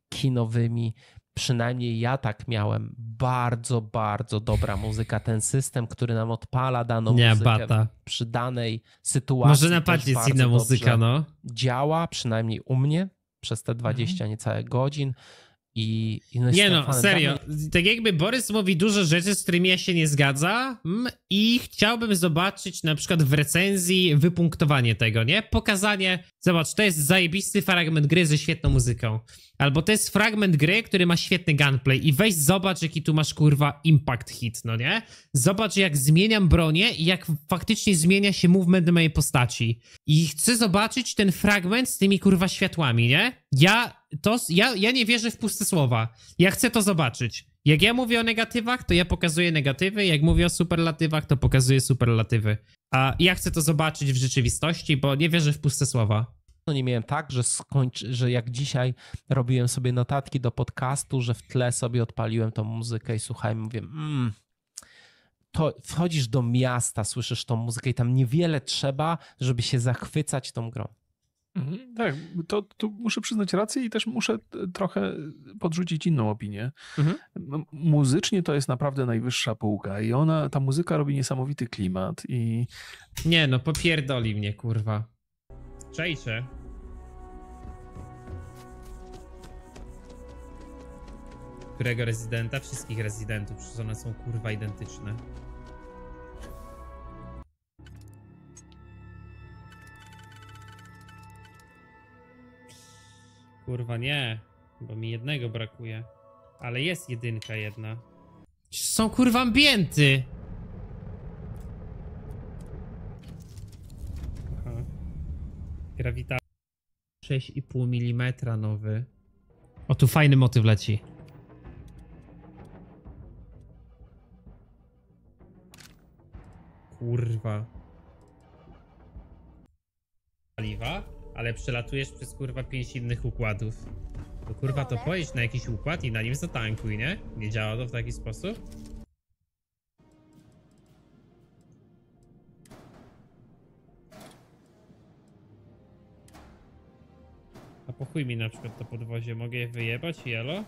S3: kinowymi przynajmniej ja tak miałem, bardzo, bardzo dobra muzyka. Ten system, który nam odpala daną nie, muzykę bata. przy danej sytuacji. Może napadnie jest inna muzyka, no. Działa, przynajmniej u mnie, przez te 20 mhm. niecałe godzin. I, i no nie no, serio.
S1: Damy... Tak jakby Borys mówi dużo rzeczy, z którymi ja się nie zgadzam mm, i chciałbym zobaczyć na przykład w recenzji wypunktowanie tego, nie? Pokazanie, zobacz, to jest zajebisty fragment gry ze świetną muzyką. Albo to jest fragment gry, który ma świetny gunplay i weź zobacz, jaki tu masz kurwa impact hit, no nie? Zobacz, jak zmieniam bronię i jak faktycznie zmienia się movement mojej postaci. I chcę zobaczyć ten fragment z tymi kurwa światłami, nie? Ja to, ja, ja nie wierzę w puste słowa. Ja chcę to zobaczyć. Jak ja mówię o negatywach, to ja pokazuję negatywy, jak mówię o superlatywach, to pokazuję superlatywy. A ja chcę to zobaczyć w rzeczywistości, bo
S3: nie wierzę w puste słowa nie miałem tak, że skończy, że jak dzisiaj robiłem sobie notatki do podcastu, że w tle sobie odpaliłem tą muzykę i słuchaj, mówię, mmm, to wchodzisz do miasta, słyszysz tą muzykę i tam niewiele trzeba, żeby się zachwycać tą grą.
S2: Mhm, tak, to tu muszę przyznać rację i też muszę trochę podrzucić inną opinię. Mhm. Muzycznie to jest naprawdę najwyższa półka i ona, ta muzyka robi niesamowity klimat i...
S1: Nie no, popierdoli mnie, kurwa. Czejcze. Którego rezydenta? Wszystkich rezydentów, przecież one są kurwa identyczne. Kurwa nie, bo mi jednego brakuje. Ale jest jedynka jedna. Są kurwa ambienty! Grawita... 6,5 mm nowy. O, tu fajny motyw leci.
S3: kurwa.
S1: Paliwa? Ale przelatujesz przez kurwa pięć innych układów. To kurwa to no, pojedź na jakiś układ i na nim zatankuj, nie? Nie działa to w taki sposób? A pochuj mi na przykład to podwozie, mogę je wyjebać, jelo?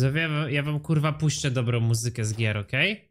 S1: Widzowie, ja wam kurwa puszczę dobrą muzykę z gier, okej? Okay?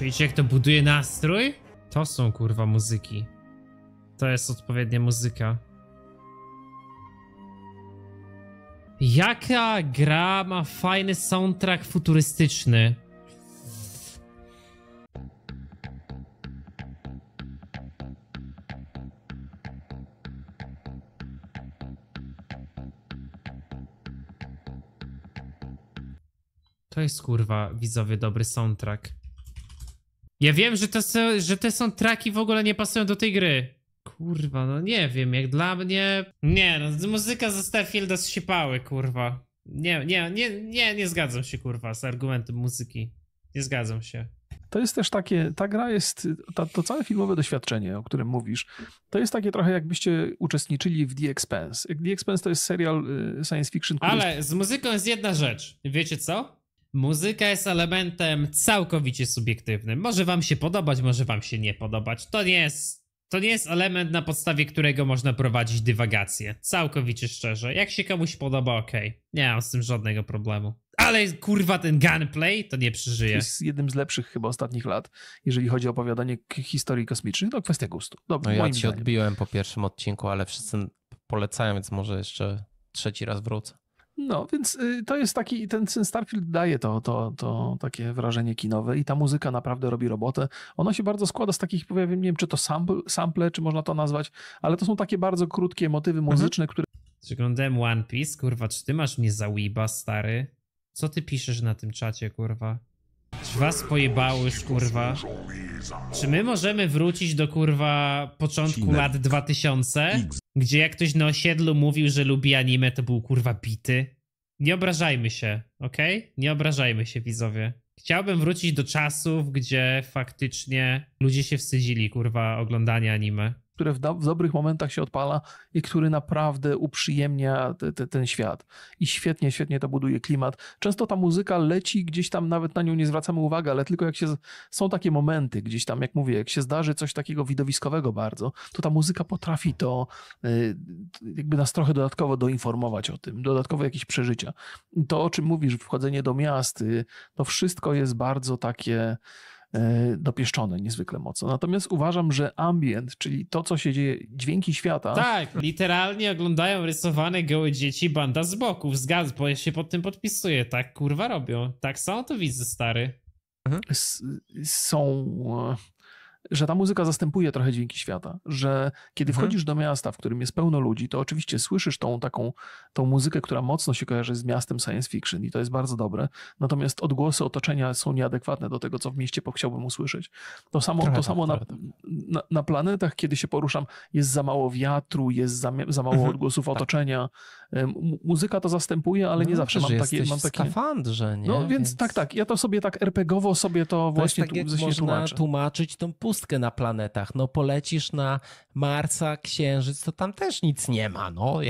S1: Czujecie jak to buduje nastrój? To są kurwa muzyki. To jest odpowiednia muzyka. Jaka gra ma fajny soundtrack futurystyczny? To jest kurwa widzowie dobry soundtrack. Ja wiem, że, to są, że te są traki w ogóle nie pasują do tej gry. Kurwa, no nie wiem, jak dla mnie... Nie, no muzyka ze Starfielda zsipały, kurwa. Nie, nie, nie, nie, nie zgadzam się, kurwa, z argumentem muzyki. Nie zgadzam się.
S2: To jest też takie, ta gra jest, ta, to całe filmowe doświadczenie, o którym mówisz, to jest takie trochę jakbyście uczestniczyli w The Expanse. The Expanse to jest serial y, science fiction. Który... Ale
S1: z muzyką jest jedna rzecz. Wiecie co? Muzyka jest elementem całkowicie subiektywnym. Może wam się podobać, może wam się nie podobać. To nie jest, to nie jest element, na podstawie którego można prowadzić dywagacje. Całkowicie szczerze. Jak się komuś podoba, okej. Okay. Nie mam z tym żadnego
S3: problemu.
S2: Ale kurwa, ten gunplay to nie przeżyje. To jest jednym z lepszych chyba ostatnich lat, jeżeli chodzi o opowiadanie historii kosmicznych. To no, kwestia gustu. Dobrze, no ja ci zdaniem.
S3: odbiłem po pierwszym odcinku, ale wszyscy polecają, więc może jeszcze trzeci raz wrócę.
S2: No, więc y, to jest taki, ten, ten Starfield daje to, to, to takie wrażenie kinowe i ta muzyka naprawdę robi robotę. Ona się bardzo składa z takich, powiem, nie wiem, czy to sample, sample czy można to nazwać, ale to są takie bardzo krótkie motywy mhm. muzyczne, mhm. które...
S1: Przeglądałem One Piece, kurwa, czy ty masz mnie za weeba, stary? Co ty piszesz na tym czacie, kurwa? Czy was pojebały, kurwa? Czy my możemy wrócić do, kurwa, początku lat 2000? gdzie jak ktoś na osiedlu mówił, że lubi anime, to był kurwa bity. Nie obrażajmy się, okej? Okay? Nie obrażajmy się, widzowie. Chciałbym wrócić do czasów, gdzie faktycznie ludzie się wstydzili, kurwa, oglądania anime
S2: które w, do, w dobrych momentach się odpala i który naprawdę uprzyjemnia te, te, ten świat. I świetnie, świetnie to buduje klimat. Często ta muzyka leci gdzieś tam, nawet na nią nie zwracamy uwagi, ale tylko jak się, są takie momenty gdzieś tam, jak mówię, jak się zdarzy coś takiego widowiskowego bardzo, to ta muzyka potrafi to y, jakby nas trochę dodatkowo doinformować o tym, dodatkowo jakieś przeżycia. To, o czym mówisz, wchodzenie do miast, y, to wszystko jest bardzo takie E, dopieszczone niezwykle mocno. Natomiast uważam, że ambient, czyli to, co się dzieje, dźwięki świata. Tak,
S1: literalnie oglądają rysowane gołe dzieci banda z boków. Zgadz, bo ja się pod tym podpisuję. Tak kurwa robią. Tak samo to widzę, stary.
S2: Mhm. S- są e, że ta muzyka zastępuje trochę dźwięki świata, że kiedy mhm. wchodzisz do miasta, w którym jest pełno ludzi, to oczywiście słyszysz tą taką tą muzykę, która mocno się kojarzy z miastem science fiction i to jest bardzo dobre. Natomiast odgłosy otoczenia są nieadekwatne do tego, co w mieście chciałbym usłyszeć. To samo, to tak, samo na, tak. na, na, planetach, kiedy się poruszam, jest za mało wiatru, jest za, za mało mhm. odgłosów tak. otoczenia. E, muzyka to zastępuje, ale no nie zawsze mam takie... Mam takie... skafandrze, nie? No więc, więc, tak, tak. Ja to sobie tak RPGowo sobie to, to właśnie tak, tu, jak można tłumaczę.
S3: tłumaczyć tą pustkę na planetach. No polecisz na Marsa, Księżyc, to tam
S2: też nic nie ma, no.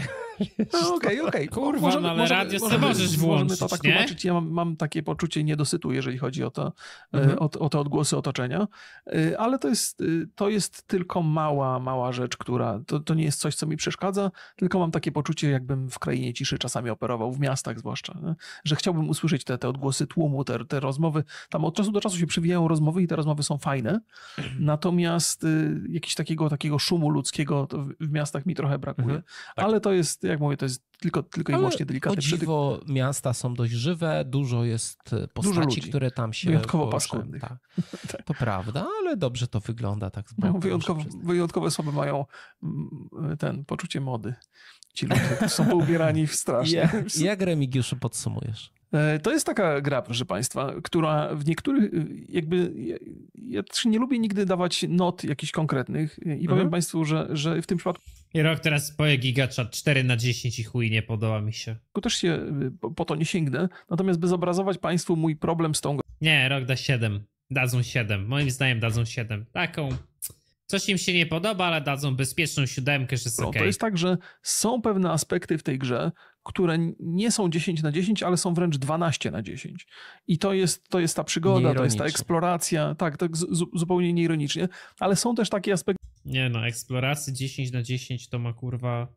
S4: No, okej, okej. Kurwa, możemy, no ale możemy, radio możemy, możesz włączyć, Możemy to tak nie? tłumaczyć.
S2: Ja mam, mam, takie poczucie niedosytu, jeżeli chodzi o, to, e, mhm. o, o, te odgłosy otoczenia. E, ale to jest, e, to jest tylko mała, mała rzecz, która... To, to nie jest coś, co mi przeszkadza, tylko mam takie poczucie, jakbym w krainie ciszy czasami operował, w miastach zwłaszcza, nie? że chciałbym usłyszeć te, te odgłosy tłumu, te, te rozmowy. Tam od czasu do czasu się przywijają rozmowy i te rozmowy są fajne. Mhm. Natomiast y, jakiegoś takiego, takiego szumu ludzkiego w, w miastach mi trochę brakuje. Mhm. Tak. Ale to jest jak mówię, to jest tylko, tylko i wyłącznie delikatne. O dziwo, miasta są
S3: dość żywe, dużo jest e, postaci, dużo ludzi, które tam się... Wyjątkowo poruszą. paskudnych. Tak. tak. To
S2: prawda, ale dobrze to wygląda tak z no, boku. Wyjątkowo, wyjątkowe osoby mają mm, ten poczucie mody. Ci ludzie są poubierani w strasznie. Jak, jak Remigiuszu podsumujesz? E, to jest taka gra, proszę Państwa, która w niektórych, e, jakby, ja też nie lubię nigdy dawać not jakichś konkretnych i mhm. powiem Państwu, że, że w tym przypadku... I
S1: rok teraz poje Gigachat 4 na 10 i chuj, nie podoba mi się.
S2: Tu też się e, po to nie sięgnę, natomiast by zobrazować Państwu mój problem z tą... Nie, rok da 7, dadzą 7, moim
S1: zdaniem dadzą 7, taką... Coś im się nie podoba, ale dadzą bezpieczną siódemkę,
S2: że jest no, okay. To jest tak, że są pewne aspekty w tej grze, które nie są 10 na 10, ale są wręcz 12 na 10. I to jest, to jest ta przygoda, to jest ta eksploracja, tak, tak zupełnie nieironicznie, ale są też takie aspekty.
S1: Nie no, eksploracji 10 na 10 to ma kurwa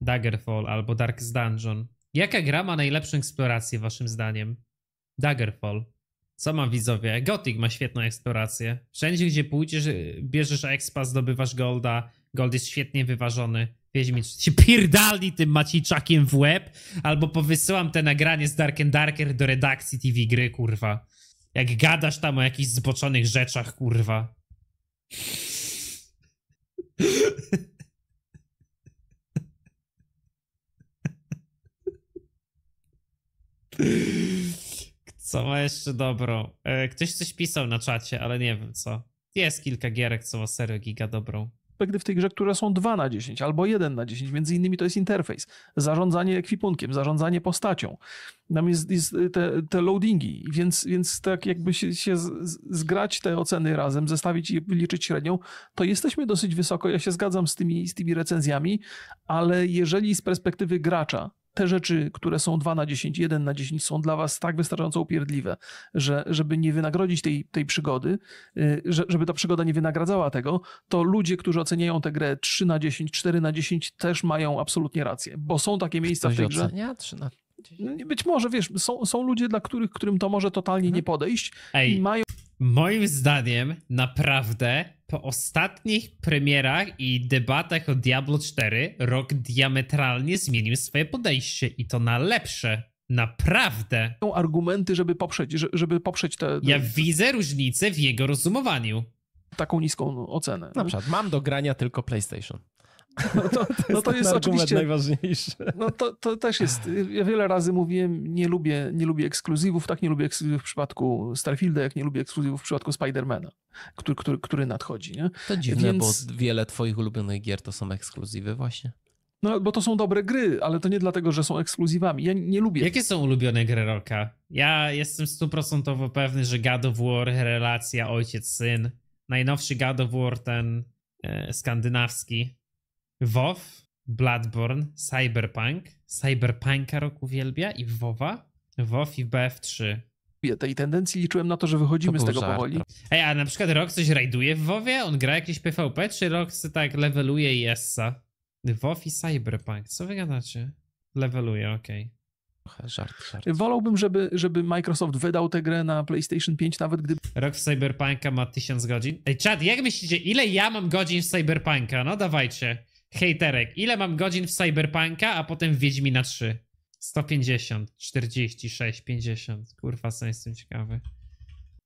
S1: Daggerfall albo Dark's Dungeon. Jaka gra ma najlepszą eksplorację waszym zdaniem? Daggerfall. Co ma widzowie? Gothic ma świetną eksplorację. Wszędzie gdzie pójdziesz, bierzesz expa, zdobywasz golda, Gold jest świetnie wyważony. Wiedźmin się Pierdali tym maciczakiem w łeb, albo powysyłam te nagranie z Dark and Darker do redakcji TV gry, kurwa. Jak gadasz tam o jakichś zboczonych rzeczach, kurwa. Co ma jeszcze dobro? E, ktoś coś pisał na czacie, ale nie wiem co. Jest kilka gierek, co ma serio giga dobrą
S2: aspekty w tej grze, które są 2 na 10 albo 1 na 10. Między innymi to jest interfejs, zarządzanie ekwipunkiem, zarządzanie postacią. Tam jest, jest y, te, te, loadingi, więc, więc tak jakby się, się zgrać te oceny razem, zestawić i liczyć średnią, to jesteśmy dosyć wysoko. Ja się zgadzam z tymi, z tymi recenzjami, ale jeżeli z perspektywy gracza te rzeczy, które są 2 na 10, 1 na 10 są dla was tak wystarczająco upierdliwe, że żeby nie wynagrodzić tej, tej przygody, y, żeby ta przygoda nie wynagradzała tego, to ludzie, którzy oceniają tę grę 3 na 10, 4 na 10 też mają absolutnie rację, bo są takie miejsca Ktoś w tej grze. Ocenia 3 na 10. być może, wiesz, są, są ludzie, dla których, którym to może totalnie hmm. nie podejść Ej. i mają... Moim zdaniem,
S1: naprawdę, po ostatnich premierach i debatach o Diablo 4, rok diametralnie zmienił swoje podejście i to na lepsze. Naprawdę.
S2: Są argumenty, żeby poprzeć, żeby poprzeć te... Ja
S1: widzę różnicę w jego rozumowaniu
S3: taką niską ocenę. Na przykład mam do grania tylko PlayStation.
S2: No to, to no to jest oczywiście
S3: najważniejsze.
S2: No to, to też jest. Ja wiele razy mówiłem, nie lubię, nie lubię ekskluzywów, tak nie lubię ekskluzywów w przypadku Starfielda, jak nie lubię ekskluzywów w przypadku Spidermana, który, który, który nadchodzi. Nie? To dziwne, Więc... bo
S3: wiele twoich ulubionych gier to są ekskluzywy
S2: właśnie. No, bo to są dobre gry, ale to nie dlatego, że są ekskluzywami. Ja nie lubię. Jakie są ulubione
S1: gry Roka? Ja jestem stuprocentowo pewny, że God of War, relacja ojciec-syn, najnowszy God of War, ten e, skandynawski, WoW, Bloodborne, Cyberpunk, Cyberpunka roku wielbia i WoWa,
S2: WoW i BF3. Ja Tej tendencji liczyłem na to, że wychodzimy to z tego żart. powoli.
S1: Ej, a na przykład Rok coś rajduje w WoWie? On gra jakieś PvP, czy Rok tak leveluje i essa? WoW i Cyberpunk, co wy gadacie? Leveluje, okej. Okay. Żart, żart.
S2: Wolałbym, żeby, żeby Microsoft wydał tę grę na PlayStation 5, nawet gdy. Rok w Cyberpunka ma
S1: 1000 godzin. Ej, czad, jak myślicie, ile ja mam godzin w Cyberpunka? No dawajcie hejterek. Ile mam godzin w Cyberpunka, a potem w Wiedźmina 3? 150, 46, 50. Kurwa, sam jestem ciekawy.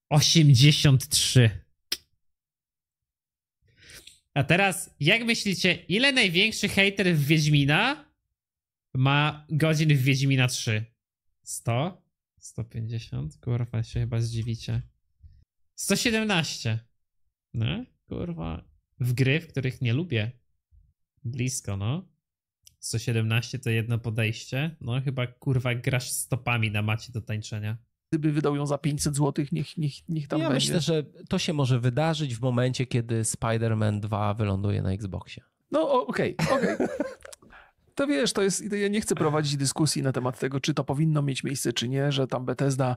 S1: 83. A teraz, jak myślicie, ile największy hater w Wiedźmina ma godzin w Wiedźmina 3? 100? 150? Kurwa, się chyba zdziwicie. 117. No, kurwa. W gry, w których nie lubię. Blisko, no. 117 to jedno podejście. No chyba kurwa grasz stopami na
S2: macie do tańczenia. Gdyby wydał ją za 500 zł, niech, niech, niech tam ja będzie. myślę, że
S3: to się może wydarzyć w momencie, kiedy Spider-Man 2 wyląduje na Xboxie.
S2: No okej, okay, okej. Okay. To wiesz, to jest, ja nie chcę prowadzić dyskusji na temat tego, czy to powinno mieć miejsce, czy nie, że tam Bethesda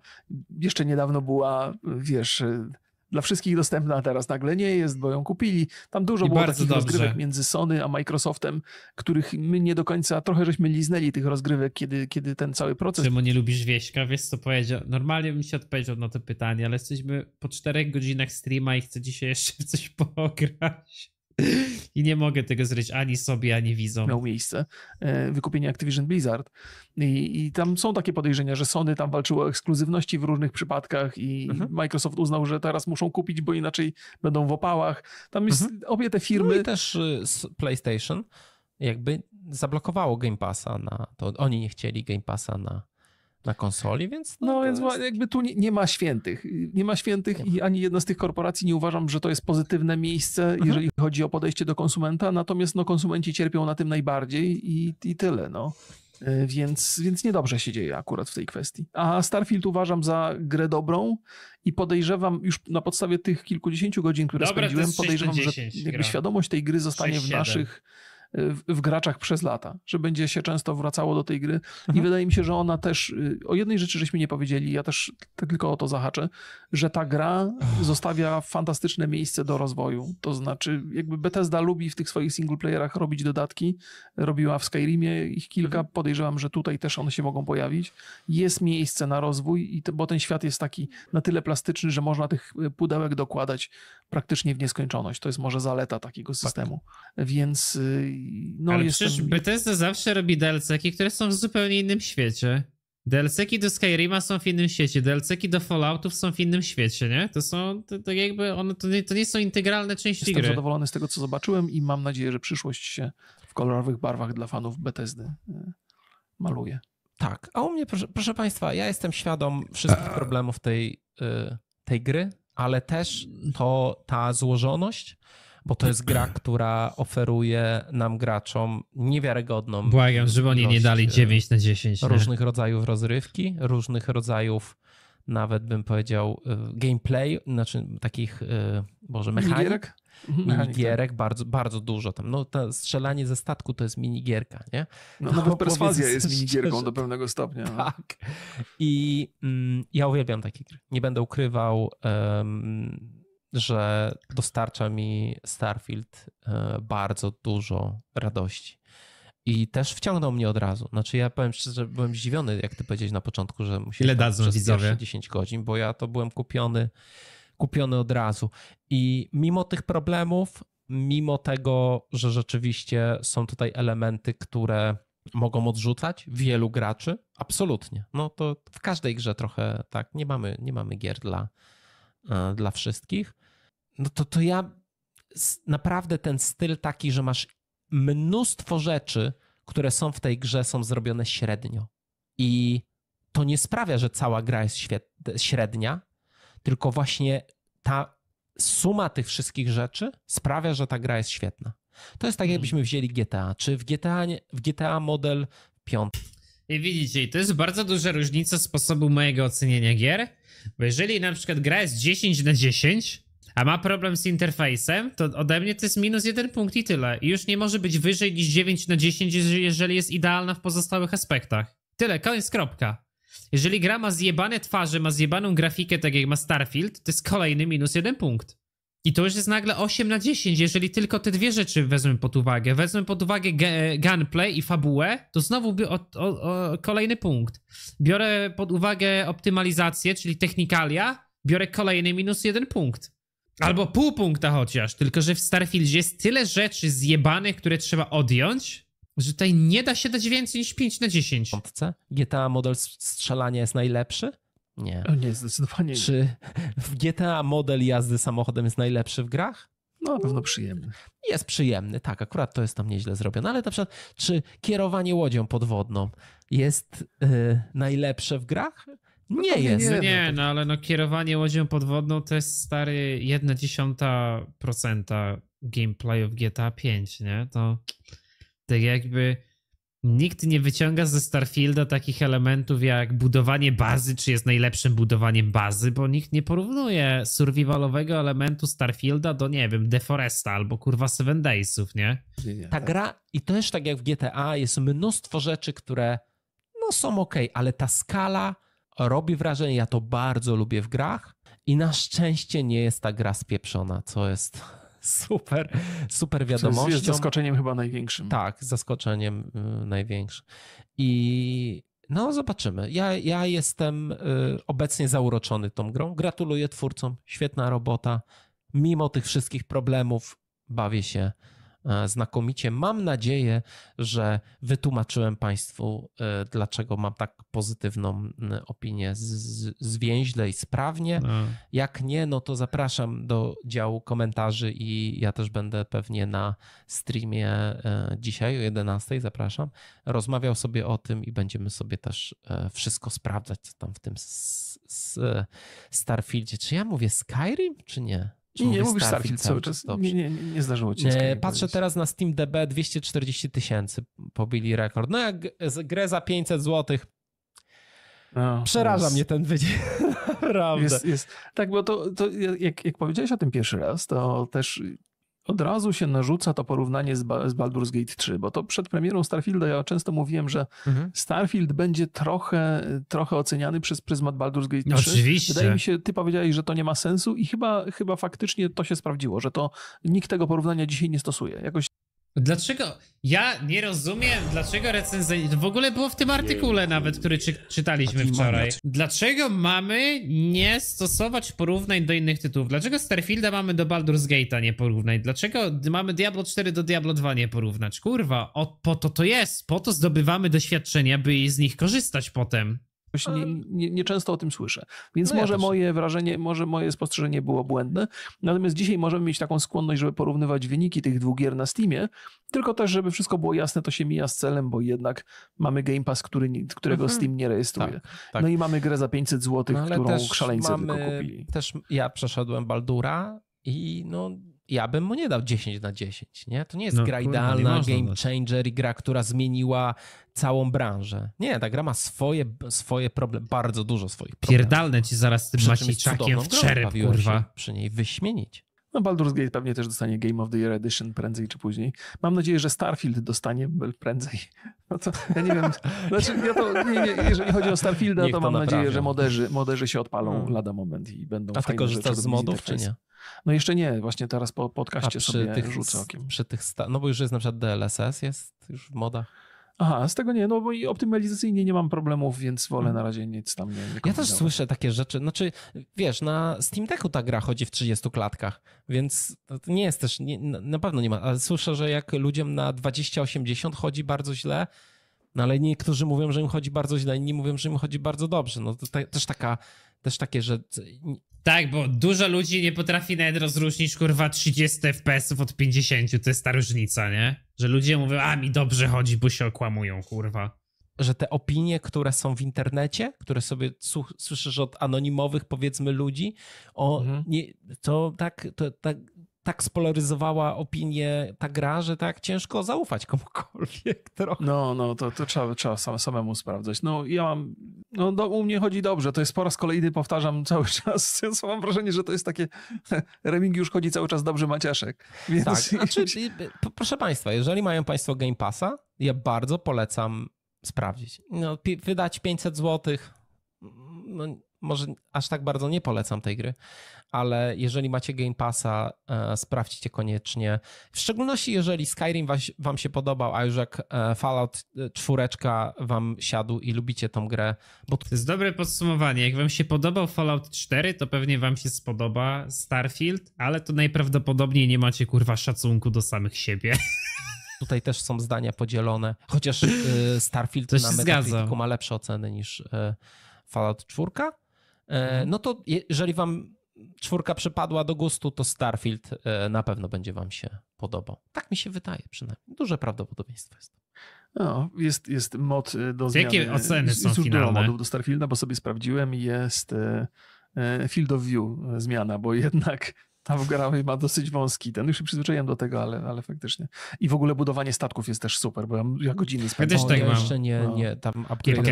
S2: jeszcze niedawno była, wiesz, dla wszystkich dostępna, a teraz nagle nie jest, bo ją kupili. Tam dużo I było takich dobrze. rozgrywek między Sony a Microsoftem, których my nie do końca, trochę żeśmy liznęli tych rozgrywek, kiedy, kiedy ten cały proces... Czemu
S1: nie lubisz Wieśka? Wiesz co powiedział? Normalnie bym się odpowiedział na to pytanie, ale jesteśmy po czterech godzinach streama i
S2: chcę dzisiaj jeszcze coś pograć. I nie mogę tego zryć ani sobie, ani widzom. Miał miejsce e, wykupienie Activision Blizzard. I, I, tam są takie podejrzenia, że Sony tam walczyło o ekskluzywności w różnych przypadkach i mhm. Microsoft uznał, że teraz muszą kupić, bo inaczej będą w opałach. Tam jest mhm. obie te firmy. No i też y, PlayStation
S3: jakby zablokowało Game Passa na to. Oni nie chcieli Game Passa na na konsoli, więc. No, no więc jest...
S2: jakby tu nie, nie, ma świętych. Nie ma świętych nie. i ani jedna z tych korporacji nie uważam, że to jest pozytywne miejsce, mhm. jeżeli chodzi o podejście do konsumenta. Natomiast no, konsumenci cierpią na tym najbardziej i, i tyle. No. E, więc, więc niedobrze się dzieje akurat w tej kwestii. A Starfield uważam za grę dobrą i podejrzewam już na podstawie tych kilkudziesięciu godzin, które Dobra, spędziłem, podejrzewam, że jakby świadomość tej gry zostanie 6, w naszych w, w, graczach przez lata, że będzie się często wracało do tej gry mhm. i wydaje mi się, że ona też, y, o jednej rzeczy żeśmy nie powiedzieli, ja też tylko o to zahaczę, że ta gra zostawia fantastyczne miejsce do rozwoju, to znaczy jakby Bethesda lubi w tych swoich singleplayerach robić dodatki, robiła w Skyrimie ich kilka, mhm. podejrzewam, że tutaj też one się mogą pojawić, jest miejsce na rozwój, i bo ten świat jest taki na tyle plastyczny, że można tych y, pudełek dokładać praktycznie w nieskończoność, to jest może zaleta takiego tak. systemu, tak. więc y, no Ale jestem...
S1: przecież Bethesda zawsze robi dlc które są w zupełnie innym świecie. dlc do Skyrima są w innym świecie, dlc do Falloutów są w innym świecie, nie? To są, to, to jakby one, to
S3: nie, to nie, są integralne części Jestem gry. Jestem
S2: zadowolony z tego, co zobaczyłem i mam nadzieję, że przyszłość się w kolorowych barwach dla fanów Bethesdy e, maluje. Tak,
S3: a u mnie, proszę, proszę Państwa, ja jestem świadom wszystkich problemów tej, e, tej gry, ale też to ta złożoność, bo to jest gra, która oferuje nam graczom niewiarygodną. Błagam, żeby oni nie dali 9 e, na 10. Różnych nie? rodzajów rozrywki, różnych rodzajów nawet bym powiedział e, gameplay, znaczy takich, może e, mechanik. Minigierek? Mhm, tak. Minigierek, bardzo, bardzo dużo tam. No to strzelanie ze statku to jest minigierka, nie? No, no nawet perswazja jest minigierką do
S2: pewnego stopnia. No. Tak.
S3: I mm, ja uwielbiam takie gry. Nie będę ukrywał, um, że dostarcza mi Starfield e, bardzo dużo radości. I też wciągnął mnie od razu. Znaczy ja powiem szczerze, że byłem zdziwiony, jak ty powiedziałeś na początku, że musiałem Ile tak przez 10 godzin, bo ja to byłem kupiony, kupiony od razu. I mimo tych problemów, mimo tego, że rzeczywiście są tutaj elementy, które mogą odrzucać wielu graczy, absolutnie. No to w każdej grze trochę tak, nie mamy, nie mamy gier dla, e, dla wszystkich no to, to ja naprawdę ten styl taki, że masz mnóstwo rzeczy, które są w tej grze, są zrobione średnio. I to nie sprawia, że cała gra jest średnia, tylko właśnie ta suma tych wszystkich rzeczy sprawia, że ta gra jest świetna. To jest tak, mhm. jakbyśmy wzięli GTA. Czy w GTA, w GTA model 5? I widzicie, i to jest bardzo duża różnica
S1: sposobu mojego oceniania gier, bo jeżeli na przykład gra jest 10 na 10, a ma problem z interfejsem, to ode mnie to jest minus jeden punkt i tyle. I już nie może być wyżej niż 9 na 10, jeżeli jest idealna w pozostałych aspektach. Tyle, koniec, kropka. Jeżeli gra ma zjebane twarze, ma zjebaną grafikę, tak jak ma Starfield, to jest kolejny minus jeden punkt. I to już jest nagle 8 na 10, jeżeli tylko te dwie rzeczy wezmę pod uwagę. Wezmę pod uwagę gunplay i fabułę, to znowu by o, o, o kolejny punkt. Biorę pod uwagę optymalizację, czyli technikalia, biorę kolejny minus jeden punkt. Albo pół punkta chociaż, tylko że w Starfieldzie jest tyle rzeczy zjebanych, które trzeba odjąć,
S3: że tutaj nie da się dać więcej niż 5 na 10. GTA model strzelania jest najlepszy? Nie. O nie,
S2: zdecydowanie nie. Czy
S3: w GTA model jazdy samochodem jest najlepszy w grach? No, na pewno przyjemny. Jest przyjemny, tak, akurat to jest tam nieźle zrobione, ale na przykład, czy kierowanie łodzią podwodną jest yy, najlepsze w grach? No nie jest. Nie, no no nie, tak.
S1: no ale no kierowanie łodzią podwodną to jest stary 0,1% gameplayu w GTA 5, nie? To tak jakby nikt nie wyciąga ze Starfielda takich elementów jak budowanie bazy, czy jest najlepszym budowaniem bazy, bo nikt nie porównuje survivalowego elementu
S3: Starfielda do, nie wiem, Deforesta albo kurwa Seven Daysów, nie? Ta gra, i to też tak jak w GTA, jest mnóstwo rzeczy, które no są ok, ale ta skala robi wrażenie, ja to bardzo lubię w grach i na szczęście nie jest ta gra spieprzona, co jest super, super wiadomością. Jest zaskoczeniem chyba największym. Tak, zaskoczeniem y, największym. I no zobaczymy. Ja, ja jestem y, obecnie zauroczony tą grą. Gratuluję twórcom, świetna robota. Mimo tych wszystkich problemów bawię się E, znakomicie. Mam nadzieję, że wytłumaczyłem Państwu, e, dlaczego mam tak pozytywną opinię zwięźle i sprawnie. No. Jak nie, no to zapraszam do działu komentarzy i ja też będę pewnie na streamie e, dzisiaj o 11. Zapraszam. Rozmawiał sobie o tym i będziemy sobie też wszystko sprawdzać, co tam w tym Starfieldzie. Czy ja mówię Skyrim, czy nie? nie, nie mówisz Starfield cały czas. Dobrze. Nie, nie, nie zdarzyło ci się. E, patrzę teraz na Steam DB 240 tysięcy
S2: pobili rekord. No jak
S3: grę za 500 zł.
S2: No, Przeraża jest, mnie ten wynik. Jest, jest. Tak, bo to, to jak, jak powiedziałeś o tym pierwszy raz, to też od razu się narzuca to porównanie z, ba- z Baldur's Gate 3, bo to przed premierą Starfielda ja często mówiłem, że mhm. Starfield będzie trochę, trochę oceniany przez pryzmat Baldur's Gate 3. oczywiście. Wydaje mi się, ty powiedziałeś, że to nie ma sensu i chyba, chyba faktycznie to się sprawdziło, że to nikt tego porównania dzisiaj nie stosuje. Jakoś Dlaczego? Ja nie
S1: rozumiem, dlaczego recenzent... W ogóle było w tym artykule nawet, który czy, czytaliśmy wczoraj. Dlaczego mamy nie stosować porównań do innych tytułów? Dlaczego Starfielda mamy do Baldur's Gate'a nie porównać? Dlaczego mamy Diablo 4 do Diablo 2 nie porównać? Kurwa, o, po to to jest. Po to zdobywamy doświadczenia, by z nich korzystać potem.
S2: Jakoś nie, nie, nie, często o tym słyszę. Więc no może ja moje wrażenie, może moje spostrzeżenie było błędne. Natomiast dzisiaj możemy mieć taką skłonność, żeby porównywać wyniki tych dwóch gier na Steamie, tylko też, żeby wszystko było jasne, to się mija z celem, bo jednak mamy Game Pass, który, którego mhm. Steam nie rejestruje. Tak, tak. No i mamy grę za 500 zł, no, którą szaleńcy mamy, tylko kupili.
S3: Też ja przeszedłem Baldura i no ja bym mu nie dał 10 na 10, nie? To nie jest no, gra idealna, game changer i gra, która zmieniła całą branżę. Nie, ta gra ma swoje, swoje problemy, bardzo dużo swoich problemów. Pierdalne ci zaraz z tym maciczakiem w czerep, kurwa. Przy niej wyśmienić.
S2: No Baldur's Gate pewnie też dostanie Game of the Year Edition prędzej czy później. Mam nadzieję, że Starfield dostanie prędzej. No to ja nie wiem. Znaczy, ja to, nie, nie, jeżeli chodzi o Starfielda, Niech to, mam nadzieję, że moderzy, moderzy się odpalą hmm. lada moment i będą A ty korzystasz z modów czy nie? No jeszcze nie, właśnie teraz po podcaście sobie tych, rzucę okiem. Przy tych sta- no bo
S3: już jest na przykład DLSS jest już w modach.
S2: Aha, z tego nie, no bo i optymalizacyjnie nie mam problemów, więc wolę mhm. na razie nic tam nie.
S3: nie ja też słyszę takie rzeczy. Znaczy, wiesz, na Steam Decku ta gra chodzi w 30 klatkach, więc no to nie jest też, nie, na pewno nie ma, ale słyszę, że jak ludziom na 2080 chodzi bardzo źle, no ale niektórzy mówią, że im chodzi bardzo źle, inni mówią, że im chodzi bardzo dobrze. No to te, też taka, też takie, że tak, bo dużo ludzi nie potrafi nawet rozróżnić
S1: kurwa 30 FPS-ów od 50, to jest ta różnica, nie? Że ludzie mówią, a mi dobrze
S3: chodzi, bo się okłamują, kurwa. Że te opinie, które są w internecie, które sobie słyszysz od anonimowych, powiedzmy, ludzi, o, mhm. nie, to tak, to tak
S2: tak spolaryzowała opinię ta gra, że tak ciężko zaufać komukolwiek trochę. No, no, to, to trzeba, trzeba sam, samemu sprawdzać. No, ja mam, no, do, u mnie chodzi dobrze, to jest po raz kolejny, powtarzam cały czas, więc mam wrażenie, że to jest takie, Reming już chodzi cały czas dobrze Maciaszek. Więc... Tak, znaczy,
S3: proszę Państwa, jeżeli mają Państwo Game Passa, ja bardzo polecam sprawdzić. No, wydać 500 złotych, mm, no, może aż tak bardzo nie polecam tej gry, ale jeżeli macie Game Passa, e, sprawdźcie koniecznie. W szczególności jeżeli Skyrim wam się podobał, a już jak e, Fallout 4 e, wam siadł i lubicie tą grę. Bo... To jest dobre
S1: podsumowanie. Jak wam się podobał Fallout 4, to pewnie wam się spodoba Starfield, ale to
S3: najprawdopodobniej nie macie kurwa szacunku do samych siebie. Tutaj też są zdania podzielone, chociaż y, Starfield na Metacriticu ma lepsze oceny niż y, Fallout 4. Mhm. no to jeżeli wam czwórka przypadła do gustu, to Starfield e, na pewno będzie Wam się podobał. Tak mi się wydaje przynajmniej. Duże prawdopodobieństwo jest.
S2: No, jest, jest mod e, do zmiany. Jakie oceny są jest finalne? Dużo modów do Starfielda, bo sobie sprawdziłem i jest e, field of view zmiana, bo jednak tam w Garawie ma dosyć wąski. Ten już się przyzwyczaiłem do tego, ale, ale faktycznie. I w ogóle budowanie statków jest też super, bo ja, ja godziny spędzam. tak jeszcze nie, no. nie tam kilka,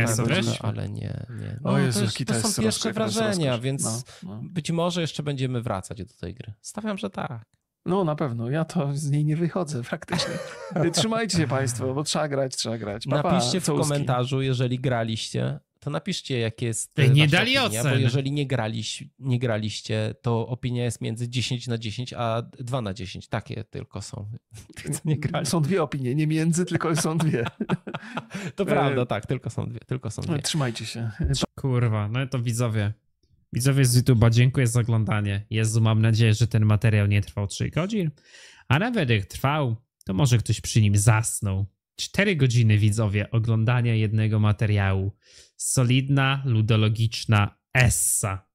S2: ale tak. nie, nie. No, o Jezu, to, jest, to są pierwsze wrażenia, więc no, no,
S3: być może jeszcze będziemy wracać do tej gry.
S2: Stawiam, że tak. No na pewno, ja to z niej nie wychodzę praktycznie. Trzymajcie się Państwo, bo trzeba grać, trzeba grać. Pa, Napiszcie pa, w komentarzu,
S3: jeżeli graliście, to napiszcie, jak jest. Nie dali opinia, ocen. Bo jeżeli nie, graliś, nie graliście, to opinia jest między 10 na 10, a 2 na 10. Takie tylko są.
S2: Są dwie opinie, nie między, tylko są dwie. to prawda, tak, tylko są dwie. Tylko są no, dwie. Trzymajcie się. Kurwa,
S1: no to widzowie. Widzowie z YouTube'a, dziękuję za oglądanie. Jezu, mam nadzieję, że ten materiał nie trwał 3 godzin, a nawet jak trwał, to może ktoś przy nim zasnął. 4 godziny widzowie oglądania jednego materiału solidna ludologiczna essa.